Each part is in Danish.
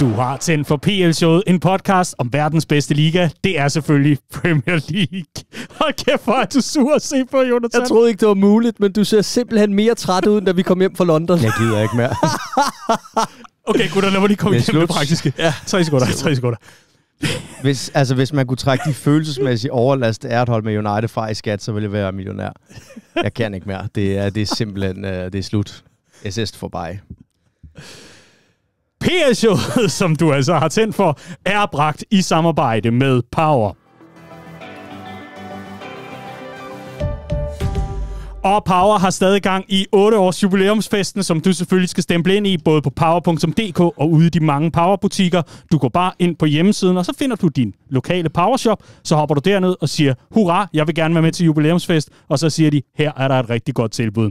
Du har tændt for PL-showet, en podcast om verdens bedste liga. Det er selvfølgelig Premier League. Og kæft, hvor er du sur at se på, Jonathan. Jeg troede ikke, det var muligt, men du ser simpelthen mere træt ud, end da vi kom hjem fra London. Jeg gider ikke mere. okay, gutter, lad mig lige komme med det praktiske. Ja. Tre sekunder, tre sekunder. hvis, altså, hvis man kunne trække de følelsesmæssige overlast er at holde med United fra i skat, så ville jeg være millionær. Jeg kan ikke mere. Det er, det er simpelthen øh, det er slut. SS for ps showet som du altså har tændt for, er bragt i samarbejde med Power. Og Power har stadig gang i 8 års jubilæumsfesten, som du selvfølgelig skal stemple ind i, både på power.dk og ude i de mange Power-butikker. Du går bare ind på hjemmesiden, og så finder du din lokale Powershop. Så hopper du derned og siger, hurra, jeg vil gerne være med til jubilæumsfest. Og så siger de, her er der et rigtig godt tilbud.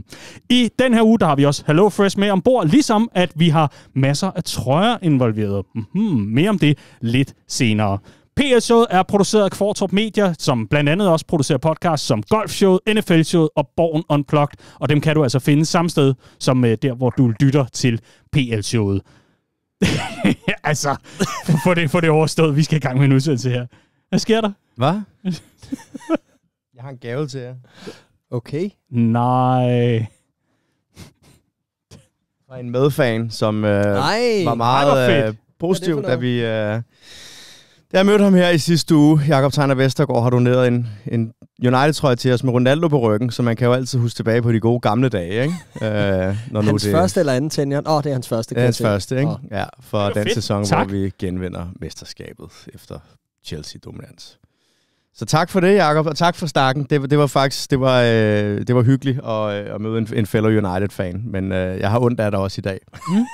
I den her uge, der har vi også Hello Fresh med ombord, ligesom at vi har masser af trøjer involveret. Mm-hmm. Mere om det lidt senere. PS-showet er produceret af Kvartrup Media, som blandt andet også producerer podcasts som Golfshowet, NFL-showet og Born Unplugged, og dem kan du altså finde samme sted som øh, der, hvor du lytter til PL-showet. altså, få det, få det overstået. Vi skal i gang med en udsendelse her. Hvad sker der? Hvad? jeg har en gave til jer. Okay. Nej. Var en medfan, som øh, Nej. var meget øh, positiv, da vi... Øh, jeg mødte ham her i sidste uge. Jakob Tegner Vestergaard har doneret en, en United-trøje til os med Ronaldo på ryggen, så man kan jo altid huske tilbage på de gode gamle dage, ikke? Øh, når hans nu det... første eller anden tenor? Åh, oh, det er hans første. Det er hans første, ikke? Oh. Ja, for den fedt. sæson, tak. hvor vi genvinder mesterskabet efter Chelsea-dominans. Så tak for det, Jakob, og tak for stakken. Det, det var faktisk det var, øh, det var hyggeligt at, øh, at møde en, en fellow United-fan, men øh, jeg har ondt af dig også i dag. Mm.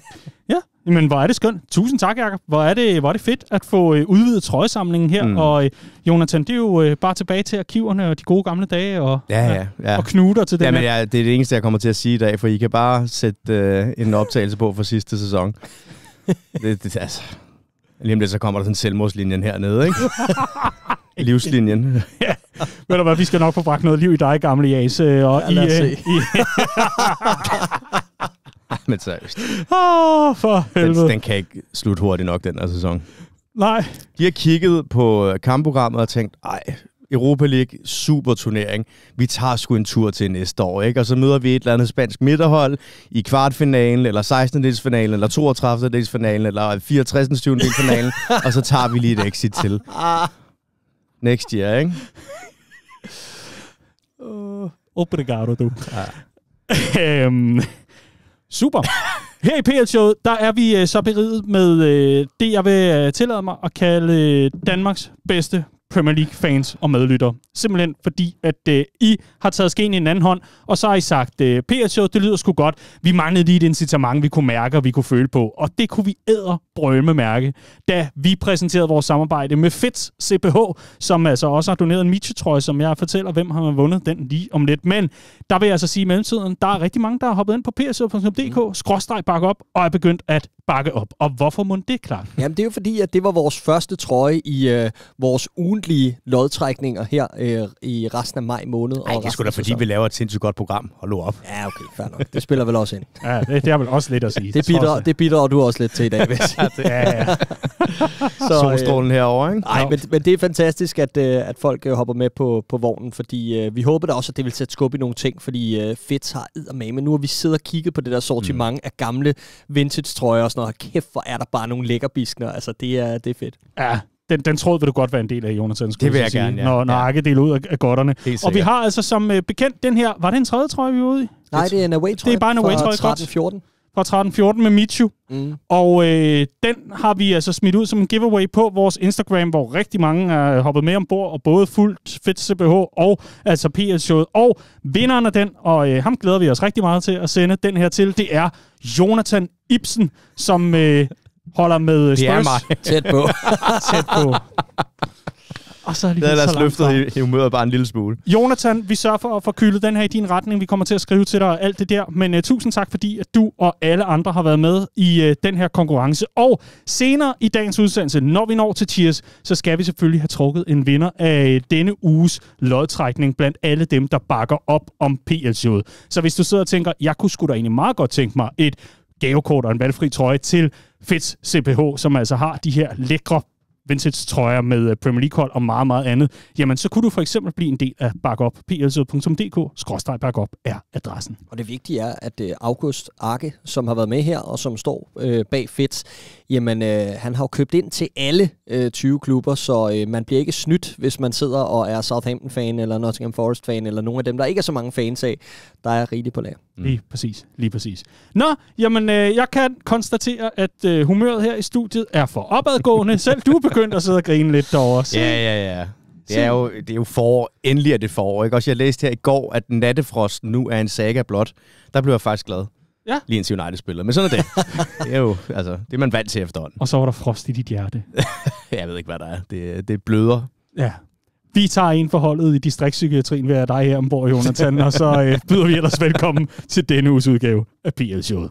Ja, men hvor er det skønt. Tusind tak, Jacob. Hvor er det, hvor er det fedt at få øh, udvidet trøjesamlingen her. Mm. Og øh, Jonathan, det er jo øh, bare tilbage til arkiverne og de gode gamle dage og, ja, ja, ja. og knuter til det ja, men ja, det er det eneste, jeg kommer til at sige i dag, for I kan bare sætte øh, en optagelse på fra sidste sæson. det, det, altså, lige om lidt, så kommer der sådan selvmordslinjen hernede, ikke? Livslinjen. ja. Ved du hvad, vi skal nok få bragt noget liv i dig, gamle Jase. Øh, og ja, lad I, øh, se. I, men seriøst. Åh, oh, for helvede. Den, den kan ikke slutte hurtigt nok, den her sæson. Nej. De har kigget på øh, kampprogrammet og tænkt, ej, Europa League, super turnering. Vi tager sgu en tur til næste år, ikke? Og så møder vi et eller andet spansk midterhold i kvartfinalen, eller 16. delsfinalen, eller 32. delsfinalen, eller 64. delsfinalen, og så tager vi lige et exit til. Next year, ikke? Uh, obrigado, du. Ja. Øhm. Super. Her i PL-showet, der er vi øh, så beriget med øh, det, jeg vil øh, tillade mig at kalde øh, Danmarks bedste Premier League-fans og medlytter. Simpelthen fordi, at øh, I har taget skeen i en anden hånd, og så har I sagt, øh, PR-show, det lyder sgu godt. Vi manglede lige et incitament, vi kunne mærke og vi kunne føle på. Og det kunne vi æder brømme mærke, da vi præsenterede vores samarbejde med FITS CPH, som altså også har doneret en Michi-trøje, som jeg fortæller, hvem har man vundet den lige om lidt. Men der vil jeg altså sige i mellemtiden, der er rigtig mange, der har hoppet ind på prshow.dk, mm. skråstreg bakke op, og er begyndt at bakke op. Og hvorfor må det klart? Jamen det er jo fordi, at det var vores første trøje i øh, vores uge ugentlige lodtrækninger her øh, i resten af maj måned. Ej, og det er sgu da fordi, vi laver et sindssygt godt program. Hold op. Ja, okay, fair nok. Det spiller vel også ind. ja, det, det har vel også lidt at sige. Det, bidrager, det bidrager du også lidt til i dag, hvis ja, ja, ja. Så, øh, herovre, ikke? Nej, men, men det er fantastisk, at, øh, at folk øh, hopper med på, på vognen, fordi øh, vi håber da også, at det vil sætte skub i nogle ting, fordi øh, fedt har med, men nu har vi siddet og kigget på det der sortiment mm. af gamle vintage-trøjer og sådan noget. Kæft, hvor er der bare nogle biskner. Altså, det er, det er fedt. Ja, den, den tråd vil du godt være en del af, Jonas. Det vil jeg sige, gerne, ja. Når, når ja. Arke deler ud af, godterne. Og vi har altså som øh, bekendt den her... Var det en tredje trøje, vi var ude i? Nej, det er en away trøje Det er bare en away trøje fra 13-14. Fra 13-14 med Michu. Mm. Og øh, den har vi altså smidt ud som en giveaway på vores Instagram, hvor rigtig mange er hoppet med ombord, og både fuldt fedt CBH og altså PL-showet. Og vinderen af den, og øh, ham glæder vi os rigtig meget til at sende den her til, det er Jonathan Ibsen, som øh, holder med Spurs. Det er mig. Tæt på. Tæt på. Og så er det ellers løftet i humøret bare en lille smule. Jonathan, vi sørger for at få kylet den her i din retning. Vi kommer til at skrive til dig og alt det der. Men uh, tusind tak, fordi at du og alle andre har været med i uh, den her konkurrence. Og senere i dagens udsendelse, når vi når til Cheers, så skal vi selvfølgelig have trukket en vinder af denne uges lodtrækning blandt alle dem, der bakker op om PL-showet. Så hvis du sidder og tænker, jeg kunne sgu da egentlig meget godt tænke mig et gavekort og en valgfri trøje til Fitz CPH, som altså har de her lækre vintage-trøjer med øh, Premier League-hold og meget, meget andet, jamen så kunne du for eksempel blive en del af Backup. plc.dk-backup er adressen. Og det vigtige er, at øh, August Arke, som har været med her og som står øh, bag Fitz, jamen øh, han har jo købt ind til alle øh, 20 klubber, så øh, man bliver ikke snydt, hvis man sidder og er Southampton-fan eller Nottingham Forest-fan eller nogle af dem, der ikke er så mange fans af. Der er rigtig på lag. Mm. Lige præcis, lige præcis. Nå, jamen øh, jeg kan konstatere, at øh, humøret her i studiet er for opadgående. Selv du er begyndt at sidde og grine lidt derovre. Så. Ja, ja, ja. Det er, jo, det er jo forår. Endelig er det forår. Ikke? Også jeg læste her i går, at nattefrosten nu er en saga blot. Der blev jeg faktisk glad. Ja. Lige indtil United spillede. Men sådan er det. det er jo altså, det, er man vant til efterhånden. Og så var der frost i dit hjerte. jeg ved ikke, hvad der er. Det, det bløder. Ja. Vi tager en forholdet i distriktspsykiatrien ved dig her ombord, Jonathan, og så øh, byder vi ellers velkommen til denne uges udgave af PL-showet.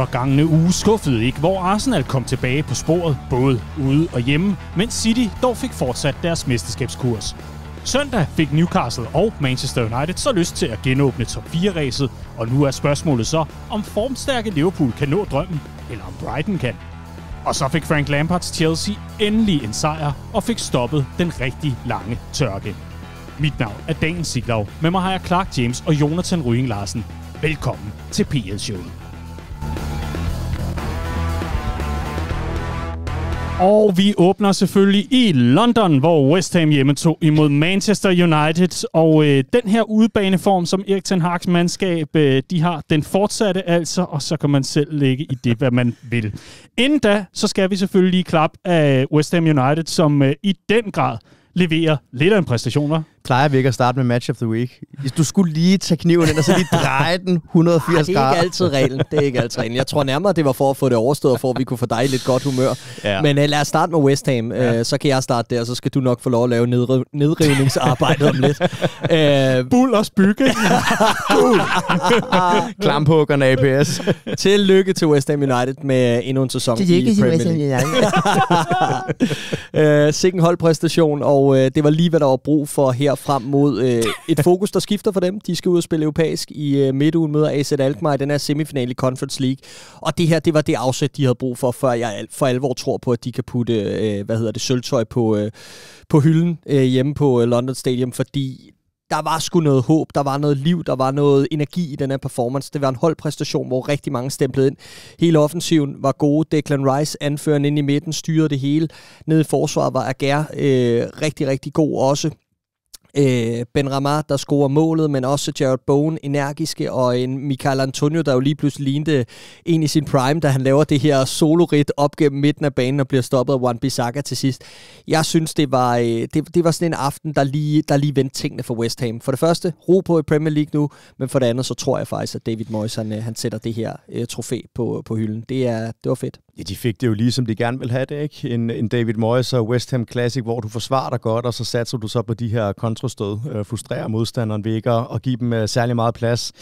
forgangne uge skuffede ikke, hvor Arsenal kom tilbage på sporet, både ude og hjemme, mens City dog fik fortsat deres mesterskabskurs. Søndag fik Newcastle og Manchester United så lyst til at genåbne top 4-ræset, og nu er spørgsmålet så, om formstærke Liverpool kan nå drømmen, eller om Brighton kan. Og så fik Frank Lampards Chelsea endelig en sejr og fik stoppet den rigtig lange tørke. Mit navn er Dan Siglov, Med mig har jeg Clark James og Jonathan Ryging Larsen. Velkommen til pl Show. Og vi åbner selvfølgelig i London, hvor West Ham hjemme tog imod Manchester United. Og øh, den her udebaneform, som Erik Ten Hag's mandskab øh, de har, den fortsatte altså, og så kan man selv ligge i det, hvad man vil. Inden da, så skal vi selvfølgelig lige klap af West Ham United, som øh, i den grad leverer lidt af en præstation, plejer vi ikke at starte med Match of the Week. Du skulle lige tage kniven ind, og så lige dreje den 180 grader. det er ikke altid reglen. Det er ikke altid reglen. Jeg tror nærmere, det var for at få det overstået, og for at vi kunne få dig i lidt godt humør. Ja. Men uh, lad os starte med West Ham. Ja. Øh, så kan jeg starte der, og så skal du nok få lov at lave nedriv- nedrivningsarbejdet om lidt. Uh, øh, Bull og spygge. Klamphuggerne APS. Tillykke til West Ham United med endnu en sæson i Premier League. Tillykke til West holdpræstation, og uh, det var lige, hvad der var brug for her her frem mod øh, et fokus, der skifter for dem. De skal ud og spille europæisk i øh, midtugen, møder AZ Alkmaar i den her semifinale i Conference League. Og det her, det var det afsæt, de havde brug for, før jeg for alvor tror på, at de kan putte, øh, hvad hedder det, sølvtøj på, øh, på hylden øh, hjemme på øh, London Stadium, fordi der var sgu noget håb, der var noget liv, der var noget energi i den her performance. Det var en holdpræstation, hvor rigtig mange stemplede ind. Hele offensiven var gode. Declan Rice, anførende ind i midten, styrede det hele. Nede i forsvaret var Agger øh, rigtig, rigtig god også. Øh, ben Ramar, der scorer målet, men også Jared Bowen, energiske, og en Michael Antonio, der jo lige pludselig lignede en i sin prime, da han laver det her solorit op gennem midten af banen og bliver stoppet af Juan Bissaka til sidst. Jeg synes, det var, øh, det, det var sådan en aften, der lige, der lige vendte tingene for West Ham. For det første, ro på i Premier League nu, men for det andet, så tror jeg faktisk, at David Moyes, han, øh, han sætter det her uh, trofæ på, på hylden. Det, er, det var fedt. Ja, de fik det jo lige, som de gerne vil have det, ikke? En, en David Moyes og West Ham Classic, hvor du forsvarer dig godt, og så satser du så på de her kontrastød, øh, frustrerer modstanderen ved ikke at, give dem øh, særlig meget plads.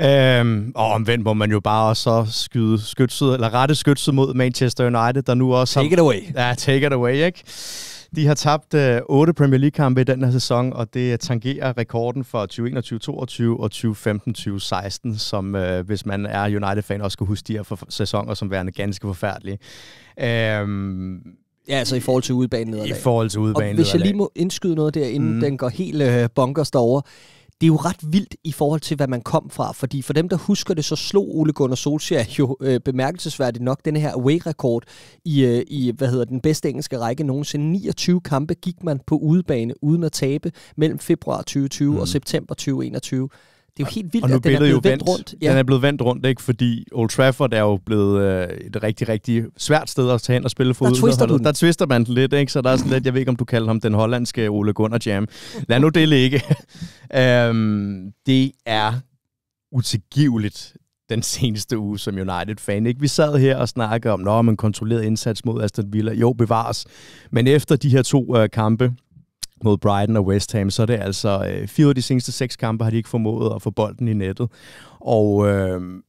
Øhm, og omvendt må man jo bare så skyde skytset, eller rette skytset mod Manchester United, der nu også... Take har, it away. Ja, take it away, ikke? De har tabt øh, 8 Premier League-kampe i den her sæson, og det tangerer rekorden for 2021 2022 og 2015-2016, som øh, hvis man er United-fan også skal huske de her for sæsoner som værende ganske forfærdelige. Øhm, Ja, altså i forhold til udebanen I forhold til udebanen Og hvis jeg lige må indskyde noget der, mm. den går helt øh, bonkers derovre det er jo ret vildt i forhold til, hvad man kom fra. Fordi for dem, der husker det, så slog Ole Gunnar Solskjaer jo øh, bemærkelsesværdigt nok den her away-rekord i, øh, i, hvad hedder den bedste engelske række nogensinde. 29 kampe gik man på udebane uden at tabe mellem februar 2020 mm. og september 2021. Det er jo helt vildt, og nu at den er blevet jo vendt, vendt rundt. Ja. Den er blevet vendt rundt, ikke? fordi Old Trafford er jo blevet øh, et rigtig, rigtig svært sted at tage hen og spille fod. der twister, du der twister man lidt, ikke? så der er sådan lidt, jeg ved ikke, om du kalder ham den hollandske Ole Gunnar Jam. Lad nu det ligge. øhm, det er utilgiveligt, den seneste uge som United-fan. Ikke? Vi sad her og snakkede om, når man kontrolleret indsats mod Aston Villa. Jo, bevares. Men efter de her to øh, kampe, mod Brighton og West Ham, så er det altså øh, fire af de seneste seks kampe har de ikke formået at få bolden i nettet. Og øh,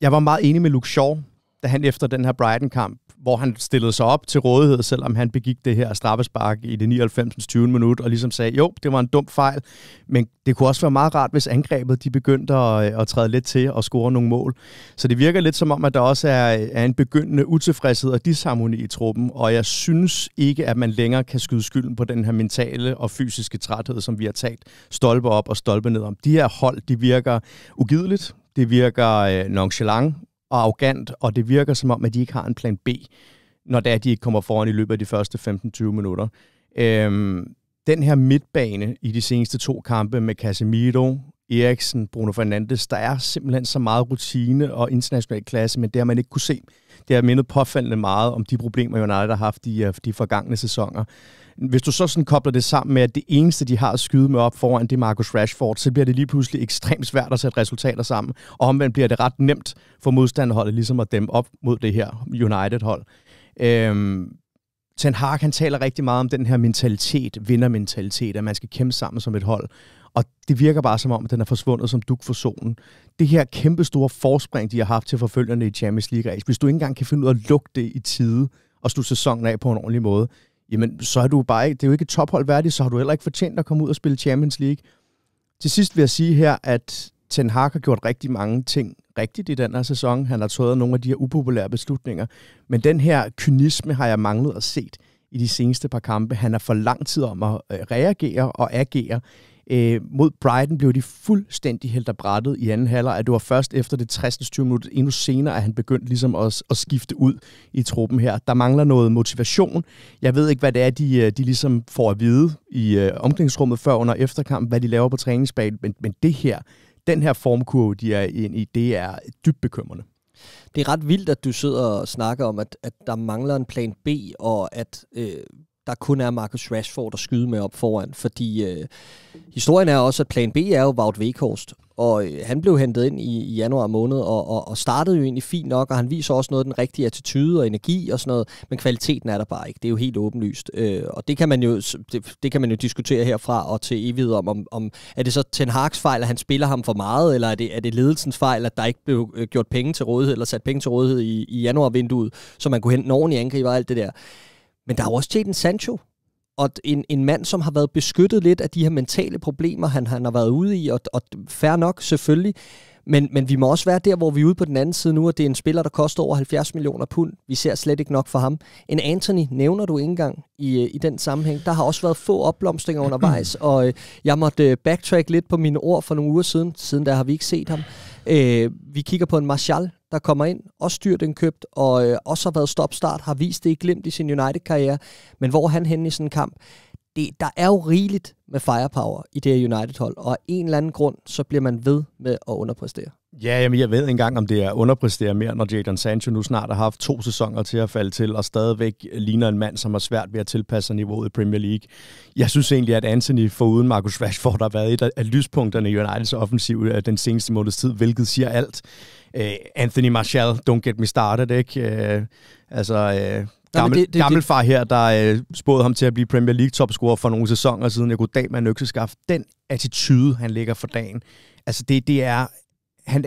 jeg var meget enig med Luke Shaw, da han efter den her Brighton-kamp hvor han stillede sig op til rådighed, selvom han begik det her straffespark i det 99. 20. minut, og ligesom sagde, jo, det var en dum fejl, men det kunne også være meget rart, hvis angrebet de begyndte at, øh, at træde lidt til og score nogle mål. Så det virker lidt som om, at der også er, er en begyndende utilfredshed og disharmoni i truppen, og jeg synes ikke, at man længere kan skyde skylden på den her mentale og fysiske træthed, som vi har talt stolpe op og stolpe ned om. De her hold, de virker ugideligt, det virker øh, nonchalant, og arrogant, og det virker som om, at de ikke har en plan B, når det er, de ikke kommer foran i løbet af de første 15-20 minutter. Øhm, den her midtbane i de seneste to kampe med Casemiro, Eriksen, Bruno Fernandes, der er simpelthen så meget rutine og international klasse, men det har man ikke kunne se. Det har mindet påfaldende meget om de problemer, United har haft i de, øh, de forgangne sæsoner. Hvis du så sådan kobler det sammen med, at det eneste, de har at skyde med op foran, det er Marcus Rashford, så bliver det lige pludselig ekstremt svært at sætte resultater sammen. Og omvendt bliver det ret nemt for modstanderholdet ligesom at dæmme op mod det her United-hold. Øhm, Ten Hag, han taler rigtig meget om den her mentalitet, vindermentalitet, at man skal kæmpe sammen som et hold. Og det virker bare som om, at den er forsvundet som duk for solen. Det her kæmpe store forspring, de har haft til forfølgerne i Champions League Race, hvis du ikke engang kan finde ud af at lukke det i tide og slutte sæsonen af på en ordentlig måde, jamen så er du bare ikke, det er jo ikke et tophold værdigt, så har du heller ikke fortjent at komme ud og spille Champions League. Til sidst vil jeg sige her, at Ten Hag har gjort rigtig mange ting rigtigt i den her sæson. Han har taget nogle af de her upopulære beslutninger. Men den her kynisme har jeg manglet at set i de seneste par kampe. Han er for lang tid om at øh, reagere og agere. Øh, mod Brighton blev de fuldstændig helt brættet i anden halvleg, at det var først efter det 60-20 minutter, endnu senere, at han begyndte ligesom at, at skifte ud i truppen her. Der mangler noget motivation. Jeg ved ikke, hvad det er, de, øh, de ligesom får at vide i øh, omklædningsrummet før under efterkamp, hvad de laver på træningsbanen, men, men det her, den her formkurve, de er ind i, det er dybt bekymrende. Det er ret vildt, at du sidder og snakker om, at, at der mangler en plan B, og at øh, der kun er Marcus Rashford at skyde med op foran, fordi øh, historien er også, at plan B er jo Wout Weghorst, og øh, han blev hentet ind i, i januar måned, og, og, og startede jo egentlig fint nok, og han viser også noget af den rigtige attitude og energi og sådan noget, men kvaliteten er der bare ikke, det er jo helt åbenlyst, øh, og det kan, man jo, det, det kan man jo diskutere herfra og til evigt om, om, om er det så Ten Hag's fejl, at han spiller ham for meget, eller er det, er det ledelsens fejl, at der ikke blev øh, gjort penge til rådighed, eller sat penge til rådighed i, i januarvinduet, så man kunne hente en ordentlig angriber og alt det der. Men der er jo også Jadon Sancho, og en, en mand, som har været beskyttet lidt af de her mentale problemer, han, han har været ude i, og, og fair nok selvfølgelig, men, men vi må også være der, hvor vi er ude på den anden side nu, at det er en spiller, der koster over 70 millioner pund. Vi ser slet ikke nok for ham. En Anthony nævner du ikke engang i, øh, i den sammenhæng. Der har også været få opblomstringer undervejs, og øh, jeg måtte øh, backtrack lidt på mine ord for nogle uger siden. Siden der har vi ikke set ham. Øh, vi kigger på en Martial, der kommer ind, også den købt, og øh, også har været stopstart, har vist det i glemt i sin United-karriere, men hvor han henne i sådan en kamp? Det, der er jo rigeligt med firepower i det her United-hold, og af en eller anden grund, så bliver man ved med at underpræstere. Ja, jamen jeg ved ikke engang, om det er underpræsterer mere, når Jadon Sancho nu snart har haft to sæsoner til at falde til, og stadigvæk ligner en mand, som har svært ved at tilpasse niveauet i Premier League. Jeg synes egentlig, at Anthony foruden Marcus Rashford har været et af lyspunkterne i Uniteds offensiv øh, den seneste måneds tid, hvilket siger alt. Uh, Anthony Martial, don't get me started, ikke? Uh, altså, uh, gammel, Nej, det, det, gammel far her, der øh, spåede ham til at blive Premier League-topscorer for nogle sæsoner siden. Jeg kunne dag med en økseskaft. Den attitude, han ligger for dagen, altså det, det er han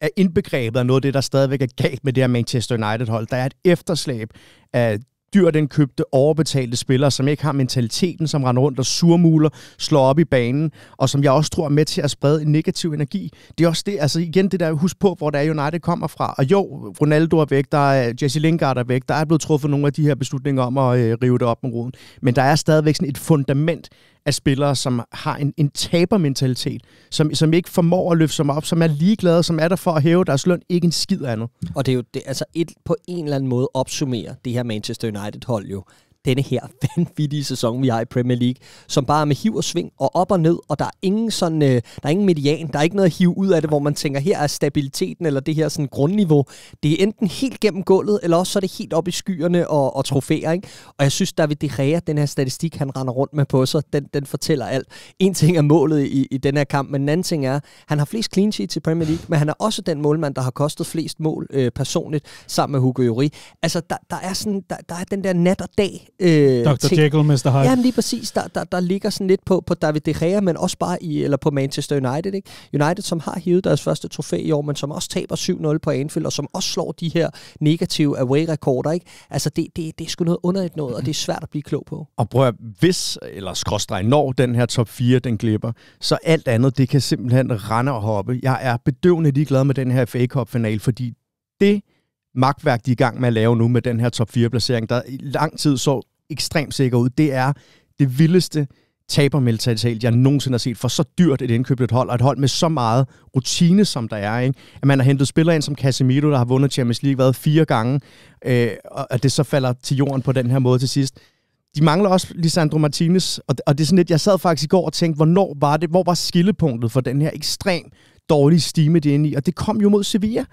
er indbegrebet af noget af det, der stadigvæk er galt med det her Manchester United-hold. Der er et efterslæb af dyrt købte overbetalte spillere, som ikke har mentaliteten, som render rundt og surmuler, slår op i banen, og som jeg også tror er med til at sprede en negativ energi. Det er også det, altså igen det der, husk på, hvor der United kommer fra. Og jo, Ronaldo er væk, der er Jesse Lingard er væk, der er blevet truffet nogle af de her beslutninger om at øh, rive det op med roden. Men der er stadigvæk sådan et fundament af spillere, som har en, en tabermentalitet, som, som ikke formår at løfte sig op, som er ligeglade, som er der for at hæve deres løn, ikke en skid andet. Og det er jo det, altså et, på en eller anden måde opsummerer det her Manchester United-hold jo denne her vanvittige sæson, vi har i Premier League, som bare er med hiv og sving og op og ned, og der er ingen sådan, øh, der er ingen median, der er ikke noget at hive ud af det, hvor man tænker, her er stabiliteten eller det her sådan grundniveau. Det er enten helt gennem gulvet, eller også så er det helt op i skyerne og, og trofæer, ikke? Og jeg synes, der ved De Rea, den her statistik, han render rundt med på sig, den, den fortæller alt. En ting er målet i, i den her kamp, men en anden ting er, han har flest clean sheets i Premier League, men han er også den målmand, der har kostet flest mål øh, personligt sammen med Hugo Juri. Altså, der, der, er sådan, der, der er den der nat og dag Øh, Dr. Ting. Jekyll, Mr. Hyde. Ja, lige præcis, der, der, der ligger sådan lidt på, på David De Gea, men også bare i, eller på Manchester United. Ikke? United, som har hivet deres første trofæ i år, men som også taber 7-0 på Anfield, og som også slår de her negative away-rekorder. Ikke? Altså det, det, det er sgu noget underligt noget, og det er svært at blive klog på. Og prøv at, hvis, eller skråstreg, når den her top 4, den glipper, så alt andet, det kan simpelthen rende og hoppe. Jeg er bedøvende ligeglad med den her FA Cup-final, fordi det magtværk, de er i gang med at lave nu med den her top 4-placering, der i lang tid så ekstremt sikker ud. Det er det vildeste tabermentalitet, jeg nogensinde har set for så dyrt et indkøbt hold, og et hold med så meget rutine, som der er. Ikke? At man har hentet spillere ind som Casemiro, der har vundet Champions League været fire gange, øh, og at det så falder til jorden på den her måde til sidst. De mangler også Lisandro Martinez, og, og det er sådan lidt, jeg sad faktisk i går og tænkte, hvornår var det, hvor var skillepunktet for den her ekstrem dårlige stime, det inde i? Og det kom jo mod Sevilla,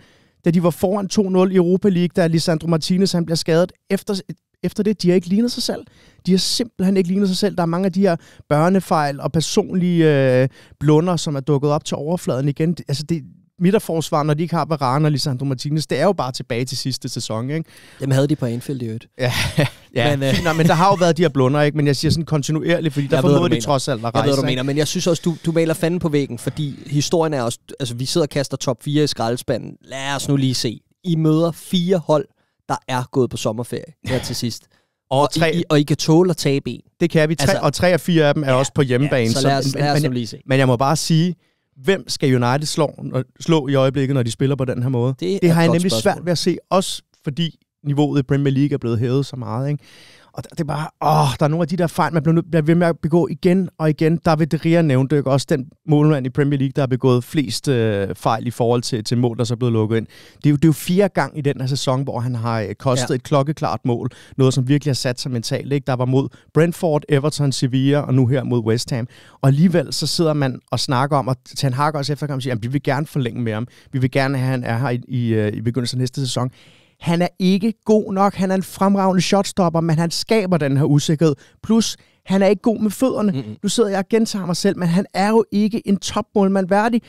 da de var foran 2-0 i Europa League, da Lisandro Martinez han bliver skadet efter efter det. De har ikke lignet sig selv. De har simpelthen ikke lignet sig selv. Der er mange af de her børnefejl og personlige øh, blunder, som er dukket op til overfladen igen. Altså, det, midterforsvar, når de ikke har Varane og Lisandro Martinez, det er jo bare tilbage til sidste sæson, ikke? Dem havde de på Anfield i øvrigt. Ja, ja. Men, øh... Nå, men der har jo været de her blunder, ikke? Men jeg siger sådan kontinuerligt, fordi der formåede de mener. trods alt at rejse. Jeg ved, hvad du mener, men jeg synes også, du, du maler fanden på væggen, fordi historien er også... Altså, vi sidder og kaster top 4 i skraldespanden. Lad os nu lige se. I møder fire hold, der er gået på sommerferie her til sidst. Og, og, tre, I, og I kan tåle at tabe en. Det kan vi. Tre, altså, og tre af fire af dem er ja, også på hjemmebane. Ja, så lad os, så, lad os men, lige se. Men jeg må bare sige, hvem skal United slå, slå i øjeblikket, når de spiller på den her måde? Det, det har jeg nemlig spørgsmål. svært ved at se, også fordi niveauet i Premier League er blevet hævet så meget. Ikke? Og det er bare, åh, der er nogle af de der fejl, man bliver ved med at begå igen og igen. Der David De Rea nævnte ikke? også den målmand i Premier League, der har begået flest øh, fejl i forhold til, til mål, der så er blevet lukket ind. Det er, jo, det er jo fire gang i den her sæson, hvor han har øh, kostet ja. et klokkeklart mål. Noget, som virkelig har sat sig mentalt. Ikke? Der var mod Brentford, Everton, Sevilla og nu her mod West Ham. Og alligevel så sidder man og snakker om, og Tan Hag også efterkommer siger, at vi vil gerne forlænge med ham. Vi vil gerne have, at han er her i, i, øh, i begyndelsen af næste sæson han er ikke god nok. Han er en fremragende shotstopper, men han skaber den her usikkerhed. Plus, han er ikke god med fødderne. Mm-hmm. Nu sidder jeg og gentager mig selv, men han er jo ikke en topmålmand værdig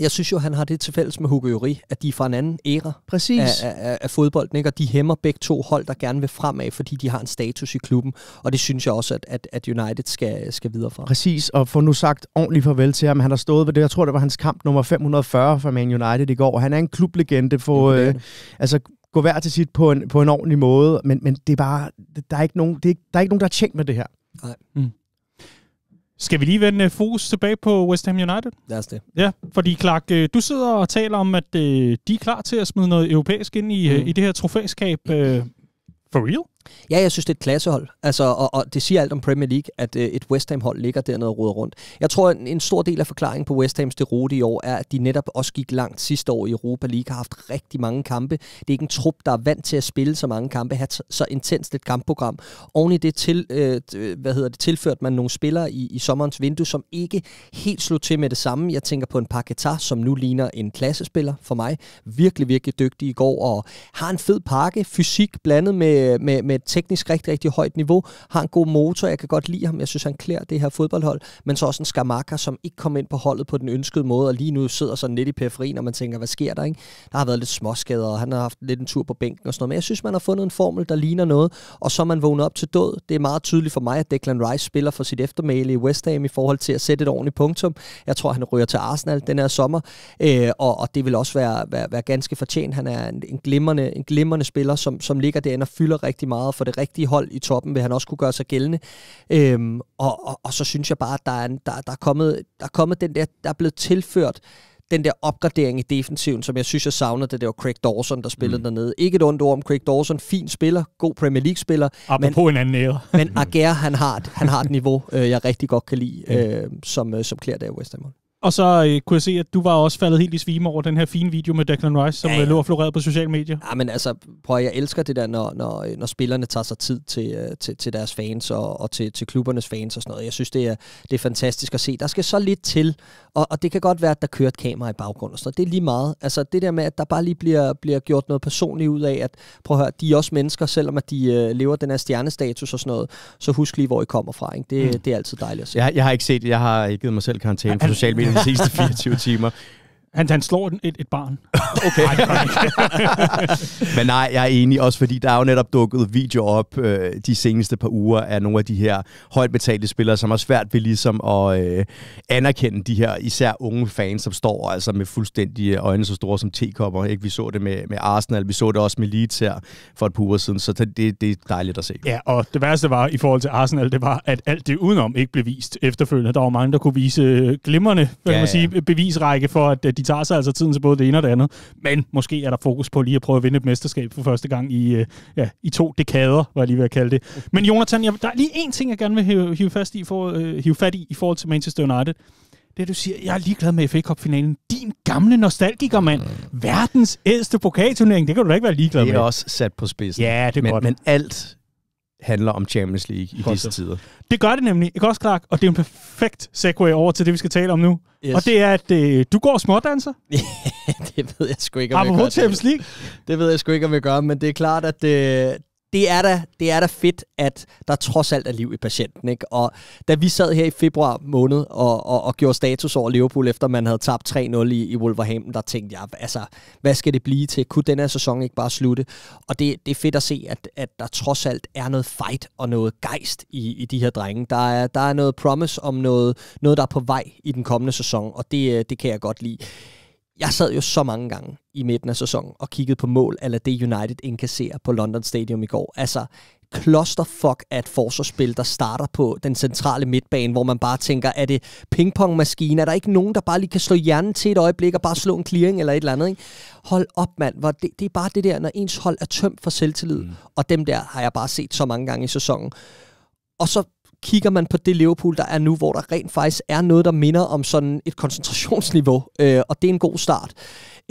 jeg synes jo, han har det til fælles med Hugo Juri, at de er fra en anden æra Præcis. Af, af, af fodbolden, ikke? og de hæmmer begge to hold, der gerne vil fremad, fordi de har en status i klubben, og det synes jeg også, at, at, at United skal, skal videre fra. Præcis, og få nu sagt ordentligt farvel til ham. Han har stået ved det, jeg tror, det var hans kamp nummer 540 for Man United i går. Han er en klublegende. For, øh, altså, gå hver til sit på en, på en ordentlig måde, men, men det er bare, der er ikke nogen, det er der er ikke nogen, der er tjent med det her. Nej. Mm. Skal vi lige vende øh, fokus tilbage på West Ham United? Lad os det. Ja, fordi Clark, øh, du sidder og taler om, at øh, de er klar til at smide noget europæisk ind i, mm. i det her trofæskab. For real? Ja, jeg synes, det er et klassehold. Altså, og, og det siger alt om Premier League, at øh, et West Ham-hold ligger dernede og roder rundt. Jeg tror, en, en stor del af forklaringen på West Hams derude i år er, at de netop også gik langt sidste år i Europa League, har haft rigtig mange kampe. Det er ikke en trup, der er vant til at spille så mange kampe, har så intenst et kampprogram. Oven i det til, øh, øh, hvad hedder det, tilførte man nogle spillere i, i sommerens vindue, som ikke helt slog til med det samme. Jeg tænker på en Paketa, som nu ligner en klassespiller for mig. Virkelig, virkelig dygtig i går, og har en fed pakke, fysik blandet med, med, med med et teknisk rigtig, rigtig højt niveau, har en god motor, jeg kan godt lide ham, jeg synes, han klæder det her fodboldhold, men så også en Skamaka, som ikke kom ind på holdet på den ønskede måde, og lige nu sidder sådan lidt i periferien, og man tænker, hvad sker der? Ikke? Der har været lidt småskader, og han har haft lidt en tur på bænken og sådan noget, men jeg synes, man har fundet en formel, der ligner noget, og så er man vågnet op til død. Det er meget tydeligt for mig, at Declan Rice spiller for sit eftermæle i West Ham i forhold til at sætte et ordentligt punktum. Jeg tror, han ryger til Arsenal den her sommer, øh, og, og det vil også være, være, være ganske fortjent. Han er en, en, glimrende, en glimrende spiller, som, som ligger derinde og fylder rigtig meget meget for det rigtige hold i toppen, vil han også kunne gøre sig gældende. Øhm, og, og, og så synes jeg bare, at der er, en, der, der, er kommet, der er kommet den der, der er blevet tilført den der opgradering i defensiven, som jeg synes, jeg savner, det, det var Craig Dawson, der spillede mm. dernede. Ikke et ondt ord om Craig Dawson, fin spiller, god Premier League-spiller. Men, på en anden ære. men Aguerre, han har, han har et niveau, øh, jeg rigtig godt kan lide, øh, som, øh, som klæder der i West Ham. Og så øh, kunne jeg se, at du var også faldet helt i svime over den her fine video med Declan Rice, som ja, øh, ja. lå og florerede på sociale medier. Ja, men altså, prøv at, jeg elsker det der, når, når, øh, når spillerne tager sig tid til, øh, til, til deres fans og, og til, til klubbernes fans og sådan noget. Jeg synes, det er, det er fantastisk at se. Der skal så lidt til, og, og det kan godt være, at der kører et kamera i baggrunden og sådan noget. Det er lige meget. Altså, det der med, at der bare lige bliver, bliver gjort noget personligt ud af, at prøv at høre, de er også mennesker, selvom at de øh, lever den her stjernestatus og sådan noget, så husk lige, hvor I kommer fra. Ikke? Det, mm. det er altid dejligt at se. Jeg, jeg har ikke set, jeg har givet mig selv karantæne på sociale medier de sidste 24 timer. Han, han slår et, et barn. Okay. Men nej, jeg er enig, også fordi der er jo netop dukket video op øh, de seneste par uger af nogle af de her højt betalte spillere, som har svært ved ligesom at øh, anerkende de her især unge fans, som står altså med fuldstændige øjne så store som tekopper. Ikke? Vi så det med, med Arsenal, vi så det også med Leeds her for et par uger siden, så det, det er dejligt at se. Ja, og det værste var i forhold til Arsenal, det var, at alt det udenom ikke blev vist efterfølgende. Der var mange, der kunne vise øh, glimrende, ja, man sige, ja. bevisrække for, at de de tager sig altså tiden til både det ene og det andet. Men måske er der fokus på lige at prøve at vinde et mesterskab for første gang i, øh, ja, i to dekader, var jeg lige ved at kalde det. Men Jonathan, jeg, der er lige én ting, jeg gerne vil hive, hive, fast i for, øh, hive fat i i forhold til Manchester United det du siger, jeg er ligeglad med FA Cup-finalen. Din gamle nostalgiker, mand. Mm. Verdens ældste pokalturnering, det kan du da ikke være ligeglad med. Det er med. også sat på spidsen. Ja, det er men, godt. Men alt handler om Champions League i disse tider. Det gør det nemlig, ikke også, Clark? Og det er en perfekt segue over til det, vi skal tale om nu. Yes. Og det er, at øh, du går smådanser. det ved jeg sgu ikke, om Apropos jeg gør. Champions League. Det ved jeg sgu ikke, om jeg gør, men det er klart, at det, øh, det er, da, det er da fedt, at der trods alt er liv i patienten. Ikke? Og da vi sad her i februar måned og, og, og gjorde status over Liverpool, efter man havde tabt 3-0 i, i Wolverhampton, der tænkte jeg, altså, hvad skal det blive til? Kunne den her sæson ikke bare slutte? Og det, det er fedt at se, at, at der trods alt er noget fight og noget gejst i, i de her drenge. Der er, der er noget promise om noget, noget, der er på vej i den kommende sæson, og det, øh, det kan jeg godt lide jeg sad jo så mange gange i midten af sæsonen og kiggede på mål, eller det United indkasserer på London Stadium i går. Altså, clusterfuck af et forsvarsspil, der starter på den centrale midtbane, hvor man bare tænker, er det pingpongmaskine? Er der ikke nogen, der bare lige kan slå hjernen til et øjeblik og bare slå en clearing eller et eller andet? Ikke? Hold op, mand. Hvor det, det er bare det der, når ens hold er tømt for selvtillid. Mm. Og dem der har jeg bare set så mange gange i sæsonen. Og så kigger man på det Liverpool, der er nu, hvor der rent faktisk er noget, der minder om sådan et koncentrationsniveau, øh, og det er en god start.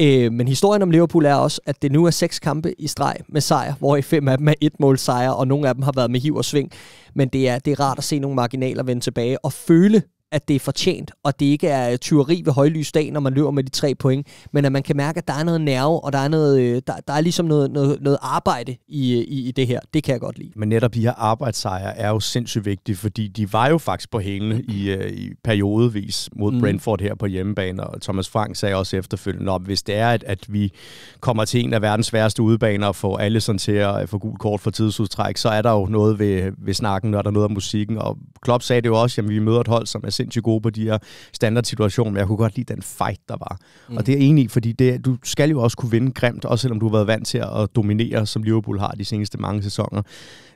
Øh, men historien om Liverpool er også, at det nu er seks kampe i streg med sejr, hvor i fem af dem er et mål sejr, og nogle af dem har været med hiv og sving. Men det er, det er rart at se nogle marginaler vende tilbage og føle at det er fortjent, og det ikke er tyveri ved højlysdag, når man løber med de tre point, men at man kan mærke, at der er noget nerve, og der er, noget, øh, der, der er ligesom noget, noget, noget arbejde i, i, i det her. Det kan jeg godt lide. Men netop de her arbejdssejre er jo sindssygt vigtige, fordi de var jo faktisk på hælene i, øh, i periodevis mod mm. Brentford her på hjemmebane, og Thomas Frank sagde også efterfølgende, om hvis det er, at, at vi kommer til en af verdens sværeste udebaner og får sådan til at få gul kort for tidsudtræk, så er der jo noget ved, ved snakken, og der er noget af musikken, og Klopp sagde det jo også, at vi møder et hold, som er sindssygt gode på de her standardsituationer, men jeg kunne godt lide den fight, der var. Mm. Og det er jeg enig i, fordi det, du skal jo også kunne vinde grimt, også selvom du har været vant til at dominere, som Liverpool har de seneste mange sæsoner.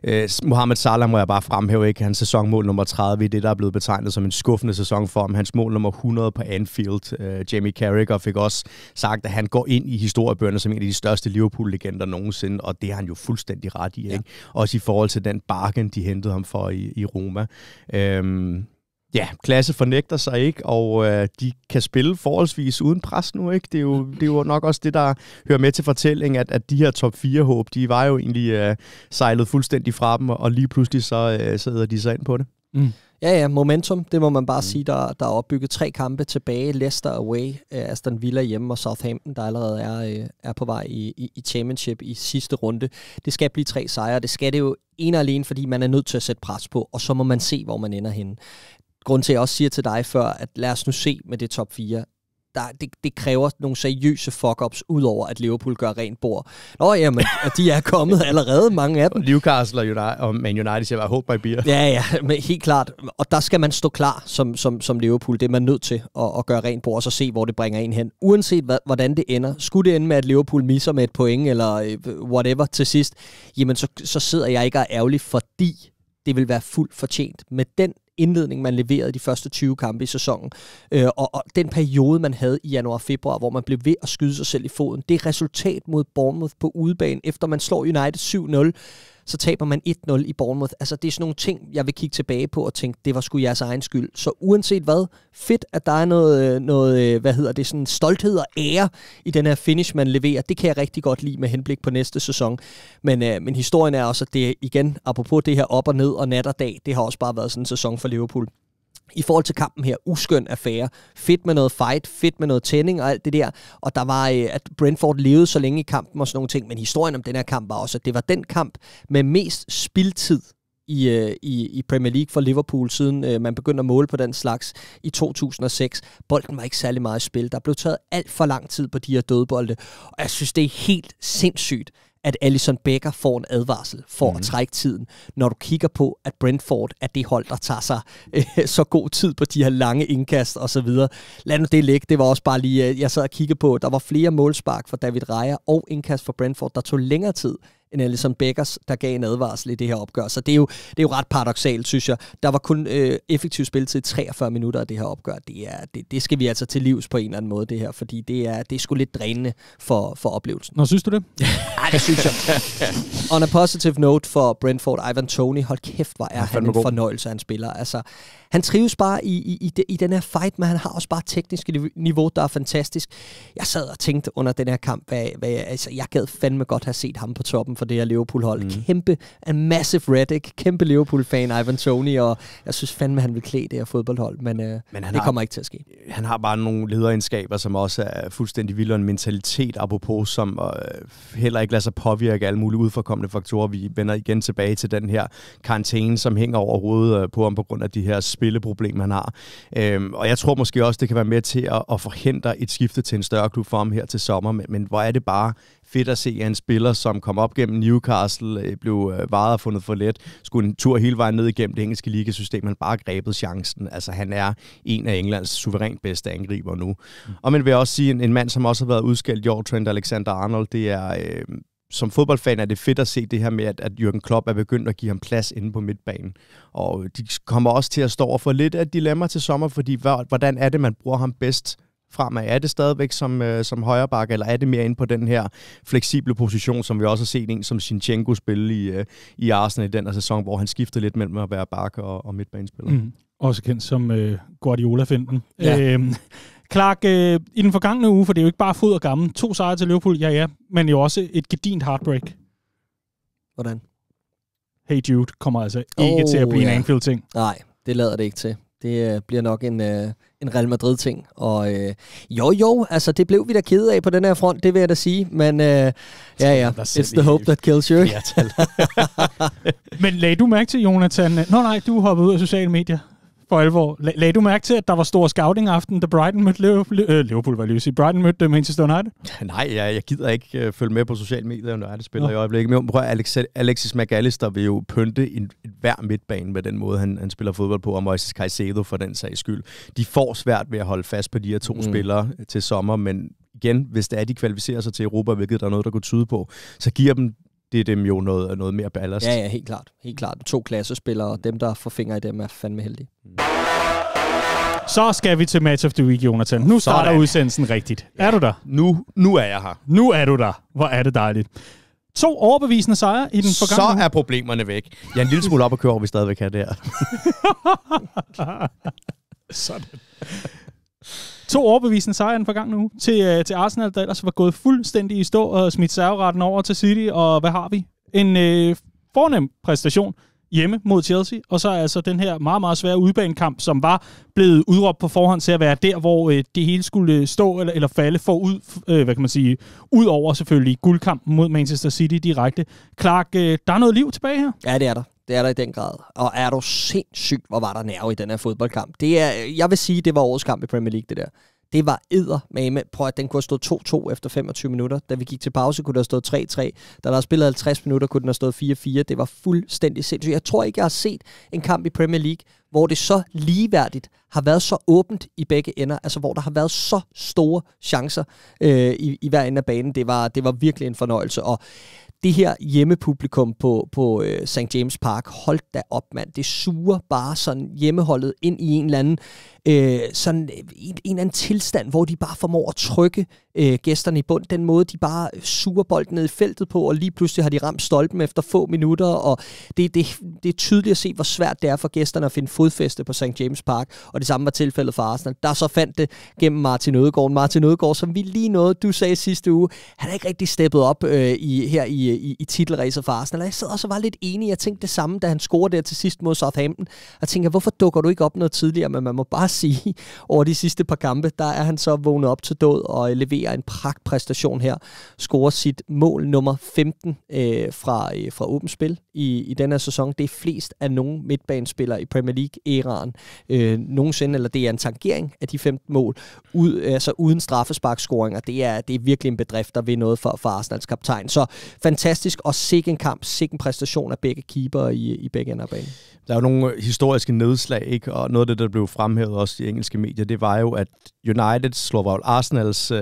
Uh, Mohamed Salah må jeg bare fremhæve, ikke? Hans sæsonmål nummer 30 i det, der er blevet betegnet som en skuffende sæson for ham. Hans mål nummer 100 på Anfield. Uh, Jamie Carragher fik også sagt, at han går ind i historiebøgerne som en af de største Liverpool-legender nogensinde, og det har han jo fuldstændig ret i. Ikke? Også i forhold til den bargain, de hentede ham for i, i Roma. Uh, Ja, klasse fornægter sig ikke, og øh, de kan spille forholdsvis uden pres nu. ikke. Det er jo, det er jo nok også det, der hører med til fortællingen, at, at de her top 4-håb, de var jo egentlig øh, sejlet fuldstændig fra dem, og lige pludselig så, øh, så de sig ind på det. Mm. Ja, ja, momentum, det må man bare mm. sige, der, der er opbygget tre kampe tilbage, Leicester away, øh, Aston Villa hjemme og Southampton, der allerede er, øh, er på vej i, i, i championship i sidste runde. Det skal blive tre sejre, det skal det jo en og alene, fordi man er nødt til at sætte pres på, og så må man se, hvor man ender henne grund til, at jeg også siger til dig før, at lad os nu se med det top 4. Der, det, det kræver nogle seriøse fuck-ups, udover at Liverpool gør rent bord. Nå jamen, at de er kommet allerede, mange af dem. Newcastle og, United, og Man United siger bare, hope my beer. Ja, ja, men helt klart. Og der skal man stå klar som, som, som Liverpool. Det er man nødt til at, at gøre rent bord, og så se, hvor det bringer en hen. Uanset hvad, hvordan det ender. Skulle det ende med, at Liverpool misser med et point, eller øh, whatever til sidst, jamen så, så sidder jeg ikke og er ærgerlig, fordi det vil være fuldt fortjent. Med den indledning, man leverede de første 20 kampe i sæsonen, øh, og, og den periode, man havde i januar og februar, hvor man blev ved at skyde sig selv i foden, det resultat mod Bournemouth på udebane, efter man slår United 7-0, så taber man 1-0 i Bournemouth. Altså, det er sådan nogle ting, jeg vil kigge tilbage på og tænke, det var sgu jeres egen skyld. Så uanset hvad, fedt, at der er noget, øh, noget øh, hvad hedder det, sådan stolthed og ære i den her finish, man leverer. Det kan jeg rigtig godt lide med henblik på næste sæson. Men, øh, men historien er også, at det igen, apropos det her op og ned og nat og dag, det har også bare været sådan en sæson for Liverpool i forhold til kampen her, uskøn affære. Fedt med noget fight, fedt med noget tænding og alt det der. Og der var, øh, at Brentford levede så længe i kampen og sådan nogle ting. Men historien om den her kamp var også, at det var den kamp med mest spiltid i, øh, i, i Premier League for Liverpool, siden øh, man begyndte at måle på den slags i 2006. Bolden var ikke særlig meget i spil. Der blev taget alt for lang tid på de her dødbolde, og jeg synes, det er helt sindssygt, at Allison Becker får en advarsel for mm. at mhm. trække tiden, når du kigger på, at Brentford er det hold, der tager sig øh, så god tid på de her lange indkast og så videre. Lad nu det ligge. Det var også bare lige, øh, jeg sad og kiggede på, der var flere målspark for David Reier og indkast for Brentford, der tog længere tid end Alison Beckers, der gav en advarsel i det her opgør. Så det er jo, det er jo ret paradoxalt, synes jeg. Der var kun øh, effektiv spilletid 43 minutter af det her opgør. Det, er, det, det skal vi altså til livs på en eller anden måde, det her, fordi det er, det er sgu lidt drænende for, for oplevelsen. Nå, synes du det? Nej, det synes jeg. On a positive note for Brentford, Ivan Tony, hold kæft, hvor er han en god. fornøjelse, han spiller. Altså, han trives bare i, i, i, de, i den her fight, men han har også bare tekniske niveau, der er fantastisk. Jeg sad og tænkte under den her kamp, hvad, hvad jeg, altså, jeg gad fandme godt have set ham på toppen for det her Liverpool-hold. Mm. Kæmpe, en massive Reddick, kæmpe Liverpool-fan Ivan Tony, og jeg synes fandme, han vil klæde det her fodboldhold, men, øh, men han det har, kommer ikke til at ske. Han har bare nogle lederegenskaber, som også er fuldstændig vilde, og en mentalitet apropos, som øh, heller ikke lader sig påvirke alle mulige udforkommende faktorer. Vi vender igen tilbage til den her karantæne, som hænger over hovedet øh, på ham på grund af de her spil spilleproblem, han har. Øhm, og jeg tror måske også, det kan være med til at, at forhindre et skifte til en større klub for ham her til sommer, men, men hvor er det bare fedt at se, at en spiller, som kom op gennem Newcastle, øh, blev øh, varet og fundet for let, skulle en tur hele vejen ned igennem det engelske ligasystem, han bare grebet chancen. Altså han er en af Englands suverænt bedste angriber nu. Mm. Og man vil også sige, en, en mand, som også har været udskældt i år, Trent Alexander-Arnold, det er... Øh, som fodboldfan er det fedt at se det her med, at, at Jürgen Klopp er begyndt at give ham plads inde på midtbanen. Og de kommer også til at stå og få lidt af dilemma til sommer, fordi hvordan er det, man bruger ham bedst fremad? Er det stadigvæk som, øh, som højreback, eller er det mere inde på den her fleksible position, som vi også har set en som Shinchenko spille i, øh, i Arsenal i den her sæson, hvor han skiftede lidt mellem at være bakke og, og midtbanespiller? Mm. Også kendt som øh, Guardiola-finden. Ja. Øh, Clark, øh, i den forgangne uge, for det er jo ikke bare fod og gammel, to sejre til Liverpool, ja ja, men jo også et gedint heartbreak. Hvordan? Hey Jude kommer altså ikke oh, til at blive ja. en Anfield-ting. Nej, det lader det ikke til. Det øh, bliver nok en, øh, en Real Madrid-ting. Og øh, jo, jo, altså det blev vi da ked af på den her front, det vil jeg da sige. Men øh, ja, ja, it's the hope that kills you. men lagde du mærke til, Jonathan? Nå nej, du hoppede ud af sociale medier for alvor. Lag, lagde du mærke til, at der var stor scouting-aften, da Brighton mødte Liverpool? Øh, Liverpool var lige Brighton mødte Manchester United? Nej, jeg, jeg gider ikke øh, følge med på sociale medier, når det spiller ja. i øjeblikket. Men prøv, Alex, Alexis McAllister vil jo pynte en, hver midtbane med den måde, han, han spiller fodbold på, og Moises Caicedo for den sags skyld. De får svært ved at holde fast på de her to mm. spillere øh, til sommer, men igen, hvis det er, de kvalificerer sig til Europa, hvilket der er noget, der kunne tyde på, så giver dem det er dem jo noget, noget mere ballast. Ja, ja, helt klart. Helt klart. To klassespillere, og dem, der får fingre i dem, er fandme heldige. Mm. Så skal vi til Match of the Week, Jonathan. Nu starter Sådan. udsendelsen rigtigt. Ja. Er du der? Nu, nu er jeg her. Nu er du der. Hvor er det dejligt. To overbevisende sejre i den forgangne Så uge. er problemerne væk. Jeg er en lille smule op og kører, vi stadigvæk har det her. Sådan. To overbevisende sejre den forgangne uge til, øh, til Arsenal, der ellers var gået fuldstændig i stå og smidt serveretten over til City. Og hvad har vi? En øh, fornem præstation hjemme mod Chelsea, og så altså den her meget, meget svære udbanekamp, som var blevet udråbt på forhånd til at være der, hvor øh, det hele skulle øh, stå eller, eller falde ud, øh, hvad kan man sige, ud over selvfølgelig guldkampen mod Manchester City direkte. Clark, øh, der er noget liv tilbage her? Ja, det er der. Det er der i den grad. Og er du sindssygt, hvor var der nerve i den her fodboldkamp. Det er, jeg vil sige, det var årets kamp i Premier League, det der. Det var edder med, prøv at den kunne have stået 2-2 efter 25 minutter. Da vi gik til pause, kunne der have stået 3-3. Da der er spillet 50 minutter, kunne den have stået 4-4. Det var fuldstændig sindssygt. Jeg tror ikke, jeg har set en kamp i Premier League, hvor det så ligeværdigt har været så åbent i begge ender, altså hvor der har været så store chancer øh, i, i hver ende af banen. Det var, det var virkelig en fornøjelse, og det her hjemmepublikum på, på øh, St. James Park, hold da op mand, det suger bare sådan hjemmeholdet ind i en eller anden øh, sådan øh, en, en eller anden tilstand, hvor de bare formår at trykke øh, gæsterne i bund. Den måde, de bare øh, suger bolden ned i feltet på, og lige pludselig har de ramt stolpen efter få minutter, og det, det, det er tydeligt at se, hvor svært det er for gæsterne at finde fodfæste på St. James Park, og det samme var tilfældet for Arsenal. Der så fandt det gennem Martin Ødegaard. Martin Ødegaard, som vi lige nåede, du sagde sidste uge, han er ikke rigtig steppet op øh, i, her i, i, i titelræset for Arsenal. Og jeg sad også og var lidt enig. Jeg tænkte det samme, da han scorede der til sidst mod Southampton. Jeg tænker, hvorfor dukker du ikke op noget tidligere, men man må bare sige, over de sidste par kampe, der er han så vågnet op til død og øh, leverer en pragtpræstation her. Scorer sit mål nummer 15 øh, fra, øh, fra åbent spil i, i den her sæson. Det er flest af nogen midtbanespillere i Premier League-æraen øh, nogensinde, eller det er en tangering af de 15 mål, ud, altså uden straffesparkscoringer. Det er, det er virkelig en bedrift, der vil noget for, for Arsenals kaptajn. Så fantastisk, og sikke en kamp, sikke en præstation af begge keeper i, i begge ender banen. Der er jo nogle historiske nedslag, ikke? og noget af det, der blev fremhævet også de engelske medier, det var jo, at United slår Raul Arsenals øh,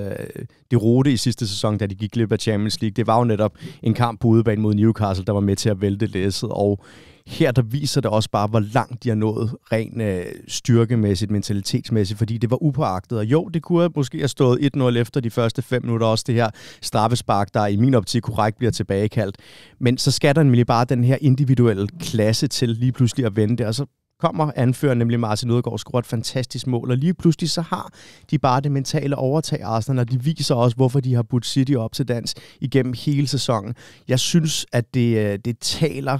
rute i sidste sæson, da de gik glip af Champions League. Det var jo netop en kamp på udebane mod Newcastle, der var med til at vælte læsset, og her der viser det også bare, hvor langt de har nået rent øh, styrkemæssigt, mentalitetsmæssigt, fordi det var upåagtet. Og jo, det kunne måske have stået 1-0 efter de første 5 minutter, også det her straffespark, der i min optik korrekt bliver tilbagekaldt. Men så skal der nemlig bare den her individuelle klasse til lige pludselig at vende det, og så kommer anfører, nemlig Martin Ødegaard, scorer et fantastisk mål, og lige pludselig så har de bare det mentale overtag Arsenal, og de viser også, hvorfor de har budt City op til dans igennem hele sæsonen. Jeg synes, at det, øh, det taler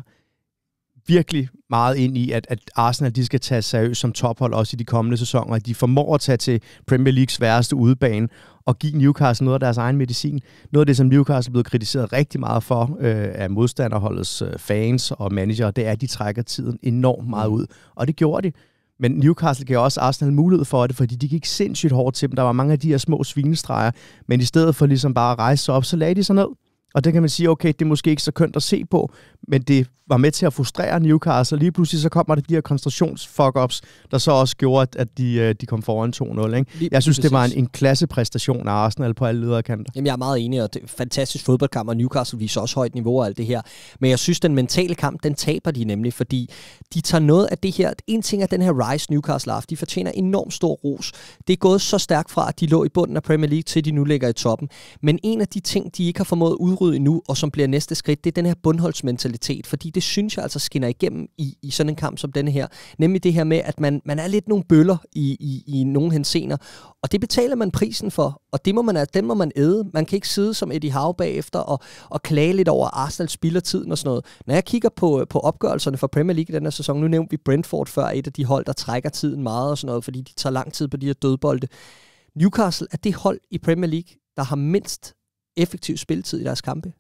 virkelig meget ind i, at, at Arsenal de skal tage seriøst som tophold også i de kommende sæsoner, at de formår at tage til Premier Leagues værste udebane at give Newcastle noget af deres egen medicin. Noget af det, som Newcastle er blevet kritiseret rigtig meget for øh, af modstanderholdets øh, fans og manager, det er, at de trækker tiden enormt meget mm. ud. Og det gjorde de. Men Newcastle gav også Arsenal mulighed for det, fordi de gik sindssygt hårdt til dem. Der var mange af de her små svinestreger, men i stedet for ligesom bare at rejse sig op, så lagde de sig ned. Og det kan man sige, okay, det er måske ikke så kønt at se på, men det var med til at frustrere Newcastle. Lige pludselig så kommer det de her koncentrationsfuck-ups, der så også gjorde, at de, øh, de kom foran 2-0. Ikke? jeg synes, det var en, en præstation af Arsenal på alle kanter. Jamen, jeg er meget enig, og det er fantastisk fodboldkamp, og Newcastle viser også højt niveau og alt det her. Men jeg synes, den mentale kamp, den taber de nemlig, fordi de tager noget af det her. En ting er den her rise Newcastle haft. De fortjener enormt stor ros. Det er gået så stærkt fra, at de lå i bunden af Premier League, til de nu ligger i toppen. Men en af de ting, de ikke har formået at udrydde endnu, og som bliver næste skridt, det er den her bundholdsmentalitet mentalitet, fordi det synes jeg altså skinner igennem i, i sådan en kamp som denne her. Nemlig det her med, at man, man er lidt nogle bøller i, i, i nogle hensener, og det betaler man prisen for, og det må man, den må man æde. Man kan ikke sidde som Eddie Howe bagefter og, og klage lidt over, at Arsenal spiller tiden og sådan noget. Når jeg kigger på, på opgørelserne for Premier League i den her sæson, nu nævnte vi Brentford før, et af de hold, der trækker tiden meget og sådan noget, fordi de tager lang tid på de her dødbolde. Newcastle er det hold i Premier League, der har mindst effektiv spilletid i deres kampe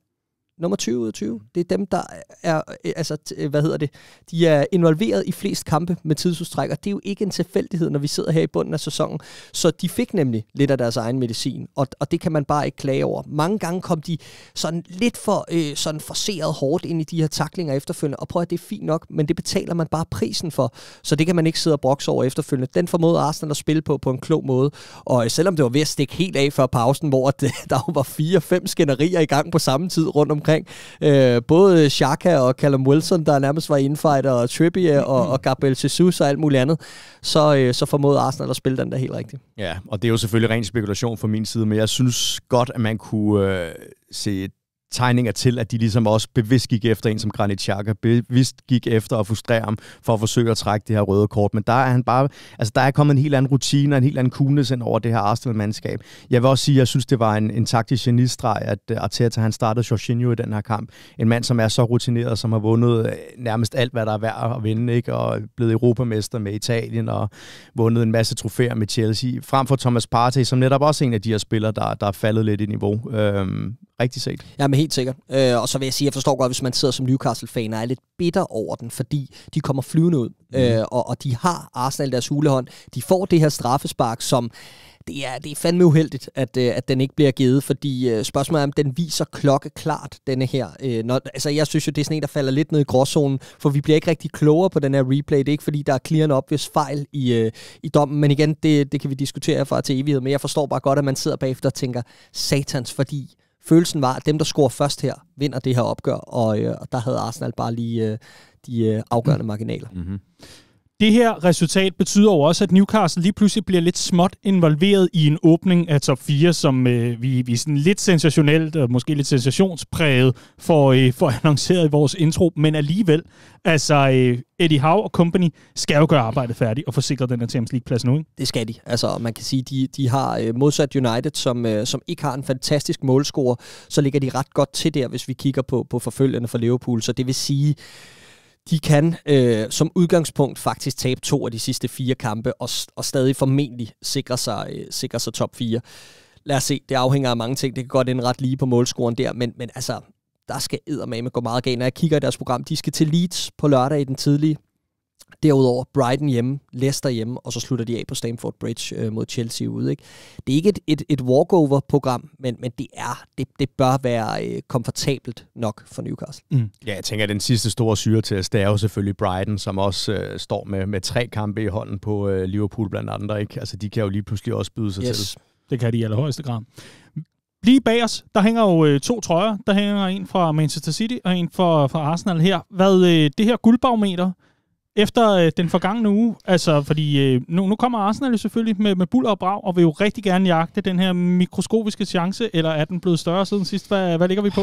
nummer 20 ud af 20. Det er dem, der er, øh, altså, øh, hvad hedder det, de er involveret i flest kampe med tidsudstræk, og det er jo ikke en tilfældighed, når vi sidder her i bunden af sæsonen. Så de fik nemlig lidt af deres egen medicin, og, og det kan man bare ikke klage over. Mange gange kom de sådan lidt for øh, sådan forseret hårdt ind i de her taklinger efterfølgende, og prøv at det er fint nok, men det betaler man bare prisen for, så det kan man ikke sidde og brokse over efterfølgende. Den formåede Arsenal at spille på på en klog måde, og øh, selvom det var ved at stikke helt af før pausen, hvor det, der var fire-fem skænderier i gang på samme tid rundt om omkring. Øh, både Chaka og Callum Wilson, der nærmest var infighter, og Trippier og, mm-hmm. og Gabriel Jesus og alt muligt andet, så, øh, så formåede Arsenal at spille den der helt rigtigt. Ja, og det er jo selvfølgelig ren spekulation fra min side, men jeg synes godt, at man kunne øh, se tegninger til, at de ligesom også bevidst gik efter en som Granit Xhaka, bevidst gik efter at frustrere ham for at forsøge at trække det her røde kort. Men der er han bare, altså der er kommet en helt anden rutine og en helt anden coolness ind over det her Arsenal-mandskab. Jeg vil også sige, at jeg synes, det var en, en taktisk genistreg, at øh, Arteta han startede Jorginho i den her kamp. En mand, som er så rutineret, som har vundet øh, nærmest alt, hvad der er værd at vinde, ikke? og blevet europamester med Italien og vundet en masse trofæer med Chelsea. Frem for Thomas Partey, som netop også er en af de her spillere, der, der er faldet lidt i niveau. Øhm, rigtig set. Ja, men helt sikkert. Øh, og så vil jeg sige, at jeg forstår godt, hvis man sidder som Newcastle-fan og er lidt bitter over den, fordi de kommer flyvende ud, mm. øh, og, og de har Arsenal deres hulehånd. De får det her straffespark, som det er, det er fandme uheldigt, at, øh, at den ikke bliver givet, fordi øh, spørgsmålet er, om den viser klokke klart, denne her. Øh, når, altså, jeg synes jo, det er sådan en, der falder lidt ned i gråzonen, for vi bliver ikke rigtig klogere på den her replay. Det er ikke, fordi der er clear op hvis fejl i, i dommen, men igen, det, det kan vi diskutere fra til evighed, men jeg forstår bare godt, at man sidder bagefter og tænker, satans, fordi følelsen var, at dem, der scorer først her, vinder det her opgør, og, øh, og der havde Arsenal bare lige øh, de øh, afgørende mm. marginaler. Mm-hmm. Det her resultat betyder jo også, at Newcastle lige pludselig bliver lidt småt involveret i en åbning af top 4, som øh, vi, vi sådan lidt sensationelt, og måske lidt sensationspræget, får, øh, får annonceret i vores intro. Men alligevel, altså øh, Eddie Howe og company skal jo gøre arbejdet færdigt og få sikret den her Champions League-plads nu, ikke? Det skal de. Altså, man kan sige, de, de har øh, modsat United, som, øh, som ikke har en fantastisk målscore, så ligger de ret godt til der, hvis vi kigger på, på forfølgerne for Liverpool. Så det vil sige, de kan øh, som udgangspunkt faktisk tabe to af de sidste fire kampe og, og stadig formentlig sikre sig, øh, sikre sig top 4. Lad os se, det afhænger af mange ting. Det kan godt ende ret lige på målscoren der, men, men altså, der skal med gå meget galt. Når jeg kigger i deres program, de skal til Leeds på lørdag i den tidlige Derudover Brighton hjemme, Leicester hjemme, og så slutter de af på Stamford Bridge øh, mod Chelsea ude. Ikke? Det er ikke et, et, et walkover-program, men, men det, er, det, det bør være øh, komfortabelt nok for Newcastle. Mm. Ja, jeg tænker, at den sidste store syretest, det er jo selvfølgelig Brighton, som også øh, står med, med tre kampe i hånden på øh, Liverpool blandt andre. Ikke? Altså, de kan jo lige pludselig også byde sig yes. til. Det kan de i allerhøjeste grad. Lige bag os, der hænger jo øh, to trøjer. Der hænger en fra Manchester City og en fra, fra Arsenal her. Hvad øh, det her guldbarometer efter øh, den forgangne uge, altså fordi øh, nu, nu kommer Arsenal jo selvfølgelig med, med buller og brag, og vil jo rigtig gerne jagte den her mikroskopiske chance, eller er den blevet større siden sidst? Hvad, hvad ligger vi på?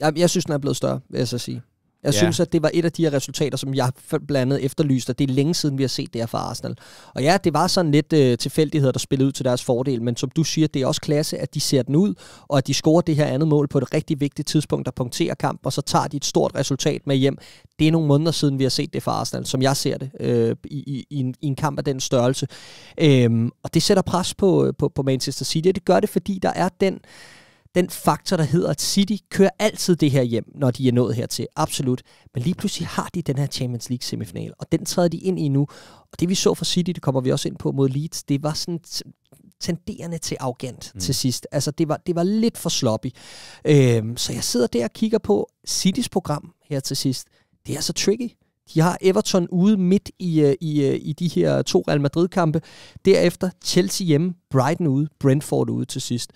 Jeg, jeg synes, den er blevet større, vil jeg så sige. Jeg ja. synes, at det var et af de her resultater, som jeg blandt andet efterlyste, og det er længe siden, vi har set det her fra Arsenal. Og ja, det var sådan lidt øh, tilfældigheder, der spillede ud til deres fordel, men som du siger, det er også klasse, at de ser den ud, og at de scorer det her andet mål på et rigtig vigtigt tidspunkt, der punkterer kamp, og så tager de et stort resultat med hjem. Det er nogle måneder siden, vi har set det fra Arsenal, som jeg ser det, øh, i, i, i, en, i en kamp af den størrelse. Øh, og det sætter pres på, øh, på, på Manchester City, og det gør det, fordi der er den den faktor, der hedder, at City kører altid det her hjem, når de er nået hertil. Absolut. Men lige pludselig har de den her Champions League semifinal, og den træder de ind i nu. Og det vi så fra City, det kommer vi også ind på mod Leeds, det var sådan tenderende til arrogant mm. til sidst. Altså, det var, det var lidt for sloppy. Øhm, så jeg sidder der og kigger på Citys program her til sidst. Det er så tricky. De har Everton ude midt i, øh, i, øh, i de her to Real Madrid-kampe. Derefter Chelsea hjemme, Brighton ude, Brentford ude til sidst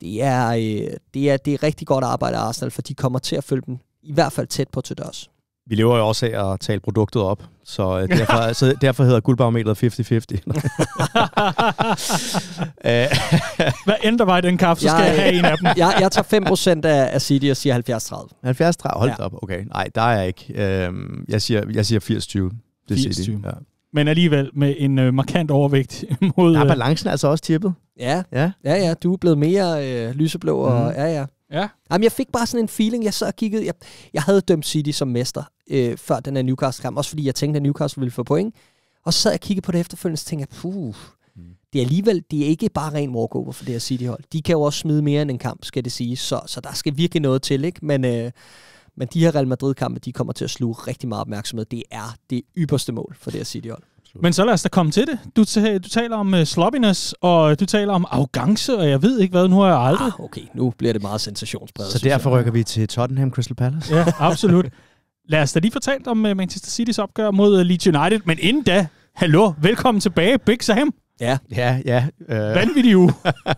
det er, øh, det, er, det er rigtig godt arbejde af Arsenal, for de kommer til at følge dem i hvert fald tæt på til dørs. Vi lever jo også af at tale produktet op, så øh, derfor, så derfor hedder guldbarometeret 50-50. Øh. Hvad ændrer mig i den kaffe, så skal jeg, jeg have en af dem. jeg, jeg tager 5% af, af City og siger 70-30. 70-30? Hold ja. op, okay. Nej, der er jeg ikke. Øhm, jeg siger, jeg siger 80-20. Det 80-20. Ja men alligevel med en øh, markant overvægt mod... Der øh, er balancen altså også tippet. Ja, ja, ja, ja du er blevet mere øh, lyseblå, og mhm. ja, ja. Ja. Jamen, jeg fik bare sådan en feeling, jeg så kiggede, jeg, jeg havde dømt City som mester øh, før den her Newcastle-kamp, også fordi jeg tænkte, at Newcastle ville få point. Og så sad jeg og kiggede på det efterfølgende, og tænkte jeg, puh, mm. det er alligevel, det er ikke bare ren walkover for det her City-hold. De kan jo også smide mere end en kamp, skal det sige, så, så der skal virkelig noget til, ikke? Men, øh, men de her Real Madrid-kampe, de kommer til at sluge rigtig meget opmærksomhed. Det er det ypperste mål for det her City-hold. Men så lad os da komme til det. Du, t- du taler om uh, sloppiness, og du taler om arrogance, og jeg ved ikke hvad, nu har jeg aldrig... Ah, okay, nu bliver det meget sensationspræget. Så derfor rykker vi til Tottenham Crystal Palace. Ja, absolut. lad os da lige fortælle om uh, Manchester Citys opgør mod uh, Leeds United, men inden da, hallo, velkommen tilbage, Big Sam. Ja. Ja, ja. Øh. Vanvittig uge.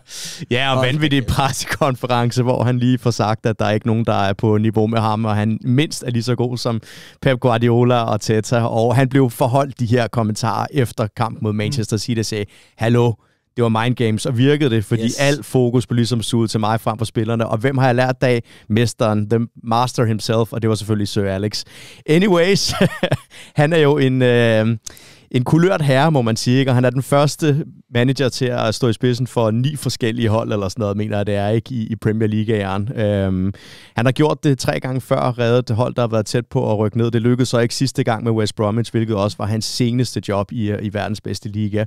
ja, og vanvittig pressekonference, hvor han lige får sagt, at der er ikke nogen, der er på niveau med ham, og han mindst er lige så god som Pep Guardiola og Teta, og han blev forholdt de her kommentarer efter kamp mod mm. Manchester City, og sagde, hallo, det var mind games, og virkede det, fordi yes. alt fokus blev ligesom suget til mig frem for spillerne. Og hvem har jeg lært dag? Mesteren, the master himself, og det var selvfølgelig Sir Alex. Anyways, han er jo en... Øh, en kulørt herre, må man sige, ikke? og han er den første manager til at stå i spidsen for ni forskellige hold, eller sådan noget, mener jeg, det er ikke i, i Premier League-æren. Øhm, han har gjort det tre gange før, reddet det hold, der har været tæt på at rykke ned. Det lykkedes så ikke sidste gang med West Bromwich, hvilket også var hans seneste job i, i verdens bedste liga.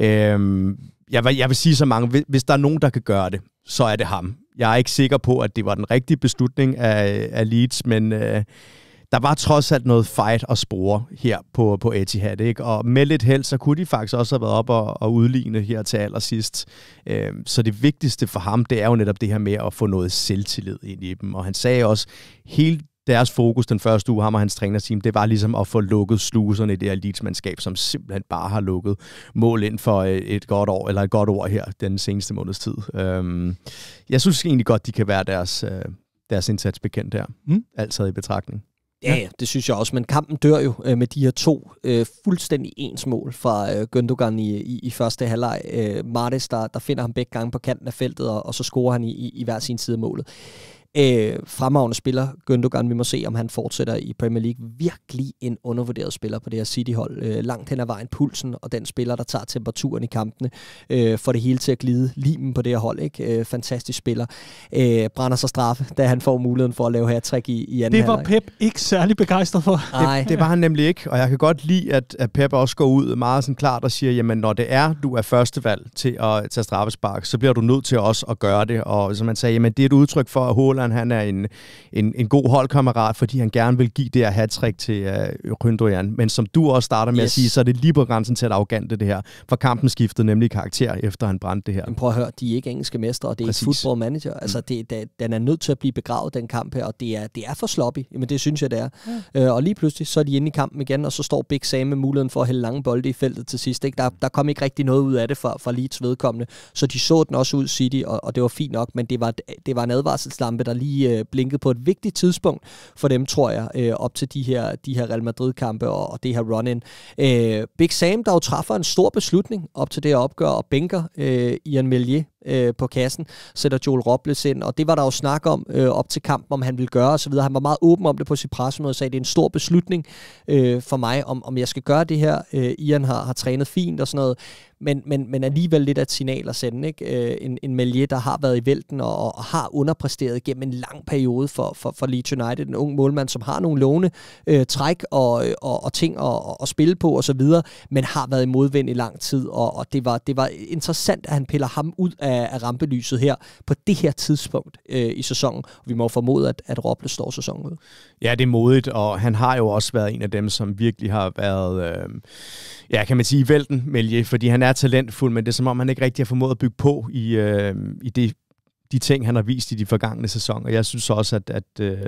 Øhm, jeg, vil, jeg vil sige så mange, hvis der er nogen, der kan gøre det, så er det ham. Jeg er ikke sikker på, at det var den rigtige beslutning af, af Leeds, men... Øh, der var trods alt noget fight og spore her på, på Etihad, ikke? Og med lidt held, så kunne de faktisk også have været op og, og udligne her til allersidst. Øhm, så det vigtigste for ham, det er jo netop det her med at få noget selvtillid ind i dem. Og han sagde også, helt deres fokus den første uge, ham og hans trænerteam, det var ligesom at få lukket sluserne i det her leadsmandskab, som simpelthen bare har lukket mål ind for øh, et godt år, eller et godt år her den seneste måneds tid. Øhm, jeg synes egentlig godt, de kan være deres, øh, deres indsats bekendt der. Mm. Alt taget i betragtning. Ja, ja, det synes jeg også, men kampen dør jo øh, med de her to øh, fuldstændig ens mål fra øh, Gündogan i, i, i første halvleg. Øh, Martes, der, der finder ham begge gange på kanten af feltet, og, og så scorer han i, i, i hver sin side af målet øh, fremragende spiller, Gündogan. Vi må se, om han fortsætter i Premier League. Virkelig en undervurderet spiller på det her City-hold. Øh, langt hen ad vejen pulsen, og den spiller, der tager temperaturen i kampene, øh, får det hele til at glide. Limen på det her hold, ikke? Øh, fantastisk spiller. Øh, brænder sig straffe, da han får muligheden for at lave her trick i, i anden Det var halvleg. Pep ikke særlig begejstret for. Nej. Det, det var han nemlig ikke, og jeg kan godt lide, at, at Pep også går ud meget sådan klart og siger, jamen når det er, du er førstevalg til at tage straffespark, så bliver du nødt til også at gøre det. Og som man sagde, jamen det er et udtryk for, at Håland Haaland, han er en, en, en god holdkammerat, fordi han gerne vil give det her hat til øh, Rundrian. Men som du også starter med yes. at sige, så er det lige på grænsen til at arrogante det her, for kampen skiftede nemlig karakter, efter han brændte det her. Men prøv at høre, de er ikke engelske mestre, og det er Præcis. ikke football manager. Altså, det, det, den er nødt til at blive begravet, den kamp her, og det er, det er for sloppy. Jamen, det synes jeg, det er. Ja. Øh, og lige pludselig, så er de inde i kampen igen, og så står Big Sam med muligheden for at hælde lange bolde i feltet til sidst. Ikke? Der, der kom ikke rigtig noget ud af det for, for Leeds vedkommende. Så de så den også ud, City, og, og det var fint nok, men det var, det var en advarselslampe, der der lige øh, blinkede på et vigtigt tidspunkt for dem, tror jeg, øh, op til de her, de her Real Madrid-kampe og, og det her run-in. Øh, Big Sam, der jo træffer en stor beslutning op til det her opgør og bænker øh, Ian Melier øh, på kassen, sætter Joel Robles ind, og det var der jo snak om øh, op til kampen, om han ville gøre osv. Han var meget åben om det på sit pressemøde og sagde, det er en stor beslutning øh, for mig, om, om jeg skal gøre det her. Øh, Ian har, har trænet fint og sådan noget, men, men, men alligevel lidt af et signal at sende. Ikke? Øh, en, en Melier, der har været i vælten og, og har underpræsteret gennem en lang periode for, for, for Leeds United. En ung målmand, som har nogle låne øh, træk og, og, og ting at, og spille på osv., men har været i modvind i lang tid, og, og det, var, det var interessant, at han piller ham ud af, af rampelyset her på det her tidspunkt øh, i sæsonen. Vi må formode, at, at Roble står sæsonen ud. Ja, det er modigt, og han har jo også været en af dem, som virkelig har været, øh, ja, kan man sige, i vælten, Melier, fordi han er er talentfuld, men det er som om, han ikke rigtig har formået at bygge på i, øh, i det, de ting, han har vist i de forgangne sæsoner. Jeg synes også, at, at, øh,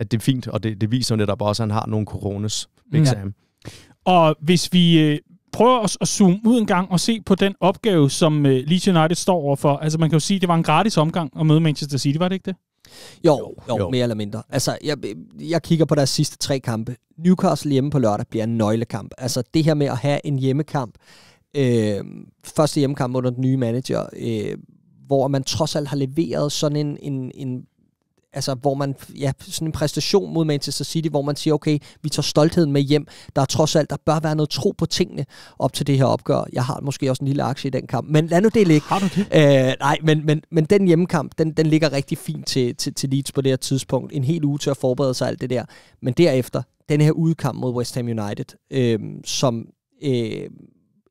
at det er fint, og det, det viser netop også, at han har nogle coronas eksamen. Ja. Og hvis vi øh, prøver os at zoome ud en gang og se på den opgave, som øh, Leeds United står overfor. Altså man kan jo sige, at det var en gratis omgang at møde Manchester City, var det ikke det? Jo, jo, jo. mere eller mindre. Altså, jeg, jeg kigger på deres sidste tre kampe. Newcastle hjemme på lørdag bliver en nøglekamp. Altså, det her med at have en hjemmekamp, øh, første hjemmekamp under den nye manager, øh, hvor man trods alt har leveret sådan en, en, en altså hvor man, ja, sådan en præstation mod Manchester City, hvor man siger, okay, vi tager stoltheden med hjem. Der er trods alt, der bør være noget tro på tingene op til det her opgør. Jeg har måske også en lille aktie i den kamp, men lad nu det ligge. Har du det? Æh, øh, nej, men, men, men den hjemmekamp, den, den ligger rigtig fint til, til, til Leeds på det her tidspunkt. En hel uge til at forberede sig alt det der. Men derefter, den her udkamp mod West Ham United, øh, som øh,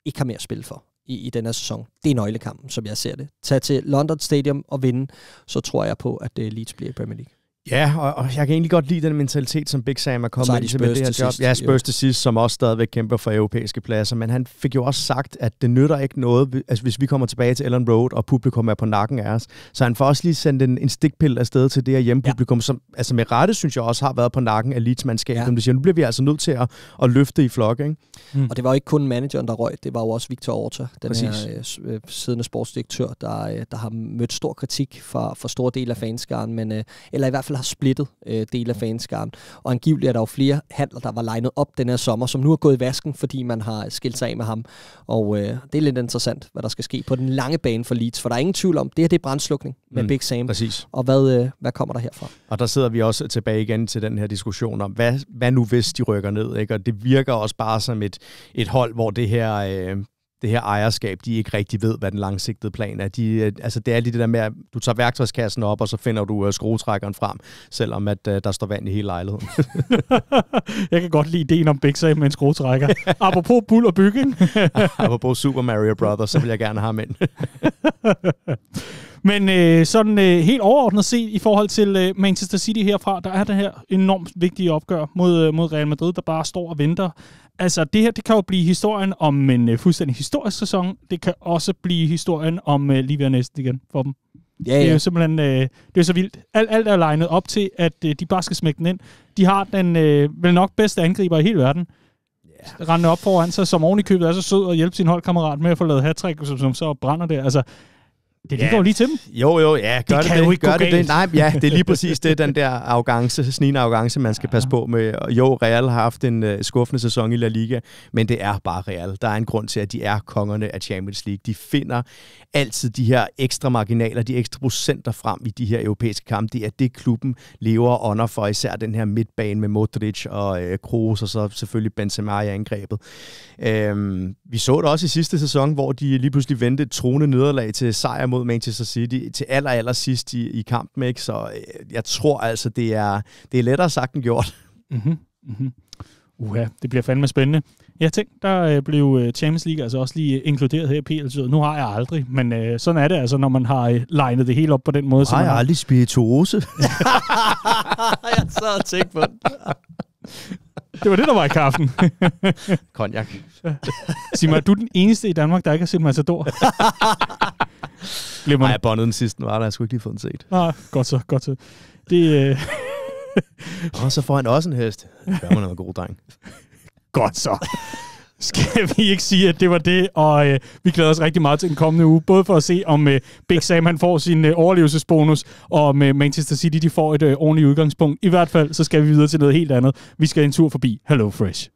ikke har mere at spille for i, i den her sæson. Det er nøglekampen, som jeg ser det. Tag til London Stadium og vinde, så tror jeg på, at øh, Leeds bliver i Premier League. Ja, og, og jeg kan egentlig godt lide den mentalitet, som Big Sam er kommet ind til med det her job. Sidst, ja, Spurs til sidst, som også stadigvæk kæmper for europæiske pladser, men han fik jo også sagt, at det nytter ikke noget, altså, hvis vi kommer tilbage til Ellen Road, og publikum er på nakken af os. Så han får også lige sendt en, en stikpil afsted til det her hjemmepublikum, ja. som altså med rette, synes jeg også har været på nakken af Leeds-mandskabet, ja. du siger, nu bliver vi altså nødt til at, at løfte i flok. Ikke? Mm. Og det var jo ikke kun manageren, der røg, det var jo også Victor Orta, den Præcis. her øh, øh, siddende sportsdirektør, der, øh, der har mødt stor kritik fra, fra store del af fanskaren, men, øh, eller i hvert fald har splittet øh, del af fanskaren. Og angiveligt er der jo flere handler, der var legnet op den her sommer, som nu er gået i vasken, fordi man har skilt sig af med ham. Og øh, det er lidt interessant, hvad der skal ske på den lange bane for Leeds, for der er ingen tvivl om, det her det er brandslukning med mm, Big Sam. Præcis. Og hvad, øh, hvad kommer der herfra? Og der sidder vi også tilbage igen til den her diskussion om, hvad, hvad nu hvis de rykker ned? Ikke? Og det virker også bare som et, et hold, hvor det her... Øh det her ejerskab, de ikke rigtig ved, hvad den langsigtede plan er. De, øh, altså det er lige det der med, at du tager værktøjskassen op, og så finder du uh, skruetrækkeren frem, selvom at uh, der står vand i hele lejligheden. jeg kan godt lide ideen om Big Sam med en skruetrækker. Apropos bull og bygge. Apropos Super Mario Brothers, så vil jeg gerne have ham ind. Men øh, sådan øh, helt overordnet set i forhold til øh, Manchester City herfra, der er det her enormt vigtige opgør mod, øh, mod Real Madrid, der bare står og venter altså det her, det kan jo blive historien om en uh, fuldstændig historisk sæson. Det kan også blive historien om uh, lige ved næsten igen for dem. Ja, ja. Øh, det er jo simpelthen, uh, det er så vildt. Alt, alt er legnet op til, at uh, de bare skal smække den ind. De har den uh, vel nok bedste angriber i hele verden. Yeah. Rende op foran sig, som oven i købet er så sød og hjælpe sin holdkammerat med at få lavet hat som, som så brænder det. Altså, det ligger ja. jo lige til dem. Jo, jo, ja. Gør det, det kan det, jo ikke gør gå det, det. Nej, ja, det er lige præcis det, den der arrogance, snigende arrogance, man skal ja. passe på med. Jo, Real har haft en uh, skuffende sæson i La Liga, men det er bare Real. Der er en grund til, at de er kongerne af Champions League. De finder altid de her ekstra marginaler, de ekstra procenter frem i de her europæiske kampe. Det er det, klubben lever under for, især den her midtbane med Modric og uh, Kroos, og så selvfølgelig Benzema i angrebet. Uh, vi så det også i sidste sæson, hvor de lige pludselig vendte et troende nederlag til sejr mod mod Manchester City til aller, aller sidst i, i kampen. Ikke? Så øh, jeg tror altså, det er, det er lettere sagt end gjort. Mm-hmm. Mm-hmm. Uha, det bliver fandme spændende. Jeg tænkte, der øh, blev øh, Champions League altså også lige inkluderet her i pl Nu har jeg aldrig, men øh, sådan er det altså, når man har øh, legnet det hele op på den måde. Har jeg har aldrig spirituose? jeg så og tænkte på det. det var det, der var i kaffen. Konjak. Sig mig, er du den eneste i Danmark, der ikke har set Matador? Glemmer Nej, jeg bondede den sidste, var der. Jeg skulle ikke lige få den set. Nej, godt så, godt så. Det, øh... Og så får han også en hest. Det gør man noget god dreng. Godt så skal vi ikke sige, at det var det, og øh, vi glæder os rigtig meget til den kommende uge, både for at se, om øh, Big Sam han får sin øh, overlevelsesbonus, og om øh, Manchester City de får et øh, ordentligt udgangspunkt. I hvert fald, så skal vi videre til noget helt andet. Vi skal en tur forbi Hello Fresh.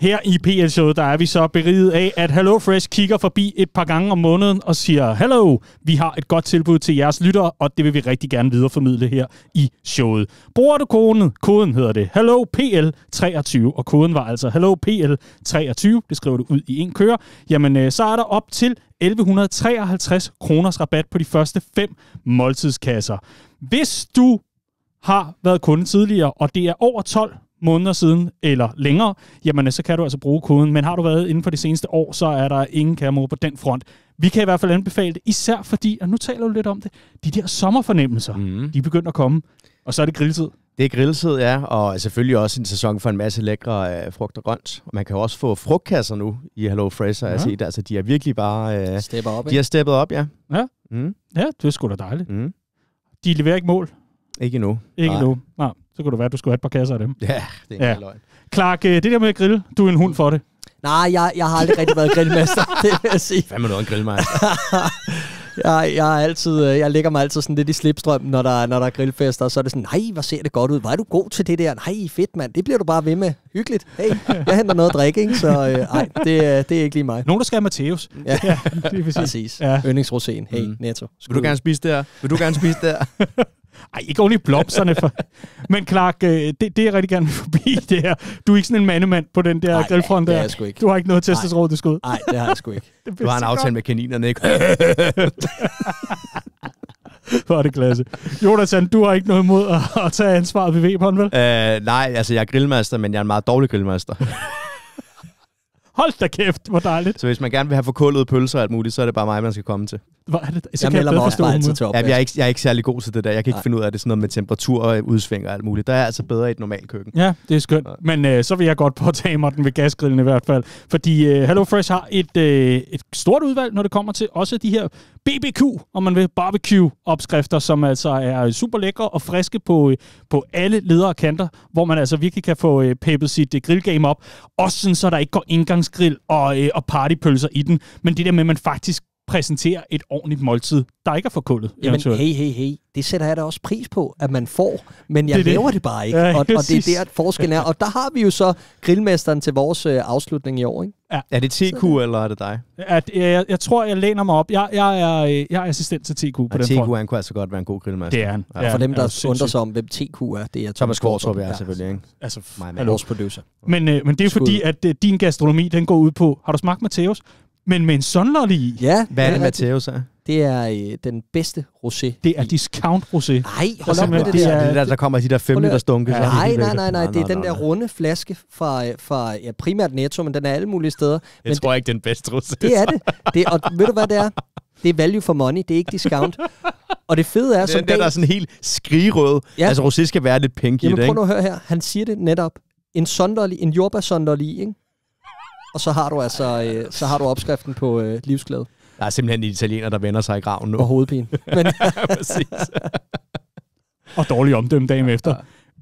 Her i PL der er vi så beriget af, at HelloFresh kigger forbi et par gange om måneden og siger, Hello, vi har et godt tilbud til jeres lyttere, og det vil vi rigtig gerne videreformidle her i showet. Bruger du koden? Koden hedder det Hello PL23, og koden var altså Hello PL23. Det skriver du ud i en køer. Jamen, øh, så er der op til 1153 kroners rabat på de første fem måltidskasser. Hvis du har været kunde tidligere, og det er over 12 måneder siden eller længere, jamen så kan du altså bruge koden. Men har du været inden for de seneste år, så er der ingen kamera på den front. Vi kan i hvert fald anbefale det, især fordi, og nu taler du lidt om det, de der sommerfornemmelser, mm. de er begyndt at komme. Og så er det grilltid. Det er grilltid, ja, og selvfølgelig også en sæson for en masse lækre øh, frugt og grønt. Og man kan jo også få frugtkasser nu i Hello Fresh, har ja. jeg set. Altså, de er virkelig bare... Øh, Stepper op, De har steppet op, ja. Ja, mm. ja det er sgu da dejligt. Mm. De leverer ikke mål. Ikke endnu. Ikke Nej. endnu, Nej. Så kunne det være, at du skulle have et par kasser af dem. Ja, det er en ja. løgn. Clark, øh, det der med at grille, du er en hund for det. Nej, jeg, jeg har aldrig rigtig været grillmester, det vil jeg sige. Hvad med noget en grillmester? jeg, jeg, altid, øh, jeg lægger mig altid sådan lidt i slipstrøm, når der, når der er grillfester, og så er det sådan, nej, hvor ser det godt ud, hvor er du god til det der, nej, fedt mand, det bliver du bare ved med, hyggeligt, hey, jeg henter noget at drikke, ikke? så øh, ej, det, øh, det er ikke lige mig. Nogen, der skal have Mateus. Ja, ja det er præcis. Ja. Yndlingsroséen, hey, mm. netto. Skud. Vil du gerne spise der? Vil du gerne spise der? Ej, ikke only blomsterne. For... Men Clark, øh, det, det er jeg rigtig gerne forbi, det her. Du er ikke sådan en mandemand på den der Ej, grillfront der. det er jeg sgu ikke. Du har ikke noget råd, du skud. Nej, det har jeg sgu ikke. Du har en aftale med kaninerne, ikke? Hvor er det klasse. Jonathan, du har ikke noget imod at, at tage ansvaret ved Weberen, vel? Øh, nej, altså jeg er grillmester, men jeg er en meget dårlig grillmester. Hold da kæft, hvor dejligt. Så hvis man gerne vil have forkullet pølser og alt muligt, så er det bare mig, man skal komme til. Hvor er det? Så jeg kan melder jeg mig også bare altid til Ja, jeg, er ikke, jeg er ikke særlig god til det der. Jeg kan ikke Nej. finde ud af det sådan noget med temperatur og udsving og alt muligt. Der er altså bedre i et normalt køkken. Ja, det er skønt. Men øh, så vil jeg godt påtage mig den ved gasgrillen i hvert fald. Fordi øh, HelloFresh har et, øh, et stort udvalg, når det kommer til også de her BBQ, om man vil, barbecue-opskrifter, som altså er super lækre og friske på, øh, på alle ledere og kanter, hvor man altså virkelig kan få øh, peppet sit øh, grillgame op. Også sådan, så der ikke går indgangsgrill og, øh, og partypølser i den. Men det der med, at man faktisk præsentere et ordentligt måltid, der ikke er for kullet. Jamen, hey, hey, hey, det sætter jeg da også pris på, at man får, men jeg det laver det. det bare ikke, ja, og, og det er der forskellen er. Og der har vi jo så grillmesteren til vores øh, afslutning i år, ikke? Ja. Er det TQ, så, eller er det dig? At, jeg, jeg, jeg tror, jeg læner mig op. Jeg, jeg, er, øh, jeg er assistent til TQ på ja, den TQ, han kunne altså godt være en god grillmester. Det er han. Ja. ja. For dem, der ja, undrer sig om, hvem TQ er, det er Thomas tror vi er selvfølgelig, ikke? Altså, mig, vores producer. Men, øh, men det er fordi, at øh, din gastronomi, den går ud på, har du smagt Mateus? Men med en sunlot i? Ja. Hvad er det, Matteus er? Det er øh, den bedste rosé. Det er discount rosé. Nej, hold op med det, det er, det der, der kommer de der 5 liter dunke. Ja. Nej, nej, nej, nej, det er den der runde flaske fra, øh, fra ja, primært Netto, men den er alle mulige steder. Men jeg tror det, ikke, den bedste rosé. Det er det. det. Og ved du, hvad det er? Det er value for money, det er ikke discount. Og det fede er... Den som der, er der er sådan helt skrigerød. Ja. Altså, rosé skal være lidt pink Jamen, i det, ikke? prøv nu at høre her. Han siger det netop. En sondoli, en jordbærsondoli, ikke? og så har du altså øh, altså. så har du opskriften på øh, livsglæde. Der er simpelthen en italiener, der vender sig i graven nu. Og hovedpine. Men... Præcis. og dårlig omdømme dagen ja, efter.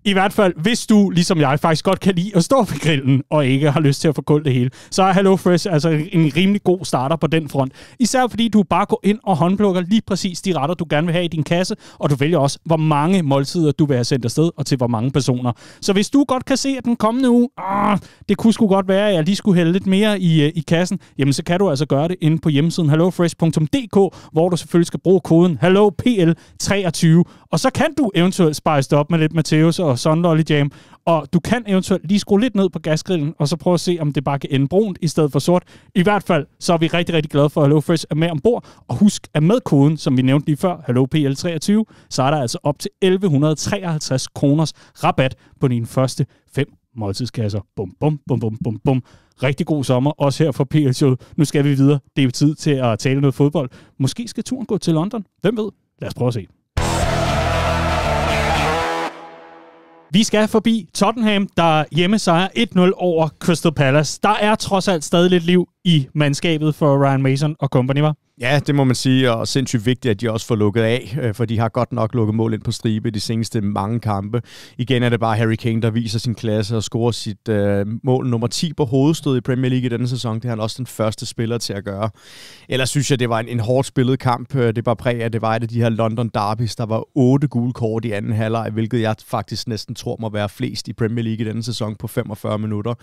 I hvert fald, hvis du, ligesom jeg, faktisk godt kan lide at stå ved grillen, og ikke har lyst til at forkulde det hele, så er HelloFresh altså en rimelig god starter på den front. Især fordi du bare går ind og håndplukker lige præcis de retter, du gerne vil have i din kasse, og du vælger også, hvor mange måltider du vil have sendt afsted, og til hvor mange personer. Så hvis du godt kan se, at den kommende uge, ah, det kunne sgu godt være, at jeg lige skulle hælde lidt mere i, øh, i kassen, jamen så kan du altså gøre det inde på hjemmesiden hellofresh.dk, hvor du selvfølgelig skal bruge koden HelloPL23, og så kan du eventuelt spice det op med lidt Mateus og Lolly Jam, og du kan eventuelt lige skrue lidt ned på gasgrillen, og så prøve at se, om det bare kan ende brunt i stedet for sort. I hvert fald, så er vi rigtig, rigtig glade for, at HelloFresh er med ombord. Og husk, at med koden, som vi nævnte lige før, HelloPL23, så er der altså op til 1153 kroners rabat på dine første fem måltidskasser. Bum, bum, bum, bum, bum, bum. Rigtig god sommer, også her for PL Show. Nu skal vi videre. Det er tid til at tale noget fodbold. Måske skal turen gå til London. Hvem ved? Lad os prøve at se. Vi skal forbi Tottenham, der hjemme sejrer 1-0 over Crystal Palace. Der er trods alt stadig lidt liv i mandskabet for Ryan Mason og company, var? Ja, det må man sige, og sindssygt vigtigt, at de også får lukket af, øh, for de har godt nok lukket mål ind på stribe de seneste mange kampe. Igen er det bare Harry Kane, der viser sin klasse og scorer sit øh, mål nummer 10 på hovedstød i Premier League i denne sæson. Det er han også den første spiller til at gøre. Ellers synes jeg, det var en, en hårdt spillet kamp. Øh, det var præget af, det var et af de her London derbys. Der var otte gule kort i anden halvleg, hvilket jeg faktisk næsten tror må være flest i Premier League i denne sæson på 45 minutter.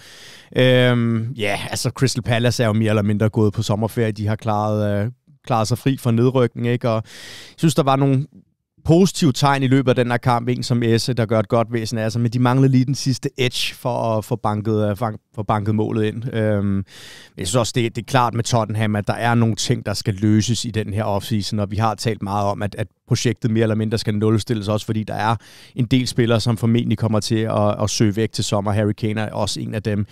Øhm, ja, altså Crystal Palace er jo mere eller mindre gået på sommerferie. De har klaret øh, klarede sig fri for nedrykning, ikke? Og jeg synes, der var nogle positive tegn i løbet af den her kamp, en som Esse, der gør et godt væsen af altså, sig, men de manglede lige den sidste edge for at få banket, øh, for banket målet ind. Øhm, jeg synes også, det, det er klart med Tottenham, at der er nogle ting, der skal løses i den her offseason, og vi har talt meget om, at, at projektet mere eller mindre skal nulstilles, også fordi der er en del spillere, som formentlig kommer til at, at søge væk til sommer. Harry Kane er også en af dem.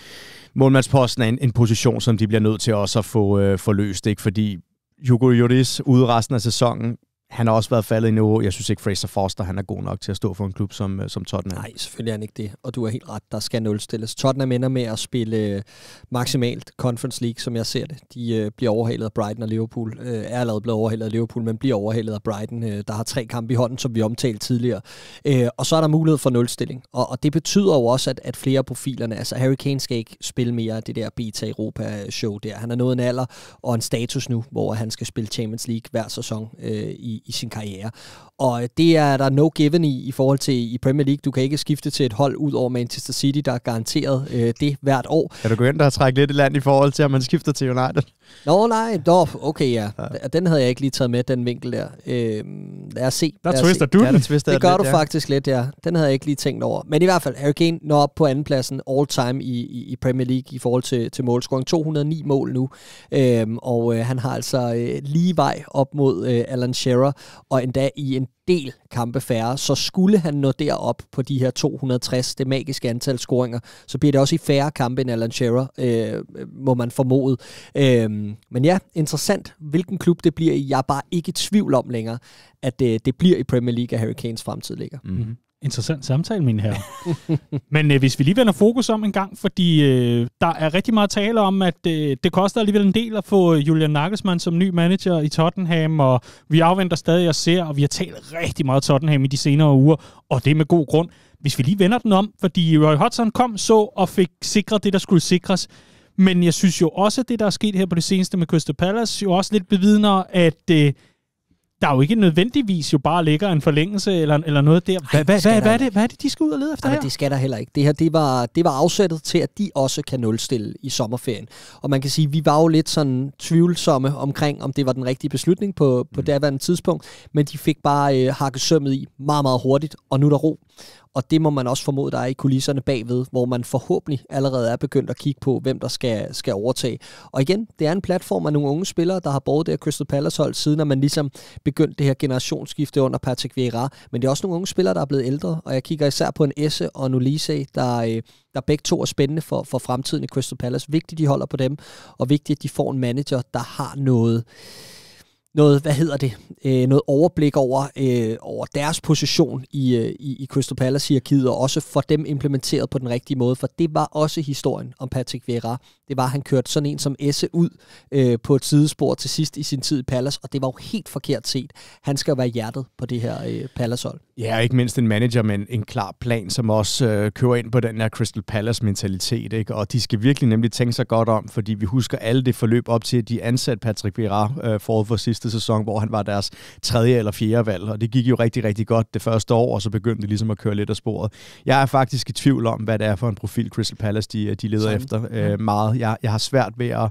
Målmandsposten er en, en position, som de bliver nødt til også at få, øh, få løst, ikke? fordi Hugo Lloris ude resten af sæsonen han har også været faldet i niveau. Jeg synes ikke, Fraser Foster han er god nok til at stå for en klub som, øh, som Tottenham. Nej, selvfølgelig er han ikke det. Og du er helt ret, der skal nulstilles. Tottenham ender med at spille øh, maksimalt Conference League, som jeg ser det. De øh, bliver overhalet af Brighton og Liverpool. Øh, er allerede blevet overhalet af Liverpool, men bliver overhalet af Brighton, øh, der har tre kampe i hånden, som vi omtalte tidligere. Øh, og så er der mulighed for nulstilling. Og, og det betyder jo også, at, at flere profilerne, altså Harry Kane skal ikke spille mere af det der Beta Europa-show der. Han har nået en alder og en status nu, hvor han skal spille Champions League hver sæson øh, i i, sin karriere. Og øh, det er der no given i, i forhold til i Premier League. Du kan ikke skifte til et hold ud over Manchester City, der er garanteret øh, det hvert år. Kan du gå ind og trække lidt i land i forhold til, at man skifter til United? Nå nej, Dorf, okay ja. ja. Den havde jeg ikke lige taget med, den vinkel der. Øh, lad os se. Der lad twister se. du ja, der twister Det gør lidt, du ja. faktisk lidt, ja. Den havde jeg ikke lige tænkt over. Men i hvert fald, Harry Kane når op på andenpladsen all time i, i, i Premier League i forhold til, til målscoring. 209 mål nu, øh, og øh, han har altså øh, lige vej op mod øh, Alan Shearer, og endda i en del kampe færre, så skulle han nå derop på de her 260, det magiske antal scoringer, så bliver det også i færre kampe end Alan Shearer, øh, må man formode. Øh, men ja, interessant, hvilken klub det bliver i. Jeg er bare ikke i tvivl om længere, at øh, det bliver i Premier League, at Harry Kanes fremtid ligger. Mm-hmm. Interessant samtale, mine herrer. Men øh, hvis vi lige vender fokus om en gang, fordi øh, der er rigtig meget tale om, at øh, det koster alligevel en del at få øh, Julian Nagelsmann som ny manager i Tottenham, og vi afventer stadig at ser, og vi har talt rigtig meget Tottenham i de senere uger, og det er med god grund. Hvis vi lige vender den om, fordi Roy Hodgson kom, så og fik sikret det, der skulle sikres. Men jeg synes jo også, at det, der er sket her på det seneste med Crystal Palace, jo også lidt bevidner, at øh, der jo ikke nødvendigvis jo bare ligger en forlængelse eller, eller noget der. Hvad, Ej, hvad, hvad, hvad, er det, hvad er det, de skal ud og lede efter Ej, her? Det skal der heller ikke. Det her det var, det var afsættet til, at de også kan nulstille i sommerferien. Og man kan sige, vi var jo lidt sådan tvivlsomme omkring, om det var den rigtige beslutning på, på mm. daværende tidspunkt, men de fik bare øh, hakket sømmet i meget, meget hurtigt, og nu er der ro. Og det må man også formode, der er i kulisserne bagved, hvor man forhåbentlig allerede er begyndt at kigge på, hvem der skal, skal overtage. Og igen, det er en platform af nogle unge spillere, der har boet det her Crystal Palace hold, siden at man ligesom begyndte det her generationsskifte under Patrick Vieira. Men det er også nogle unge spillere, der er blevet ældre, og jeg kigger især på en Esse og en Ulise, der, øh, der begge to er spændende for, for fremtiden i Crystal Palace. Vigtigt, de holder på dem, og vigtigt, at de får en manager, der har noget noget, hvad hedder det, øh, noget overblik over, øh, over deres position i, øh, i Crystal Palace-hierarkiet, og også for dem implementeret på den rigtige måde, for det var også historien om Patrick Vieira. Det var, at han kørte sådan en som Esse ud øh, på et sidespor til sidst i sin tid i Palace, og det var jo helt forkert set. Han skal være hjertet på det her øh, Palace-hold. Ja, og ikke mindst en manager med en, en klar plan, som også øh, kører ind på den her Crystal Palace-mentalitet, ikke? og de skal virkelig nemlig tænke sig godt om, fordi vi husker alle det forløb op til, at de ansatte Patrick Vieira øh, forud for sidst sidste sæson, hvor han var deres tredje eller fjerde valg, og det gik jo rigtig, rigtig godt det første år, og så begyndte de ligesom at køre lidt af sporet. Jeg er faktisk i tvivl om, hvad det er for en profil Crystal Palace, de, de leder Sådan. efter øh, meget. Jeg, jeg har svært ved at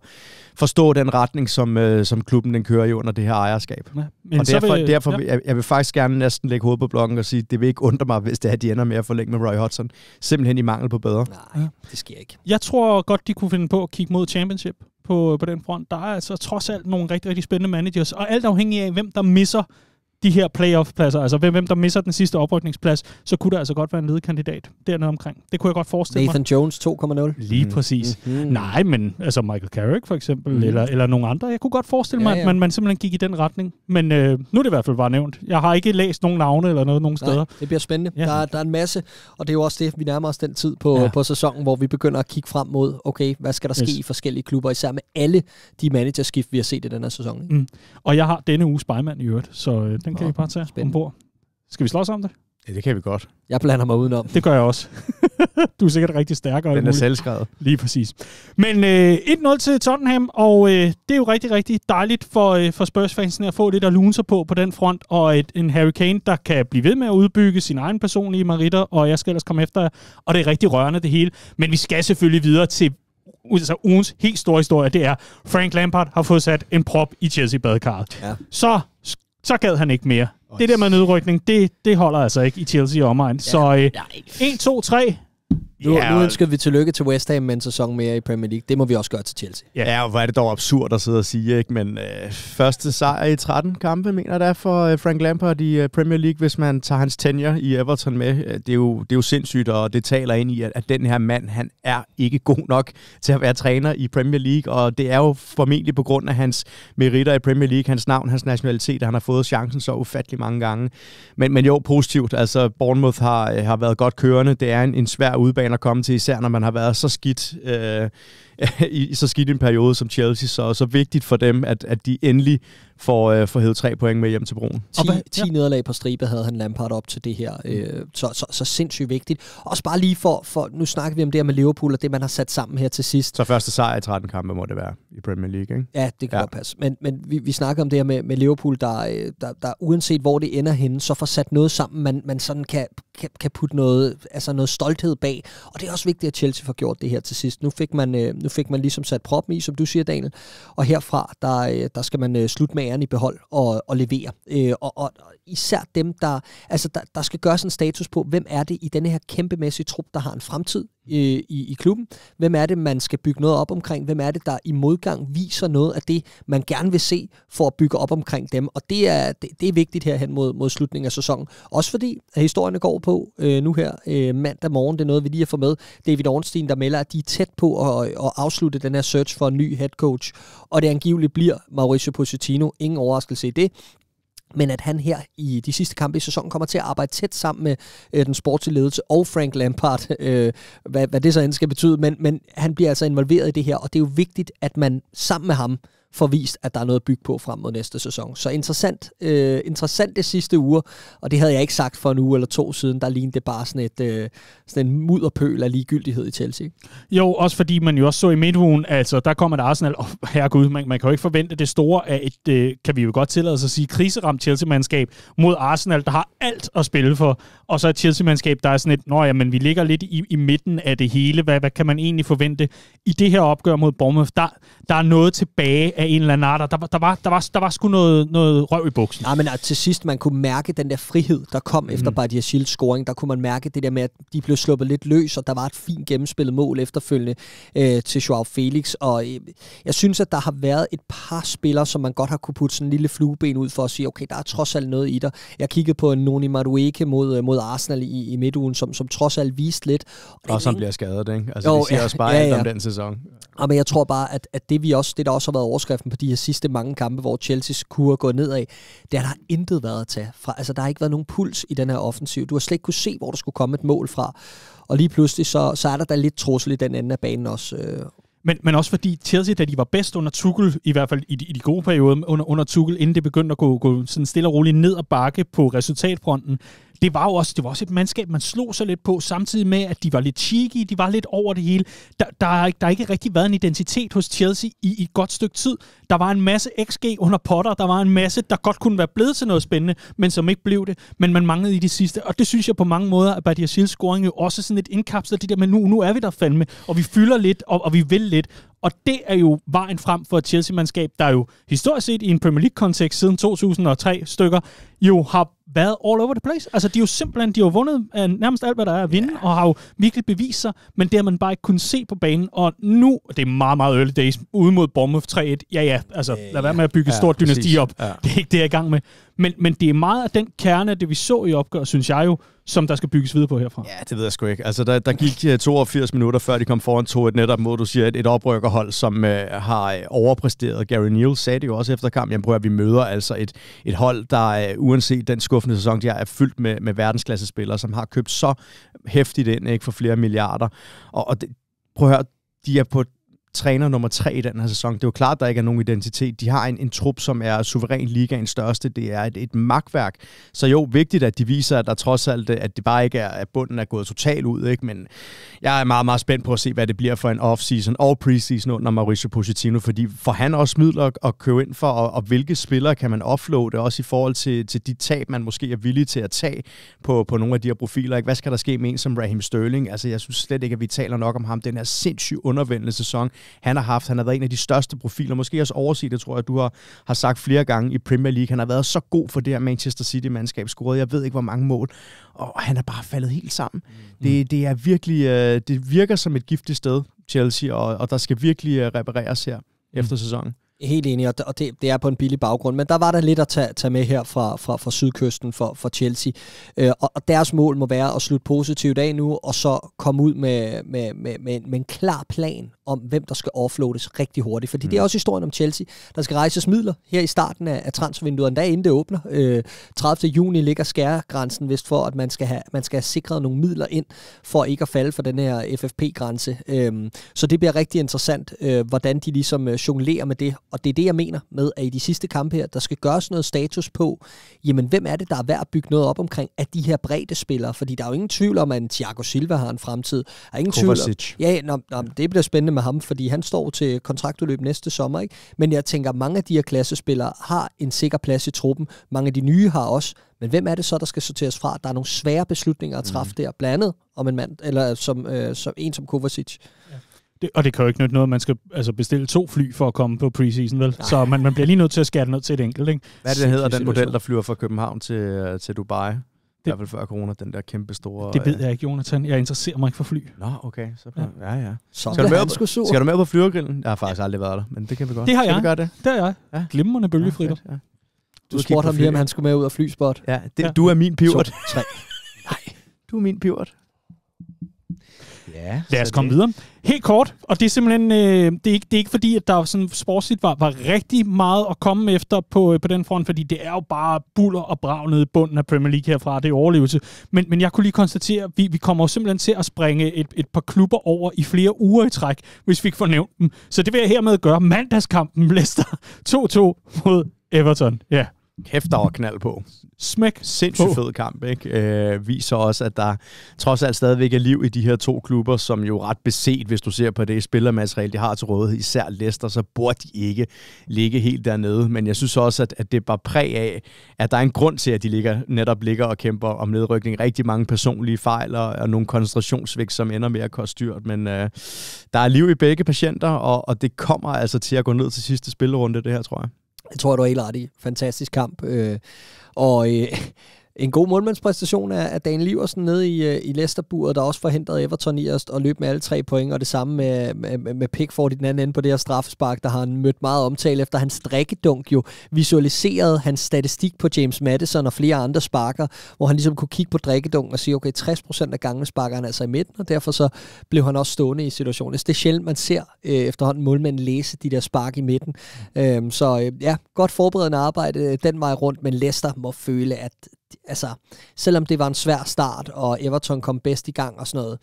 forstå den retning, som, øh, som klubben den kører i under det her ejerskab. Ja. Men og derfor, vil, derfor ja. jeg, jeg vil faktisk gerne næsten lægge hovedet på blokken og sige, det vil ikke undre mig, hvis det er, de ender med at forlænge med Roy Hodgson. Simpelthen i mangel på bedre. Nej, ja. det sker ikke. Jeg tror godt, de kunne finde på at kigge mod Championship på, på den front. Der er altså trods alt nogle rigtig, rigtig spændende managers, og alt afhængig af, hvem der misser de her playoff-pladser, altså hvem, hvem der misser den sidste oprykningsplads, så kunne der altså godt være en kandidat dernede omkring. Det kunne jeg godt forestille Nathan mig. Nathan Jones 2,0? Lige mm. præcis. Mm-hmm. Nej, men altså Michael Carrick for eksempel, mm. eller, eller nogen andre. Jeg kunne godt forestille mig, ja, ja. at man, man simpelthen gik i den retning. Men øh, nu er det i hvert fald bare nævnt. Jeg har ikke læst nogen navne eller noget nogen steder. Nej, det bliver spændende. Ja. Der, er, der er en masse, og det er jo også det, vi nærmer os den tid på, ja. på sæsonen, hvor vi begynder at kigge frem mod, okay, hvad skal der ske yes. i forskellige klubber, især med alle de managerskift, vi har set i den her sæson. Ikke? Mm. Og jeg har denne uge spejmand i øvrigt, så øh, den kan Nå, I bare tage spændende. ombord. Skal vi slås om det? Ja, det kan vi godt. Jeg blander mig udenom. Det gør jeg også. du er sikkert rigtig stærk. Den er muligt. selvskrevet. Lige præcis. Men øh, 1-0 til Tottenham, og øh, det er jo rigtig, rigtig dejligt for, øh, for Spurs-fansen at få lidt at lune sig på på den front, og et, en Harry Kane, der kan blive ved med at udbygge sin egen personlige maritter, og jeg skal ellers komme efter jer, og det er rigtig rørende det hele. Men vi skal selvfølgelig videre til altså ugens helt store historie, det er, Frank Lampard har fået sat en prop i Chelsea-badekarret. Ja. Så så gad han ikke mere. Det der med nedrykning, det, det holder altså ikke i Chelsea omegn. Ja, så øh, 1, 2, 3, nu, ja, nu ønsker vi tillykke til West Ham med en sæson mere i Premier League. Det må vi også gøre til Chelsea. Ja, og hvor er det dog absurd at sidde og sige, ikke? men øh, første sejr i 13 kampe, mener der for øh, Frank Lampard i øh, Premier League, hvis man tager hans tenure i Everton med. Øh, det, er jo, det er jo sindssygt, og det taler ind i, at, at den her mand, han er ikke god nok til at være træner i Premier League, og det er jo formentlig på grund af hans meritter i Premier League, hans navn, hans nationalitet, at han har fået chancen så ufattelig mange gange. Men, men jo, positivt. Altså, Bournemouth har, har været godt kørende. Det er en, en svær udbane fodboldbane at komme til, især når man har været så skidt øh, i, i så skidt en periode som Chelsea, så så vigtigt for dem, at, at de endelig får, øh, får hævet tre point med hjem til broen. 10, 10 nederlag på stribe havde han Lampard op til det her, mm. øh, så, så, så sindssygt vigtigt. Også bare lige for, for, nu snakker vi om det her med Liverpool og det, man har sat sammen her til sidst. Så første sejr i 13 kampe må det være i Premier League, ikke? Ja, det kan ja. godt passe. Men, men vi, vi snakker om det her med, med Liverpool, der, der, øh, der, der uanset hvor det ender henne, så får sat noget sammen, man, man sådan kan, kan, kan putte noget, altså noget stolthed bag. Og det er også vigtigt, at Chelsea får gjort det her til sidst. Nu fik man, øh, nu fik man ligesom sat proppen i, som du siger, Daniel. Og herfra, der, øh, der skal man øh, slutte med æren i behold og, og levere. Øh, og, og, og især dem, der, altså, der, der skal gøres en status på, hvem er det i denne her kæmpemæssige trup, der har en fremtid i, i, i klubben. Hvem er det, man skal bygge noget op omkring? Hvem er det, der i modgang viser noget af det, man gerne vil se for at bygge op omkring dem? Og det er, det, det er vigtigt her hen mod, mod slutningen af sæsonen. Også fordi, at historierne går på øh, nu her øh, mandag morgen. Det er noget, vi lige har fået med. David Ornstein, der melder, at de er tæt på at, at afslutte den her search for en ny head coach. Og det angiveligt bliver Mauricio Pochettino. Ingen overraskelse i det men at han her i de sidste kampe i sæsonen kommer til at arbejde tæt sammen med øh, den sportslige ledelse og Frank Lampard, øh, hvad, hvad det så end skal betyde, men, men han bliver altså involveret i det her, og det er jo vigtigt, at man sammen med ham øh, får vist, at der er noget at bygge på frem mod næste sæson. Så interessant, øh, interessant det sidste uger, og det havde jeg ikke sagt for en uge eller to siden, der lignede det bare sådan, et, øh, sådan en mudderpøl af ligegyldighed i Chelsea. Jo, også fordi man jo også så i midtugen, altså der kommer der Arsenal, og oh, herregud, man, man kan jo ikke forvente det store af et, øh, kan vi jo godt tillade os at sige, kriseramt Chelsea-mandskab mod Arsenal, der har alt at spille for, og så et Chelsea-mandskab, der er sådan et, nå ja, men vi ligger lidt i, i midten af det hele, hvad, hvad kan man egentlig forvente? I det her opgør mod Bournemouth, der, der er noget tilbage af en eller anden art, der, der, var, der, var, der var sgu noget, noget røv i buksen. Nej, men altså, til sidst, man kunne mærke den der frihed, der kom mm. efter mm. Badiashils scoring. Der kunne man mærke det der med, at de blev sluppet lidt løs, og der var et fint gennemspillet mål efterfølgende øh, til Joao Felix. Og øh, jeg synes, at der har været et par spillere, som man godt har kunne putte sådan en lille flueben ud for at sige, okay, der er trods alt noget i dig. Jeg kiggede på Noni Madueke mod, øh, mod Arsenal i, i midtugen, som, som trods alt viste lidt. Og, og som bliver skadet, ikke? Altså, jo, det siger ja, også bare ja, ja. alt om den sæson. Ja, men jeg tror bare, at, at det, vi også, det der også har været oversk overskriften på de her sidste mange kampe, hvor Chelsea's kur går nedad. Det har der intet været at tage fra. Altså, der har ikke været nogen puls i den her offensiv. Du har slet ikke kunne se, hvor der skulle komme et mål fra. Og lige pludselig, så, så er der da lidt trussel i den anden af banen også. Øh. Men, men også fordi Chelsea, da de var bedst under Tuchel, i hvert fald i de, i de gode perioder under, under Tuchel, inden det begyndte at gå, gå sådan stille og roligt ned og bakke på resultatfronten, det var jo også, det var også et mandskab, man slog sig lidt på, samtidig med, at de var lidt cheeky, de var lidt over det hele. Der, der, der har ikke rigtig været en identitet hos Chelsea i, i et godt stykke tid. Der var en masse XG under Potter, der var en masse, der godt kunne være blevet til noget spændende, men som ikke blev det, men man manglede i det sidste. Og det synes jeg på mange måder, at Badiashils scoring jo også sådan lidt indkapsler det der, men nu, nu er vi der fandme, og vi fylder lidt, og, og vi vil lidt. Og det er jo vejen frem for et Chelsea-mandskab, der jo historisk set i en Premier League-kontekst siden 2003 stykker, jo har været all over the place. Altså, de er jo simpelthen, de har vundet øh, nærmest alt, hvad der er at vinde, yeah. og har jo virkelig bevist sig, men det har man bare ikke kunnet se på banen. Og nu, det er meget, meget early days, ude mod Bournemouth 3-1. Ja, ja, altså, lad være med at bygge et stort ja, dynasti op. Ja. Det er ikke det, jeg er i gang med. Men, men det er meget af den kerne, det vi så i opgør, synes jeg jo, som der skal bygges videre på herfra. Ja, det ved jeg sgu ikke. Altså, der, der gik 82 øh, minutter, før de kom foran 2-1 netop mod, du siger, et, et oprykkerhold, som øh, har øh, overpræsteret. Gary Neal sagde det jo også efter kampen, jamen prøver, at vi møder altså et, et hold, der øh, uanset den skuffende sæson, de har, er fyldt med, med verdensklassespillere, som har købt så hæftigt ind, ikke, for flere milliarder. Og, og det, prøv at høre, de er på træner nummer tre i den her sæson. Det er jo klart, at der ikke er nogen identitet. De har en, en trup, som er suveræn ligaens største. Det er et, et magtværk. Så jo, vigtigt, at de viser, at der trods alt, at det bare ikke er, at bunden er gået totalt ud. Ikke? Men jeg er meget, meget spændt på at se, hvad det bliver for en off-season og pre-season under Mauricio Pochettino, fordi får han også midler at købe ind for, og, og hvilke spillere kan man offloade, også i forhold til, til de tab, man måske er villig til at tage på, på nogle af de her profiler. Ikke? Hvad skal der ske med en som Raheem Sterling? Altså, jeg synes slet ikke, at vi taler nok om ham. Den her sindssygt undervendende sæson han har haft. Han har været en af de største profiler, måske også overset det, tror jeg, du har, har sagt flere gange i Premier League. Han har været så god for det her Manchester City-mandskab, scoret jeg ved ikke hvor mange mål, og han er bare faldet helt sammen. Mm. Det, det, er virkelig, øh, det virker som et giftigt sted, Chelsea, og, og der skal virkelig øh, repareres her efter mm. sæsonen. Helt enig, og det, det er på en billig baggrund, men der var der lidt at tage, tage med her fra, fra, fra sydkysten for, for Chelsea, øh, og, og deres mål må være at slutte positivt af nu, og så komme ud med, med, med, med, med en klar plan om, hvem der skal offloades rigtig hurtigt, fordi mm. det er mm. også historien om Chelsea. Der skal rejses midler her i starten af, af transfervinduet, endda inden det åbner. Øh, 30. juni ligger skærgrænsen vist for, at man skal, have, man skal have sikret nogle midler ind, for ikke at falde for den her FFP-grænse. Øh, så det bliver rigtig interessant, øh, hvordan de ligesom øh, jonglerer med det, og det er det, jeg mener med, at i de sidste kampe her, der skal gøres noget status på, jamen hvem er det, der er værd at bygge noget op omkring af de her brede spillere? Fordi der er jo ingen tvivl om, at Thiago Silva har en fremtid. Der er ingen Kovacic. tvivl om, ja, nå, nå, det bliver spændende med ham, fordi han står til kontraktudløb næste sommer. Ikke? Men jeg tænker, at mange af de her klassespillere har en sikker plads i truppen. Mange af de nye har også. Men hvem er det så, der skal sorteres fra? Der er nogle svære beslutninger at træffe mm. der, blandt andet om en mand, eller som, øh, som en som Kovacic. Ja. Det, og det kan jo ikke nytte noget, at man skal altså, bestille to fly for at komme på preseason, vel? Nej. Så man, man bliver lige nødt til at skære det ned til et enkelt, ikke? Hvad er det, der hedder den model, der flyver fra København til, øh, til Dubai? Det, I hvert fald før corona, den der kæmpe store... Det ved øh, jeg ikke, Jonathan. Jeg interesserer mig ikke for fly. Nå, okay. Så, ja, ja. ja. Så skal, du med på, skal du med på flyvergrillen? Jeg har faktisk aldrig været der, men det kan vi godt. Det har jeg. Skal vi gøre det? Det har jeg. Ja. Glimrende bølgefritter. Ja, ja. Du, du spurgte ham lige, om han skulle med ud af flyspot. Ja, det, ja. du er min pivot. Nej, du er min pivot. Ja, Lad os komme det. videre. Helt kort, og det er simpelthen, øh, det, er ikke, det er ikke fordi, at der sådan sportsligt var, var rigtig meget at komme efter på, øh, på den front, fordi det er jo bare buller og brag nede i bunden af Premier League herfra, det er overlevelse. Men, men jeg kunne lige konstatere, at vi, vi kommer jo simpelthen til at springe et, et par klubber over i flere uger i træk, hvis vi ikke får nævnt dem. Så det vil jeg hermed gøre. Mandagskampen, Leicester 2-2 mod Everton. Ja. Kæft, der var knald på. Smæk Sindssygt fed kamp, ikke? Øh, viser også, at der trods alt stadigvæk er liv i de her to klubber, som jo ret beset, hvis du ser på det spillermateriale, de har til rådighed, især Leicester, så burde de ikke ligge helt dernede. Men jeg synes også, at, at det bare præg af, at der er en grund til, at de ligger, netop ligger og kæmper om nedrykning. Rigtig mange personlige fejl og, og nogle koncentrationsvigt, som ender med at koste dyrt. Men øh, der er liv i begge patienter, og, og det kommer altså til at gå ned til sidste spillerunde, det her, tror jeg. Jeg tror, du er helt artig. Fantastisk kamp. Øh, og øh, en god målmandspræstation af, af Dan Liversen nede i, øh, i Leicesterburet, der også forhindrede Everton i at, løbe med alle tre point, og det samme med, med, med Pickford i den anden ende på det her straffespark, der har han mødt meget omtale efter hans drikkedunk jo visualiserede hans statistik på James Madison og flere andre sparker, hvor han ligesom kunne kigge på drikkedunk og sige, okay, 60% af gangene sparker han altså i midten, og derfor så blev han også stående i situationen. Det er sjældent, man ser øh, efterhånden målmanden læse de der spark i midten. Øh, så øh, ja, godt forberedende arbejde øh, den vej rundt, men Leicester må føle, at altså, selvom det var en svær start, og Everton kom bedst i gang og sådan noget,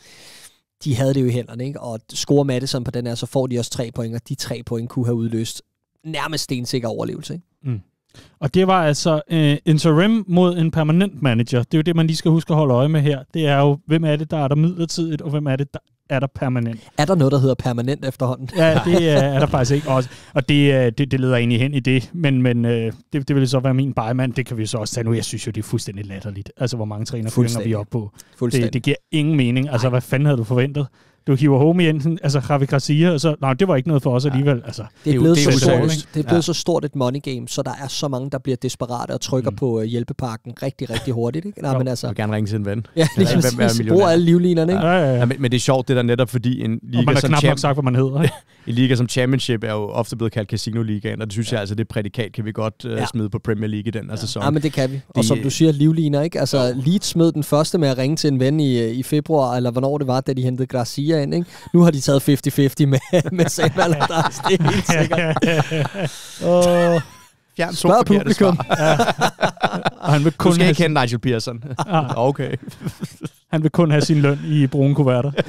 de havde det jo i hænderne, ikke? Og score Madison på den her, så får de også tre point, og de tre point kunne have udløst nærmest stensikker overlevelse, ikke? Mm. Og det var altså øh, interim mod en permanent manager. Det er jo det, man lige skal huske at holde øje med her. Det er jo, hvem er det, der er der midlertidigt, og hvem er det, der er der permanent. Er der noget, der hedder permanent efterhånden? Ja, det er, øh, er der faktisk ikke også. Og det, øh, det, det leder egentlig hen i det, men, men øh, det, det vil så være min bejemand. det kan vi så også tage nu. Jeg synes jo, det er fuldstændig latterligt, altså hvor mange trænerfyringer vi op på. Det, det giver ingen mening. Altså, Ej. hvad fanden havde du forventet? du hiver Home Jensen, altså Javi Garcia, og så, nej, det var ikke noget for os alligevel. Altså, det, er blevet, det, er så, stort, det er blevet ja. så stort et money game, så der er så mange, der bliver desperate og trykker mm. på øh, hjælpepakken rigtig, rigtig hurtigt. Ikke? Nej, jo, men altså, jeg vil gerne ringe til en ven. Ja, lige ja, hvem er Brug alle livlinerne. Ikke? Ja, ja, ja. ja men, men, det er sjovt, det der netop, fordi en liga og man som knap champ- nok sagt, hvad man hedder. en liga som Championship er jo ofte blevet kaldt Casino Ligaen, og det synes ja. jeg altså, det prædikat kan vi godt uh, ja. smide på Premier League i den her sæson. Ja, men det kan vi. Og som du siger, livliner, ikke? Altså, Leeds smed den første med at ringe til en ven i, øh, i februar, eller hvornår det var, da de hentede Garcia ind, Ikke? Nu har de taget 50-50 med, med Sandman og det er helt sikkert. og Fjern Spørg publikum. Ja. og han vil kun du skal ikke kende Nigel Pearson. Ah. okay. Han vil kun have sin løn i brune kuverter.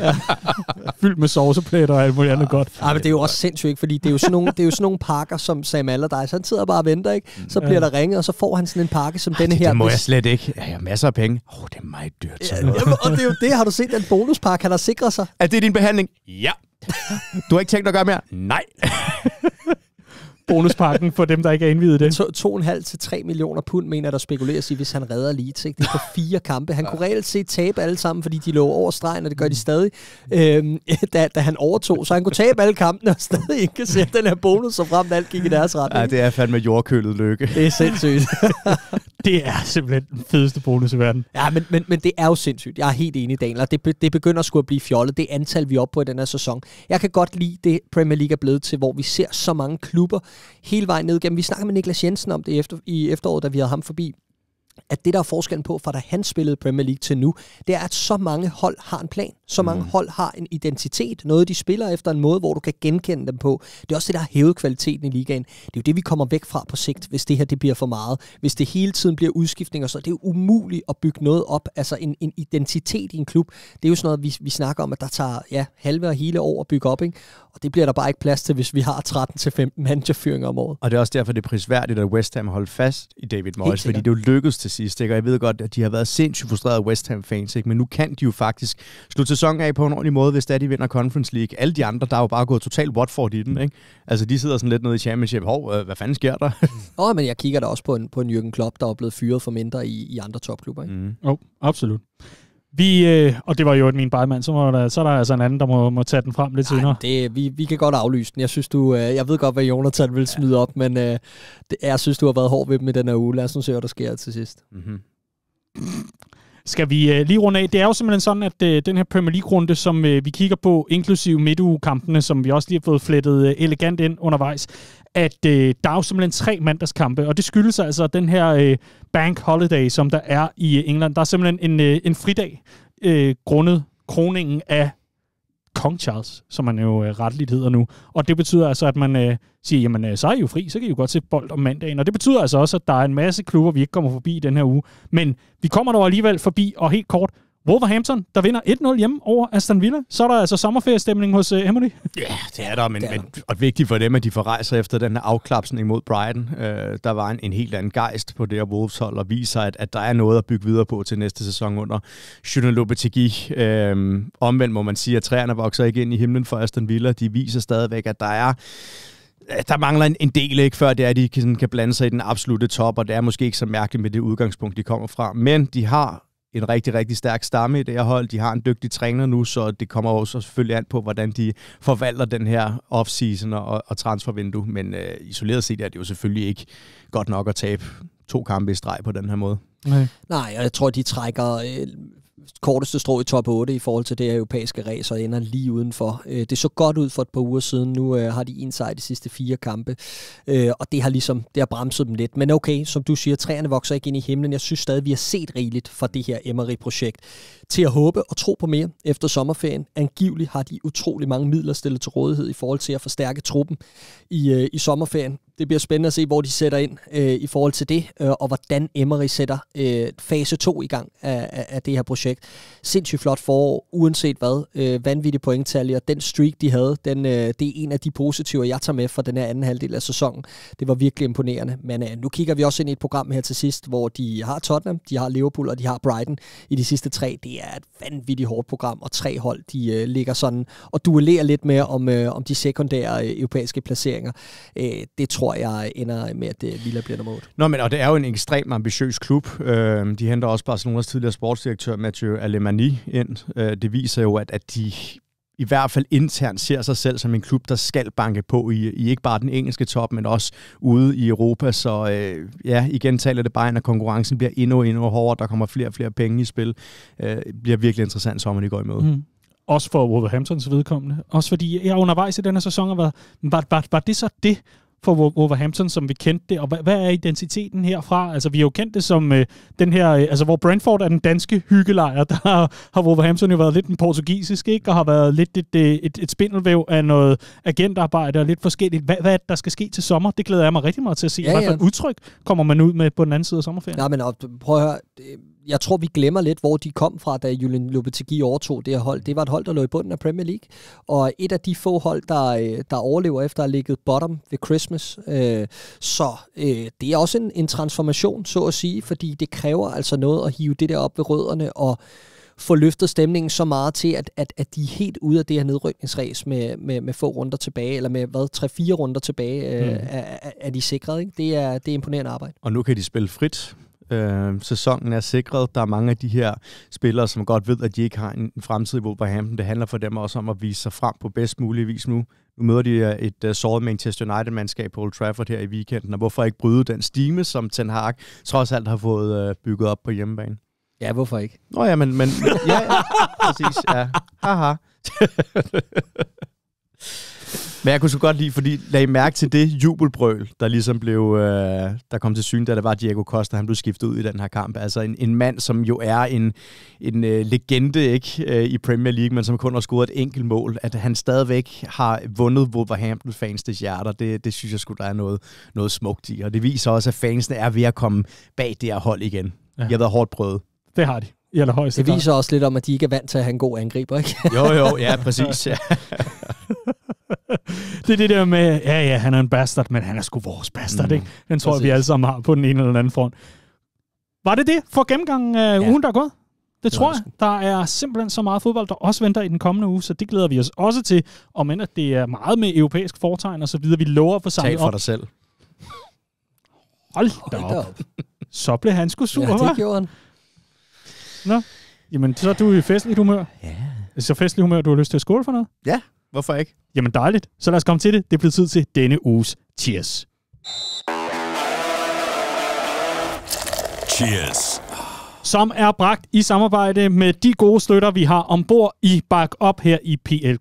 Ja. Fyldt med sovsepletter og alt muligt andet godt. Ja, men det er jo også sindssygt, ikke? fordi det er jo sådan nogle, det er jo sådan nogle pakker, som Sam Allardyce, han sidder bare og venter, ikke? Mm. Så bliver ja. der ringet, og så får han sådan en pakke som Ej, denne det, her. Det må hvis... jeg slet ikke. Jeg har masser af penge. Åh, oh, det er meget dyrt. Ja, jamen, og det er jo det, har du set den bonuspakke, han har sikret sig? Er det din behandling? Ja. Du har ikke tænkt dig at gøre mere? Nej. bonuspakken for dem, der ikke er indvidet det. 2,5 til 3 millioner pund, mener der spekulerer sig, hvis han redder lige til. Det er for fire kampe. Han ja. kunne reelt set tabe alle sammen, fordi de lå over stregen, og det gør de stadig, øhm, da, da han overtog. Så han kunne tabe alle kampene og stadig ikke kan se den her bonus, så frem alt gik i deres retning. Ja, det er fandme jordkølet lykke. Det er sindssygt. det er simpelthen den fedeste bonus i verden. Ja, men, men, men det er jo sindssygt. Jeg er helt enig, Daniel. Og det, det begynder sgu at blive fjollet, det antal, vi er oppe på i den her sæson. Jeg kan godt lide det, Premier League er blevet til, hvor vi ser så mange klubber, hele vejen ned gennem. Vi snakkede med Niklas Jensen om det efter, i efteråret, da vi havde ham forbi at det, der er forskellen på, fra da han spillede Premier League til nu, det er, at så mange hold har en plan. Så mange mm. hold har en identitet. Noget, de spiller efter en måde, hvor du kan genkende dem på. Det er også det, der har hævet kvaliteten i ligaen. Det er jo det, vi kommer væk fra på sigt, hvis det her det bliver for meget. Hvis det hele tiden bliver udskiftninger, så er det jo umuligt at bygge noget op. Altså en, en identitet i en klub, det er jo sådan noget, vi, vi snakker om, at der tager ja, halve og hele år at bygge op. Ikke? Og det bliver der bare ikke plads til, hvis vi har 13-15 managerfyringer om året. Og det er også derfor, det er prisværdigt, at West Ham holder fast i David Moyes, fordi det jo lykkedes til sidst. Ikke? Og jeg ved godt, at de har været sindssygt frustrerede West Ham-fans, ikke? men nu kan de jo faktisk slutte sæsonen af på en ordentlig måde, hvis det er, de vinder Conference League. Alle de andre, der er jo bare gået totalt Watford i den. Ikke? Altså, de sidder sådan lidt nede i Championship. Hov, øh, hvad fanden sker der? Åh, oh, men jeg kigger da også på en, på en Jürgen Klopp, der er blevet fyret for mindre i, i andre topklubber. Ikke? Mm. Oh, absolut. Vi, øh, og det var jo min bagmand, så, må der, så er der altså en anden, der må, må tage den frem lidt Ej, senere. Det, vi, vi kan godt aflyse den. Jeg synes, du, øh, jeg ved godt, hvad Jonathan vil smide ja. op, men øh, det, jeg synes, du har været hård ved dem i den her uge. Lad os nu se, hvad der sker til sidst. Mm-hmm. Skal vi øh, lige runde af? Det er jo simpelthen sådan, at øh, den her Premier League-runde, som øh, vi kigger på, inklusive midtugekampene, som vi også lige har fået flettet øh, elegant ind undervejs, at øh, der er jo simpelthen tre mandagskampe, og det skyldes altså den her øh, bank holiday, som der er i England. Der er simpelthen en, øh, en fridag øh, grundet kroningen af Kong Charles, som man jo øh, hedder nu. Og det betyder altså, at man øh, siger, jamen øh, så er I jo fri, så kan I jo godt se bold om mandagen. Og det betyder altså også, at der er en masse klubber, vi ikke kommer forbi den her uge. Men vi kommer dog alligevel forbi, og helt kort, Wolverhampton, der vinder 1-0 hjemme over Aston Villa. Så er der altså sommerferiestemning hos uh, Emily. Ja, det er der, men, det er der. men og vigtigt for dem, at de får rejser efter den her afklapsning mod Brighton. Uh, der var en, en helt anden gejst på det her Wolves hold, og viser, at, at der er noget at bygge videre på til næste sæson under Julian Lopetegui. Uh, omvendt må man sige, at træerne vokser ikke ind i himlen for Aston Villa. De viser stadigvæk, at der er der mangler en, en del, ikke, før det er, at de kan, sådan, kan blande sig i den absolute top, og det er måske ikke så mærkeligt med det udgangspunkt, de kommer fra. Men de har en rigtig, rigtig stærk stamme i det her hold. De har en dygtig træner nu, så det kommer også selvfølgelig an på, hvordan de forvalter den her offseason og, og transfervindue. Men øh, isoleret set er det jo selvfølgelig ikke godt nok at tabe to kampe i streg på den her måde. Nej. Nej, og jeg tror, de trækker øh, korteste strå i top 8 i forhold til det europæiske race og ender lige udenfor. Øh, det så godt ud for et par uger siden. Nu øh, har de en sejr de sidste fire kampe, øh, og det har ligesom det har bremset dem lidt. Men okay, som du siger, træerne vokser ikke ind i himlen. Jeg synes stadig, vi har set rigeligt fra det her Emery-projekt. Til at håbe og tro på mere efter sommerferien. Angiveligt har de utrolig mange midler stillet til rådighed i forhold til at forstærke truppen i, øh, i sommerferien det bliver spændende at se, hvor de sætter ind øh, i forhold til det, øh, og hvordan Emery sætter øh, fase 2 i gang af, af, af det her projekt. Sindssygt flot forår, uanset hvad. Øh, vanvittige pointtal, og den streak, de havde, den, øh, det er en af de positive, jeg tager med fra den her anden halvdel af sæsonen. Det var virkelig imponerende. Men øh, nu kigger vi også ind i et program her til sidst, hvor de har Tottenham, de har Liverpool og de har Brighton i de sidste tre. Det er et vanvittigt hårdt program, og tre hold, de øh, ligger sådan og duellerer lidt mere om, øh, om de sekundære øh, europæiske placeringer. Øh, det tror tror jeg ender med, at øh, Villa bliver nummer 8. Nå, men og det er jo en ekstremt ambitiøs klub. Øhm, de henter også Barcelonas tidligere sportsdirektør Mathieu Alemani ind. Øh, det viser jo, at, at de i hvert fald internt ser sig selv som en klub, der skal banke på i, i ikke bare den engelske top, men også ude i Europa. Så øh, ja, igen taler det bare ind, at konkurrencen bliver endnu, endnu hårdere. Der kommer flere og flere penge i spil. Øh, bliver virkelig interessant sommeren, I går imod. Mm. Også for Wolverhamptons vedkommende. Også fordi jeg undervejs i denne sæson har været, var, var, var det så det? for Wolverhampton, som vi kendte det, og hvad er identiteten herfra? Altså, vi har jo kendt det som øh, den her, øh, altså hvor Brentford er den danske hyggelejr, der har, har Wolverhampton jo været lidt den portugisiske, ikke? og har været lidt et, øh, et, et spindelvæv af noget agentarbejde og lidt forskelligt. Hvad, hvad der skal ske til sommer, det glæder jeg mig rigtig meget til at se. Ja, ja. Hvad for et udtryk kommer man ud med på den anden side af sommerferien? Nej, men prøv at høre, jeg tror, vi glemmer lidt, hvor de kom fra, da Julian Lopetegi overtog det her hold. Det var et hold, der lå i bunden af Premier League, og et af de få hold, der, øh, der overlever efter at have ligget bottom ved Christmas. Øh, så øh, det er også en, en transformation, så at sige, fordi det kræver altså noget at hive det der op ved rødderne, og få løftet stemningen så meget til, at, at, at de er helt ude af det her nedrykningsræs med, med, med få runder tilbage, eller med hvad, tre-fire runder tilbage, mm. øh, er, er de sikret. Ikke? Det, er, det er imponerende arbejde. Og nu kan de spille frit Øh, sæsonen er sikret. Der er mange af de her spillere, som godt ved, at de ikke har en fremtid i Wolverhampton. Det handler for dem også om at vise sig frem på bedst mulig vis nu. Nu møder de øh, et uh, såret Manchester United-mandskab på Old Trafford her i weekenden, og hvorfor ikke bryde den stime, som Ten Hag trods alt har fået uh, bygget op på hjemmebane? Ja, hvorfor ikke? Nå ja, men... men ja, ja, præcis. Ja. Haha. Men jeg kunne så godt lide, fordi lagde I mærke til det jubelbrøl, der ligesom blev, øh, der kom til syn, da der var Diego Costa, han blev skiftet ud i den her kamp. Altså en, en mand, som jo er en, en øh, legende ikke øh, i Premier League, men som kun har scoret et enkelt mål, at han stadigvæk har vundet Wolverhampton fans des hjerter, det, det synes jeg skulle der er noget, noget smukt i. Og det viser også, at fansene er ved at komme bag det her hold igen. Ja. De har været hårdt prøvet. Det har de i Det viser også lidt om, at de ikke er vant til at have en god angriber, ikke? jo, jo, ja, præcis. Ja. det er det der med, ja ja, han er en bastard, men han er sgu vores bastard, mm, ikke? Den tror jeg, vi alle sammen har på den ene eller den anden front. Var det det for gennemgangen af ja. ugen, der er gået? Det, det tror jeg. der er simpelthen så meget fodbold, der også venter i den kommende uge, så det glæder vi os også til. Og men at det er meget med europæisk foretegn og så videre. Vi lover for samlet op. for dig selv. Hold da op. op. så blev han sgu sur, Ja, det hva? gjorde han. Nå, jamen så er du i festlig humør. Ja. Så festlig humør, du har lyst til at skåle for noget? Ja, Hvorfor ikke? Jamen dejligt. Så lad os komme til det. Det er blevet tid til denne uges Cheers. Cheers som er bragt i samarbejde med de gode støtter, vi har ombord i Bak Op her i PL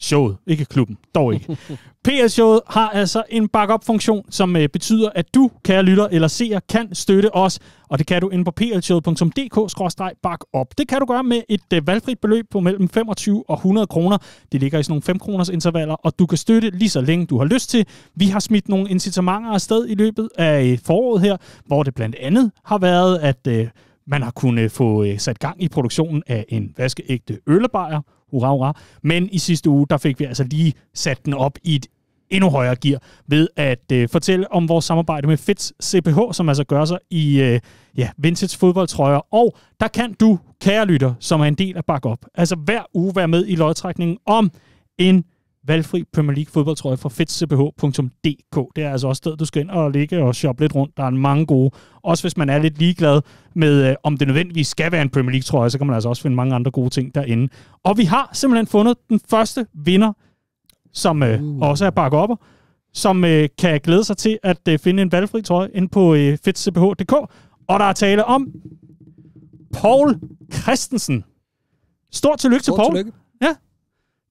Showet. Ikke klubben, dog ikke. PS-showet har altså en backup-funktion, som øh, betyder, at du, kære lytter eller seer, kan støtte os. Og det kan du ind på plshowet.dk-backup. Det kan du gøre med et øh, valgfrit beløb på mellem 25 og 100 kroner. Det ligger i sådan nogle 5 kroners intervaller, og du kan støtte lige så længe du har lyst til. Vi har smidt nogle incitamenter afsted i løbet af øh, foråret her, hvor det blandt andet har været, at øh, man har kunnet få øh, sat gang i produktionen af en vaskeægte ølebajer, hurra, hurra. Men i sidste uge, der fik vi altså lige sat den op i et endnu højere gear ved at øh, fortælle om vores samarbejde med Fits CPH, som altså gør sig i øh, ja, vintage fodboldtrøjer. Og der kan du, kære lytter, som er en del af Bak Op, altså hver uge være med i lodtrækningen om en valgfri Premier League fodboldtrøje fra fedcbh.dk. Det er altså også sted, du skal ind og ligge og shoppe lidt rundt. Der er mange gode. Også hvis man er lidt ligeglad med, øh, om det nødvendigvis skal være en Premier League trøje, så kan man altså også finde mange andre gode ting derinde. Og vi har simpelthen fundet den første vinder, som øh, uh. også er bakke oppe, som øh, kan glæde sig til at øh, finde en valgfri trøje ind på øh, fedcbh.dk. Og der er tale om Paul Christensen. Stort tillykke Stort til Paul. Tillykke. Ja,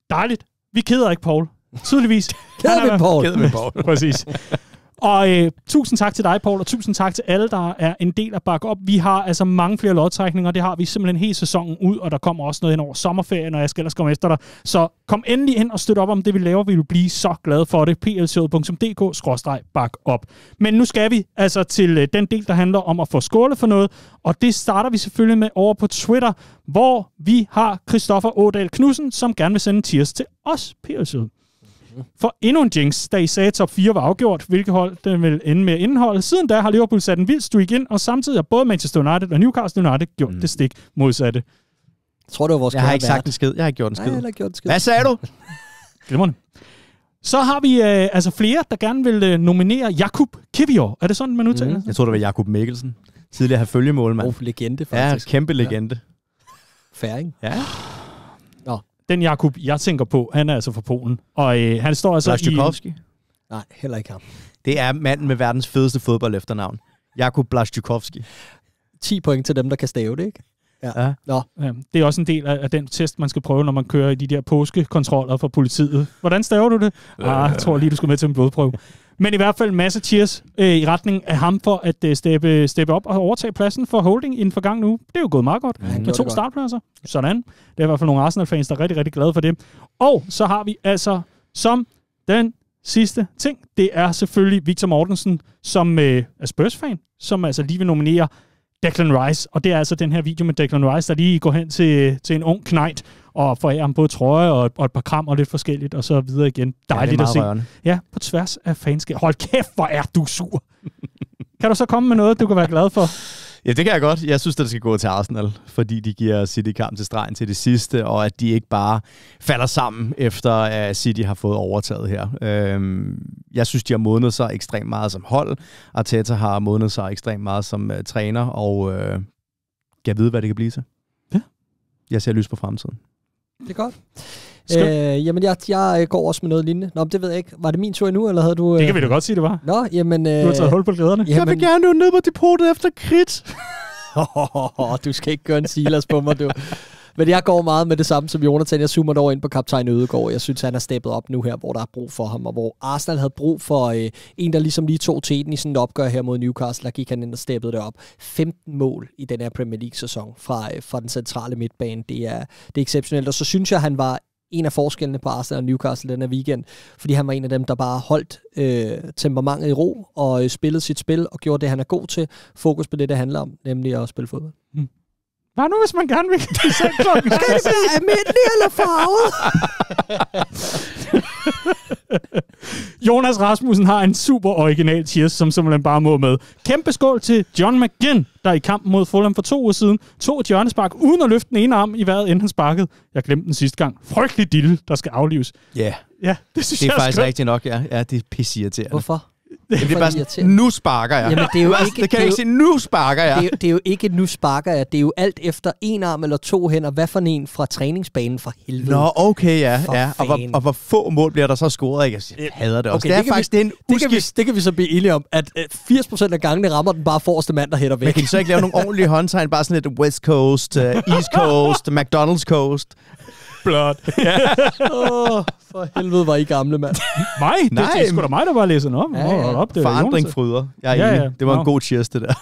dejligt. Vi keder ikke Paul. Tydeligvis. keder vi Paul. Keder vi Paul. Præcis. Og øh, tusind tak til dig, Paul, og tusind tak til alle, der er en del af bakke Op. Vi har altså mange flere lodtrækninger, det har vi simpelthen hele sæsonen ud, og der kommer også noget ind over sommerferien, og jeg skal ellers komme efter dig. Så kom endelig ind og støt op om det, vi laver. Vi vil blive så glade for det. plcdk bakke op. Men nu skal vi altså til øh, den del, der handler om at få skåle for noget, og det starter vi selvfølgelig med over på Twitter, hvor vi har Christoffer Ådal Knudsen, som gerne vil sende tirs til os, plc for endnu en jinx, da I sagde, at top 4 var afgjort, hvilket hold den vil ende med at indeholde. Siden da har Liverpool sat en vild streak ind, og samtidig har både Manchester United og Newcastle United gjort mm. det stik modsatte. Jeg tror, det var vores Jeg har ikke sagt en skid. Jeg har gjort en skid. Nej, jeg har gjort en skid. Hvad sagde du? Glimmerne. Så har vi øh, altså flere, der gerne vil øh, nominere Jakub Kivior. Er det sådan, man mm. udtaler mm. Jeg tror, det var Jakub Mikkelsen. Tidligere har mand. Oh, legende, faktisk. Ja, kæmpe legende. Ja. Færing. Ja. Den Jakub, jeg tænker på, han er altså fra Polen. Og øh, han står altså Lars i... Nej, heller ikke ham. Det er manden med verdens fedeste fodbold efternavn. Jakub Blaszczykowski. 10 point til dem, der kan stave det, ikke? Ja. ja. Nå. Ja, det er også en del af, af den test, man skal prøve, når man kører i de der påskekontroller fra politiet. Hvordan staver du det? Ah, jeg øh. tror lige, du skulle med til en blodprøve. Men i hvert fald masse cheers øh, i retning af ham for at øh, steppe, steppe op og overtage pladsen for holding inden for gang nu. Det er jo gået meget godt. Ja, med to startpladser. Sådan. Det er i hvert fald nogle Arsenal-fans, der er rigtig, rigtig glade for det. Og så har vi altså som den sidste ting, det er selvfølgelig Victor Mortensen, som øh, er Spurs-fan, som altså lige vil nominere Declan Rice. Og det er altså den her video med Declan Rice, der lige går hen til, til en ung knight, og forære ham både trøje og, og et par kram og lidt forskelligt, og så videre igen. Dejligt ja, at se. Rørende. Ja, på tværs af fanskab. Hold kæft, hvor er du sur! kan du så komme med noget, du kan være glad for? Ja, det kan jeg godt. Jeg synes, at det skal gå til Arsenal, fordi de giver City kamp til stregen til det sidste, og at de ikke bare falder sammen efter, at City har fået overtaget her. Øhm, jeg synes, de har modnet sig ekstremt meget som hold. Arteta har modnet sig ekstremt meget som uh, træner, og øh, jeg vide, hvad det kan blive til? Ja. Jeg ser lys på fremtiden. Det er godt. Øh, jamen, jeg, jeg øh, går også med noget lignende. Nå, men det ved jeg ikke. Var det min tur endnu, eller havde du... Det kan øh, vi da godt sige, det var. Nå, jamen... Øh... Du har øh, taget hul på glæderne. Jamen... Jeg vil gerne nå ned på depotet efter kridt. du skal ikke gøre en silas på mig, du. Men jeg går meget med det samme som Jonathan. Jeg zoomer dog ind på kaptajn Ødegaard. Jeg synes, han er steppet op nu her, hvor der er brug for ham, og hvor Arsenal havde brug for øh, en, der ligesom lige tog teten i sådan et opgør her mod Newcastle. Der gik han ind og steppede det op. 15 mål i den her Premier League-sæson fra, øh, fra den centrale midtbane. Det er, det er exceptionelt. Og så synes jeg, han var en af forskellene på Arsenal og Newcastle den her weekend, fordi han var en af dem, der bare holdt øh, temperamentet i ro og øh, spillede sit spil og gjorde det, han er god til. Fokus på det, det handler om, nemlig at spille fodbold. Hvad nu, hvis man gerne vil sendt klokken? Skal det være almindelig eller farvet? Jonas Rasmussen har en super original cheers, som simpelthen bare må med. Kæmpe skål til John McGinn, der i kampen mod Fulham for to uger siden tog et hjørnespark uden at løfte den ene arm i vejret, inden han sparkede. Jeg glemte den sidste gang. Frygtelig dille, der skal aflives. Ja. Yeah. Ja, det synes det er jeg faktisk rigtigt nok, ja. ja det er til. Hvorfor? Det, det er bare sådan, nu sparker jeg. Jamen, det, er jo altså, ikke, det kan det jeg ikke sige, nu sparker jeg. Det er, det er jo ikke nu sparker jeg, det er jo alt efter en arm eller to hænder. Hvad for en fra træningsbanen for helvede? Nå, okay, ja. ja. Og, hvor, og hvor få mål bliver der så scoret? Ikke? Jeg hader det også. Okay, det, er det faktisk vi, det er en det kan, vi, det kan vi så blive enige om, at 80% øh, af gangene rammer den bare forreste mand, der hætter væk. Men kan de så ikke lave nogle ordentlige håndtegn? Bare sådan lidt West Coast, uh, East Coast, McDonald's Coast. Blot. Ja. oh, for helvede var I gamle, mand. Nej, det, Nej, det er sgu da mig, der bare læser den Ja, ja. op det Forandring fryder. Jeg er ja, Ja. Det var en god cheers, det der.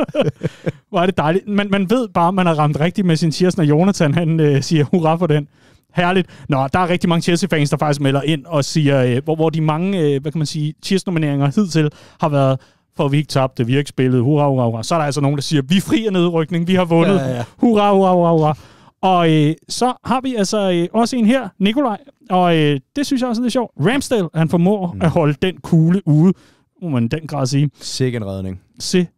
Hvor er det dejligt. Man, man ved bare, at man har ramt rigtigt med sin cheers, når Jonathan han, øh, siger hurra for den. Herligt. Nå, der er rigtig mange Chelsea-fans, der faktisk melder ind og siger, øh, hvor, hvor de mange, øh, hvad kan man sige, Cheers-nomineringer hidtil har været for vi ikke tabte, vi har ikke spillet, hurra, hurra, hurra. Så er der altså nogen, der siger, vi frier nedrykning, vi har vundet, ja, ja. hurra, hurra, hurra, hurra. Og øh, så har vi altså øh, også en her, Nikolaj, og øh, det synes jeg også er lidt sjovt. Ramsdale, han formår mm. at holde den kugle ude, må man den grad sige. Sikke en redning. Sikke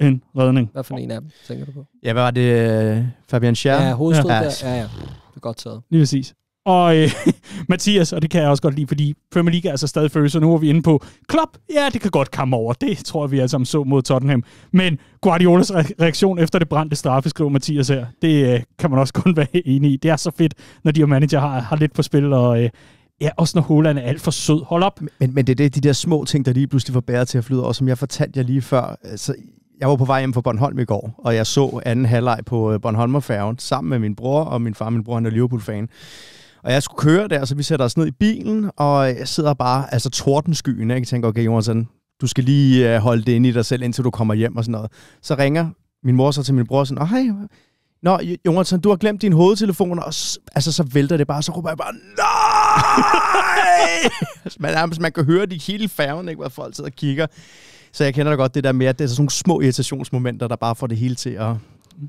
en redning. Hvad for en af dem, tænker du på? Ja, hvad var det? Øh, Fabian Scher? Ja, hovedstød ja. der. Ja, ja. Det er godt taget. Lige præcis og øh, Mathias, og det kan jeg også godt lide, fordi Premier League er altså stadig følelse, nu er vi inde på Klopp. Ja, det kan godt komme over. Det tror jeg, vi alle sammen så mod Tottenham. Men Guardiolas reaktion efter det brændte straffe, skriver Mathias her, det øh, kan man også kun være enig i. Det er så fedt, når de her manager har, har lidt på spil, og øh, Ja, også når Holland er alt for sød. Hold op. Men, men det er det, de der små ting, der lige pludselig får bæret til at flyde. Og som jeg fortalte jer lige før, altså, jeg var på vej hjem fra Bornholm i går, og jeg så anden halvleg på øh, Bornholmerfærgen sammen med min bror, og min far min bror han er Liverpool-fan. Og jeg skulle køre der, så vi sætter os ned i bilen, og jeg sidder bare, altså tordenskyen, ikke? Jeg tænker, okay, Jonathan, du skal lige øh, holde det inde i dig selv, indtil du kommer hjem og sådan noget. Så ringer min mor så til min bror og sådan, hej, Nå, Jonathan, du har glemt din hovedtelefon, og altså, så vælter det bare, så råber jeg bare, nej! man, nærmest, man kan høre de hele færgen, ikke, hvor folk sidder og kigger. Så jeg kender da godt det der med, at det er sådan nogle små irritationsmomenter, der bare får det hele til at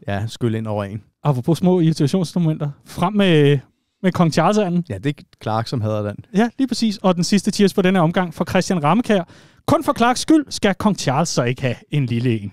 ja, skylle ind over en. Apropos små irritationsmomenter, frem med med Kong charles -anden. Ja, det er Clark, som havde den. Ja, lige præcis. Og den sidste tirs på denne omgang for Christian Rammekær. Kun for Clarks skyld skal Kong Charles så ikke have en lille en.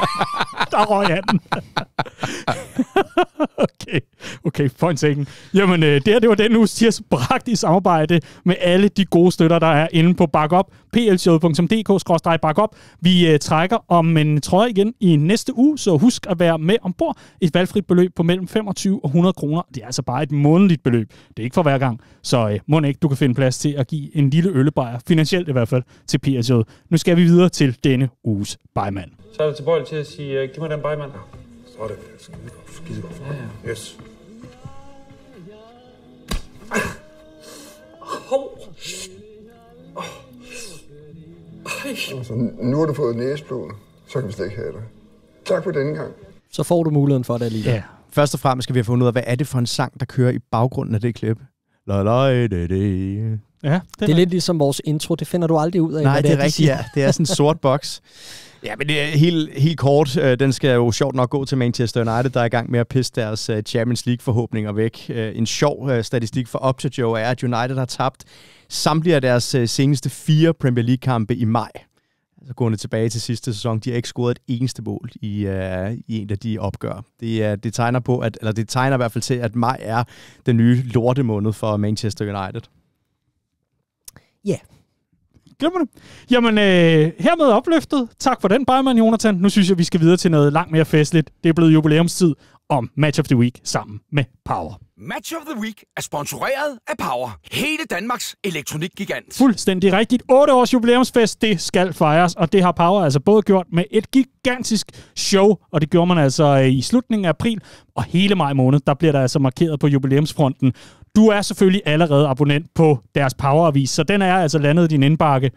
der røg han. den. okay, okay, for en Jamen, øh, det her, det var den uges tirs bragt i samarbejde med alle de gode støtter, der er inde på Bakop. plshowdk backup Vi øh, trækker om en trøje igen i næste uge, så husk at være med ombord. Et valgfrit beløb på mellem 25 og 100 kroner. Det er altså bare et månedligt beløb. Det er ikke for hver gang. Så øh, må ikke, du kan finde plads til at give en lille øllebejer, finansielt i hvert fald, til PSJ. Nu skal vi videre til denne uges bejmand så er det tilbøjelig til at sige, øh, giv mig den bare, mand. Så er det skide godt. Ja, ja. Yes. Altså, nu har du fået næseblod, så kan vi slet ikke have det. Tak for denne gang. Så får du muligheden for det alligevel. Ja. Først og fremmest skal vi have fundet ud af, hvad er det for en sang, der kører i baggrunden af det klip. La, la, de, de. Ja, det, er, det er lidt ligesom vores intro, det finder du aldrig ud af. Nej, det, det er, rigtigt, ja. Det er sådan en sort boks. Ja, men det er helt, helt kort. Øh, den skal jo sjovt nok gå til Manchester United, der er i gang med at pisse deres øh, Champions League-forhåbninger væk. Øh, en sjov statistik for Up to Joe er, at United har tabt samtlige af deres seneste fire Premier League-kampe i maj altså gående tilbage til sidste sæson, de har ikke scoret et eneste mål i, uh, i en af de opgør. Det, uh, det tegner på, at, eller det tegner i hvert fald til, at maj er den nye lortemåned for Manchester United. Ja. Yeah. det. Jamen, øh, hermed opløftet. Tak for den, Bayern Jonathan. Nu synes jeg, vi skal videre til noget langt mere festligt. Det er blevet jubilæumstid om Match of the Week sammen med Power. Match of the Week er sponsoreret af Power, hele Danmarks elektronikgigant. Fuldstændig rigtigt. 8 års jubilæumsfest, det skal fejres, og det har Power altså både gjort med et gigantisk show, og det gjorde man altså øh, i slutningen af april, og hele maj måned, der bliver der altså markeret på jubilæumsfronten. Du er selvfølgelig allerede abonnent på deres Power-avis, så den er altså landet i din indbakke.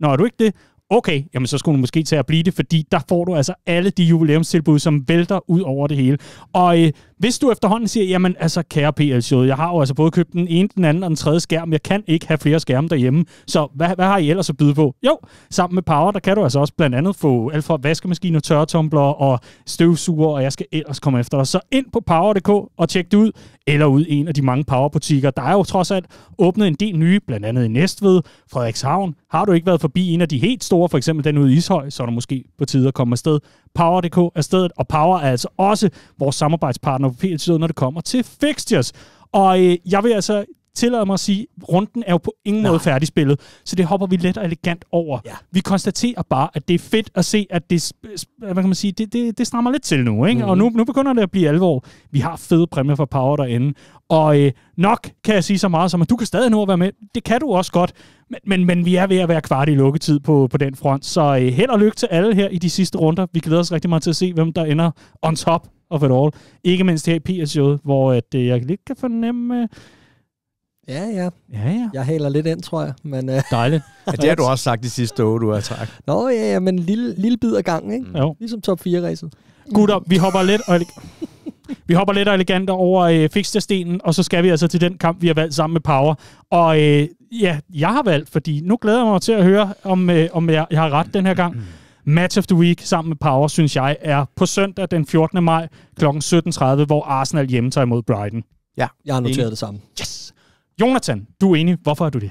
Når er du ikke det? okay, jamen så skulle du måske tage at blive det, fordi der får du altså alle de jubilæumstilbud, som vælter ud over det hele. Og øh, hvis du efterhånden siger, jamen altså kære pl jeg har jo altså både købt den ene, den anden og den tredje skærm, jeg kan ikke have flere skærme derhjemme, så hvad, hvad har I ellers at byde på? Jo, sammen med Power, der kan du altså også blandt andet få alt fra vaskemaskiner, tørretumbler og støvsuger, og jeg skal ellers komme efter dig. Så ind på power.dk og tjek det ud, eller ud i en af de mange Power-butikker. Der er jo trods alt åbnet en del nye, blandt andet i Næstved, Frederikshavn. Har du ikke været forbi en af de helt store store, for eksempel den ude i Ishøj, så er der måske på tide at komme afsted. Power.dk er stedet, og Power er altså også vores samarbejdspartner på PLC, når det kommer til fixtures. Og øh, jeg vil altså tillade mig at sige, at runden er jo på ingen Nej. måde færdigspillet, så det hopper vi let og elegant over. Ja. Vi konstaterer bare, at det er fedt at se, at det, hvad kan man sige, det, det, det strammer lidt til nu, ikke? Mm. og nu, nu begynder det at blive alvor. Vi har fede præmier for Power derinde, og øh, nok kan jeg sige så meget som, at du kan stadig nå at være med. Det kan du også godt, men, men, men vi er ved at være kvart i lukketid på, på den front, så øh, held og lykke til alle her i de sidste runder. Vi glæder os rigtig meget til at se, hvem der ender on top of it all. Ikke mindst her i PSJ, hvor at, øh, jeg lidt kan fornemme... Øh, Ja, ja. ja, ja. Jeg hæler lidt ind, tror jeg. Men, uh... Dejligt. ja, det har du også sagt de sidste år, du har træk. Nå ja, ja men lille, lille bid af gangen, ikke? Mm. Ligesom top 4-ræset. Gutter, vi hopper lidt... Og... Vi hopper lidt og elegant over øh, fikstestenen, og så skal vi altså til den kamp, vi har valgt sammen med Power. Og øh, ja, jeg har valgt, fordi nu glæder jeg mig til at høre, om, øh, om jeg, jeg har ret den her gang. Mm. Match of the Week sammen med Power, synes jeg, er på søndag den 14. maj kl. 17.30, hvor Arsenal hjemme tager imod Brighton. Ja, jeg har noteret Enig. det samme. Yes! Jonathan, du er enig. Hvorfor er du det?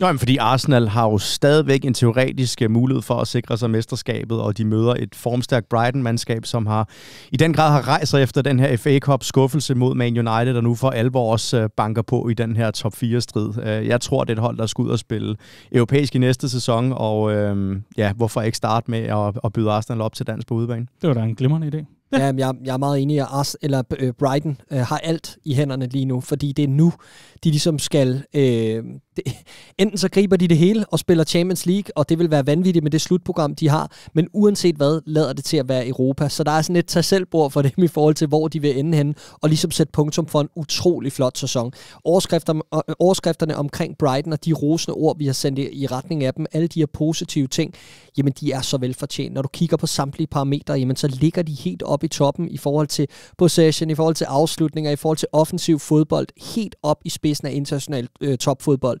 Nå, men fordi Arsenal har jo stadigvæk en teoretisk øh, mulighed for at sikre sig mesterskabet, og de møder et formstærkt Brighton-mandskab, som har i den grad har rejst sig efter den her FA Cup skuffelse mod Man United, og nu for alvor også øh, banker på i den her top 4-strid. Øh, jeg tror, det er et hold, der skal ud og spille europæisk i næste sæson, og øh, ja, hvorfor ikke starte med at, at byde Arsenal op til dansk på udebane? Det var da en glimrende idé. Ja, jeg, jeg er meget enig i, at Ars, eller, øh, Brighton øh, har alt i hænderne lige nu, fordi det er nu, de ligesom skal øh, det, enten så griber de det hele og spiller Champions League, og det vil være vanvittigt med det slutprogram, de har. Men uanset hvad, lader det til at være Europa. Så der er sådan et tag selv for dem i forhold til, hvor de vil ende hen, og ligesom sætte punktum for en utrolig flot sæson. Overskrifterne, øh, overskrifterne omkring Brighton og de rosende ord, vi har sendt i, i retning af dem, alle de her positive ting, jamen de er så velfortjent. Når du kigger på samtlige parametre, jamen så ligger de helt op i toppen i forhold til possession, i forhold til afslutninger, i forhold til offensiv fodbold, helt op i spidsen af international øh, topfodbold.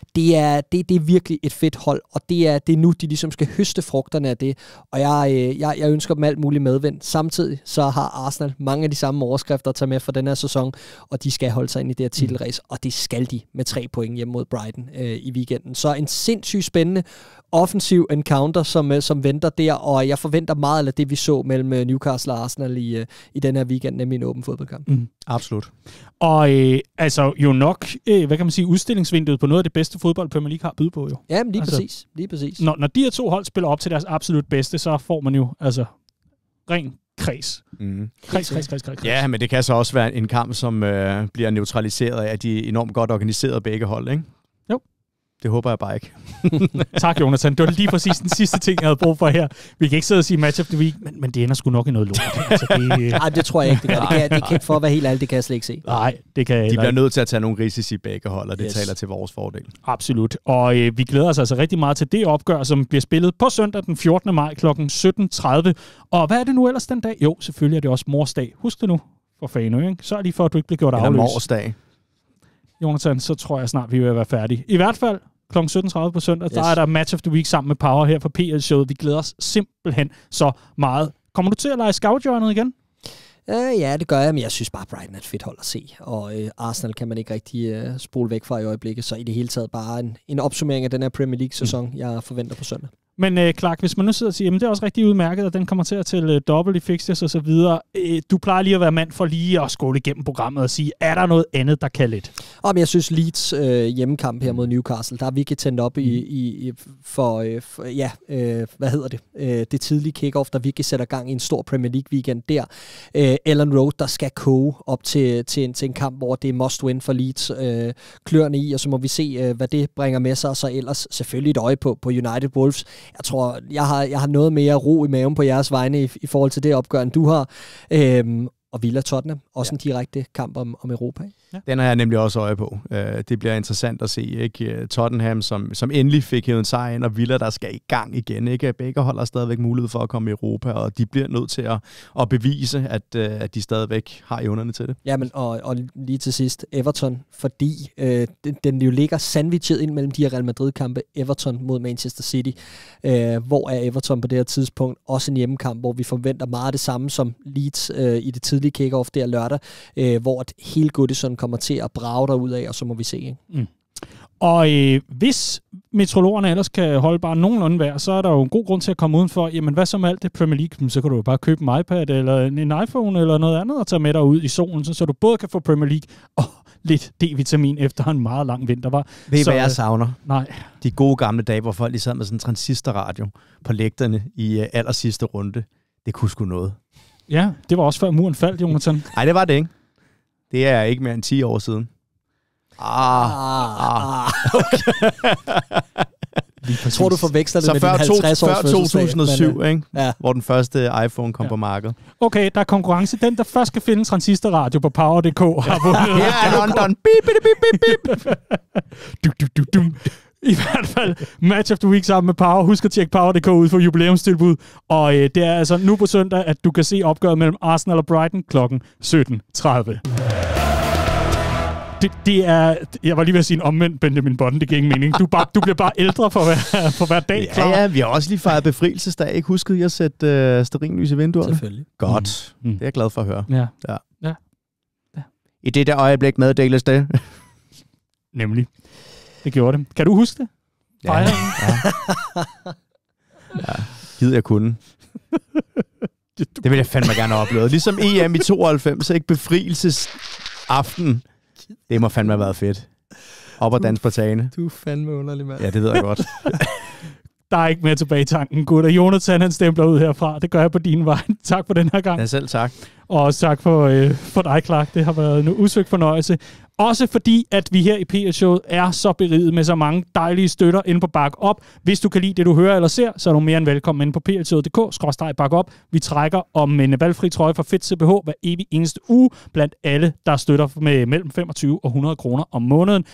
det er, det, det er virkelig et fedt hold, og det er, det er nu, de ligesom skal høste frugterne af det. Og jeg, øh, jeg, jeg ønsker dem alt muligt medvind. Samtidig så har Arsenal mange af de samme overskrifter at tage med for den her sæson, og de skal holde sig ind i det her titelrace, mm. og det skal de med tre point hjemme mod Brighton øh, i weekenden. Så en sindssygt spændende offensiv encounter, som, øh, som venter der, og jeg forventer meget af det, vi så mellem øh, Newcastle og Arsenal i, øh, i den her weekend, nemlig en åben fodboldkamp. Mm, absolut. Og øh, altså jo nok, øh, hvad kan man sige, udstillingsvinduet på noget af det bedste fodbold, Premier League har byde på jo. Ja, men lige altså, præcis. Lige præcis. Når, når de her to hold spiller op til deres absolut bedste, så får man jo altså ren kreds. Mm. Kreds, kreds, kreds, kreds, kreds. Ja, men det kan så også være en kamp, som øh, bliver neutraliseret af, de enormt godt organiserede begge hold, ikke? Det håber jeg bare ikke. tak, Jonathan. Det var lige præcis den sidste ting, jeg havde brug for her. Vi kan ikke sidde og sige match of the week, men, men det ender sgu nok i noget lort. Altså, det... Nej, øh, det tror jeg ikke, det gør. Det kan, det kan, for at være helt ærlig, det kan jeg slet ikke se. Nej, det kan jeg De bliver nødt til at tage nogle risici i begge hold, og det yes. taler til vores fordel. Absolut. Og øh, vi glæder os altså rigtig meget til det opgør, som bliver spillet på søndag den 14. maj kl. 17.30. Og hvad er det nu ellers den dag? Jo, selvfølgelig er det også morsdag. Husk det nu for fanden, ikke? Så er lige for, at du ikke bliver gjort afløs. Eller morsdag. Jonathan, så tror jeg snart, vi vil være færdige. I hvert fald, kl. 17.30 på søndag. Yes. Der er der Match of the Week sammen med Power her for pl Show. Vi glæder os simpelthen så meget. Kommer du til at lege scoutjørnet igen? Øh, ja, det gør jeg, men jeg synes bare, Brighton er et fedt hold at se. Og uh, Arsenal kan man ikke rigtig uh, spole væk fra i øjeblikket, så i det hele taget bare en, en opsummering af den her Premier League-sæson, mm. jeg forventer på søndag. Men øh, Clark, hvis man nu sidder og siger, at det er også rigtig udmærket, og den kommer til at tælle øh, dobbelt i fixtures og så videre. Øh, du plejer lige at være mand for lige at skåle igennem programmet og sige, er der noget andet, der kan lidt? Om jeg synes Leeds øh, hjemmekamp her mm. mod Newcastle, der er virkelig tændt op i, mm. i, i for, øh, for, ja, øh, hvad hedder det, øh, det tidlige kickoff, der virkelig sætter gang i en stor Premier League weekend der. Øh, Ellen Road, der skal koge op til, til, en, til en kamp, hvor det er must win for Leeds øh, kløerne i, og så må vi se, øh, hvad det bringer med sig, og så ellers selvfølgelig et øje på, på United Wolves jeg tror, jeg har, jeg har noget mere ro i maven på jeres vegne i, i forhold til det opgør, end du har. Øhm, og Villa Tottenham, også ja. en direkte kamp om, om Europa. Ikke? Ja. Den har jeg nemlig også øje på. Uh, det bliver interessant at se. Ikke? Øh, Tottenham, som, som endelig fik hævet en sejr ind, og Villa, der skal i gang igen. Ikke? Begge holder stadigvæk mulighed for at komme i Europa, og de bliver nødt til at, at bevise, at, øh, at de stadigvæk har evnerne til det. Ja, men og, og lige til sidst, Everton, fordi øh, den, den jo ligger sandwichet ind mellem de her Real Madrid-kampe, Everton mod Manchester City, øh, hvor er Everton på det her tidspunkt også en hjemmekamp, hvor vi forventer meget det samme som Leeds øh, i det tidlige kick-off der lørdag, øh, hvor at hele Goodison kommer til at brage dig ud af, og så må vi se. Ikke? Mm. Og øh, hvis metrologerne ellers kan holde bare nogenlunde værd, så er der jo en god grund til at komme udenfor. Jamen hvad som alt det Premier League? Så kan du jo bare købe en iPad eller en iPhone eller noget andet og tage med dig ud i solen, så, så du både kan få Premier League og lidt D-vitamin efter en meget lang vinter. Var. Ved I, hvad jeg øh, savner? Nej. De gode gamle dage, hvor folk lige sad med sådan en transistorradio på lægterne i øh, allersidste runde. Det kunne sgu noget. Ja, det var også før muren faldt, Jonathan. Nej, det var det ikke. Det er ikke mere end 10 år siden. Ah, ah, ah. Okay. Jeg tror, du forveksler det så med før 50 to, før 2007, men, øh, ikke? Ja. hvor den første iPhone kom ja. på markedet. Okay, der er konkurrence. Den, der først skal finde transistorradio på Power.dk, har vundet. ja, London. bip, bip, bip, bip. du, du, du, du. I hvert fald Match of the Week sammen med Power. Husk at tjekke Power.dk ud for jubilæumstilbud. Og øh, det er altså nu på søndag, at du kan se opgøret mellem Arsenal og Brighton klokken 17.30 det, det er, jeg var lige ved at sige en omvendt Benjamin Botten, det giver ingen mening. Du, bare, du bliver bare ældre for hver, for hver dag, Ja, ja, vi har også lige fejret befrielsesdag. Ikke husket jeg at sætte øh, sterinlys i vinduerne? Selvfølgelig. Godt. Mm. mm. Det er jeg glad for at høre. Ja. ja. ja. ja. I det der øjeblik meddeles det. Nemlig. Det gjorde det. Kan du huske det? Ja. ja. ja. Gid jeg kunne. det vil jeg fandme gerne have oplevet. Ligesom EM i 92, ikke befrielsesaften. Det må fandme have været fedt. Op og dans på tagene. Du er fandme underlig, mand. Ja, det ved jeg godt. Der er ikke mere tilbage i tanken, Og Jonathan, han stempler ud herfra. Det gør jeg på din vej. tak for den her gang. Ja, selv tak. Og også tak for, øh, for dig, Clark. Det har været en usøgt fornøjelse. Også fordi, at vi her i PS Showet er så beriget med så mange dejlige støtter inde på Bak Op. Hvis du kan lide det, du hører eller ser, så er du mere end velkommen inde på prshowet.dk, skråstrej Bak Op. Vi trækker om en valgfri trøje fra Fit CBH hver evig eneste uge, blandt alle, der støtter med mellem 25 og 100 kroner om måneden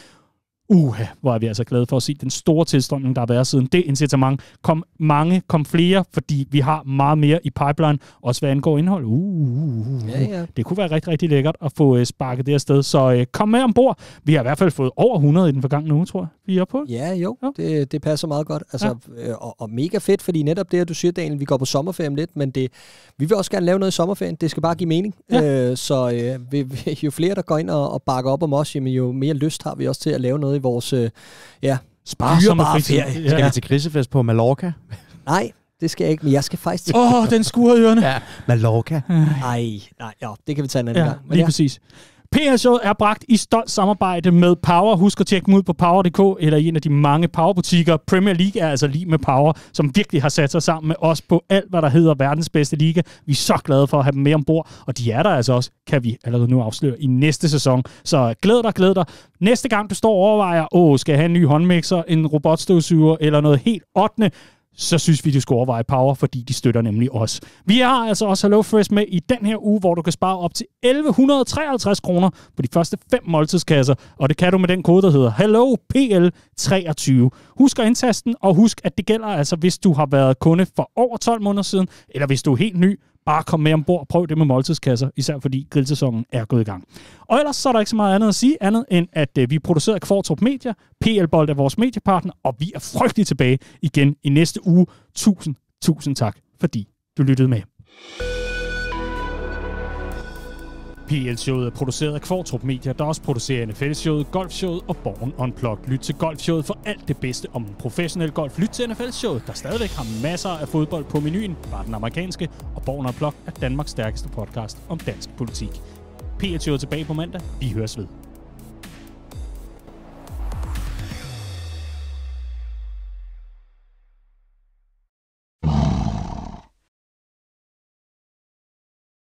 uha, hvor er vi altså glade for at se den store tilstrømning, der har været siden det incitament. Kom mange, kom flere, fordi vi har meget mere i pipeline, også hvad angår indhold. Uh, uh, uh, uh. uh. Ja, ja. Det kunne være rigtig, rigtig lækkert at få uh, sparket det afsted. Så uh, kom med ombord. Vi har i hvert fald fået over 100 i den forgangne uge, tror jeg vi er på? Ja, jo, ja. Det, det passer meget godt. Altså, ja. Øh, og, og mega fedt, fordi netop det, at du siger, Daniel, vi går på sommerferien lidt, men det, vi vil også gerne lave noget i sommerferien. Det skal bare give mening. Ja. Øh, så øh, vi, jo flere, der går ind og, og bakker op om os, jamen, jo mere lyst har vi også til at lave noget i vores øh, ja, sparsommerferie. ja. Skal vi til krisefest på Mallorca? Nej, det skal jeg ikke, men jeg skal faktisk Åh, oh, den skurede ørerne. Ja. Mallorca. Ej, nej, jo, det kan vi tage en anden ja, gang. Men lige ja. præcis ps showet er bragt i stolt samarbejde med Power. Husk at tjekke dem ud på Power.dk eller i en af de mange Power-butikker. Premier League er altså lige med Power, som virkelig har sat sig sammen med os på alt, hvad der hedder verdens bedste liga. Vi er så glade for at have dem med ombord, og de er der altså også, kan vi allerede nu afsløre, i næste sæson. Så glæd dig, glæd dig. Næste gang du står og overvejer, åh, skal jeg have en ny håndmixer, en robotstøvsuger eller noget helt 8 så synes vi, du skal overveje Power, fordi de støtter nemlig os. Vi har altså også HelloFresh med i den her uge, hvor du kan spare op til 1153 kroner på de første fem måltidskasser, og det kan du med den kode, der hedder HelloPL23. Husk at indtaste den, og husk, at det gælder altså, hvis du har været kunde for over 12 måneder siden, eller hvis du er helt ny, Bare kom med ombord og prøv det med måltidskasser, især fordi grillsæsonen er gået i gang. Og ellers så er der ikke så meget andet at sige, andet end at øh, vi producerer Kvartrup Media, PL Bold er vores mediepartner, og vi er frygtelig tilbage igen i næste uge. Tusind, tusind tak, fordi du lyttede med. PL-showet er produceret af Kvartrup Media, der også producerer NFL-showet, Golfshowet og Born Unplugged. Lyt til Golfshowet for alt det bedste om professionel golf. Lyt til NFL-showet, der stadigvæk har masser af fodbold på menuen, bare den amerikanske, og Born Unplugged er Danmarks stærkeste podcast om dansk politik. PL-showet tilbage på mandag. Vi høres ved.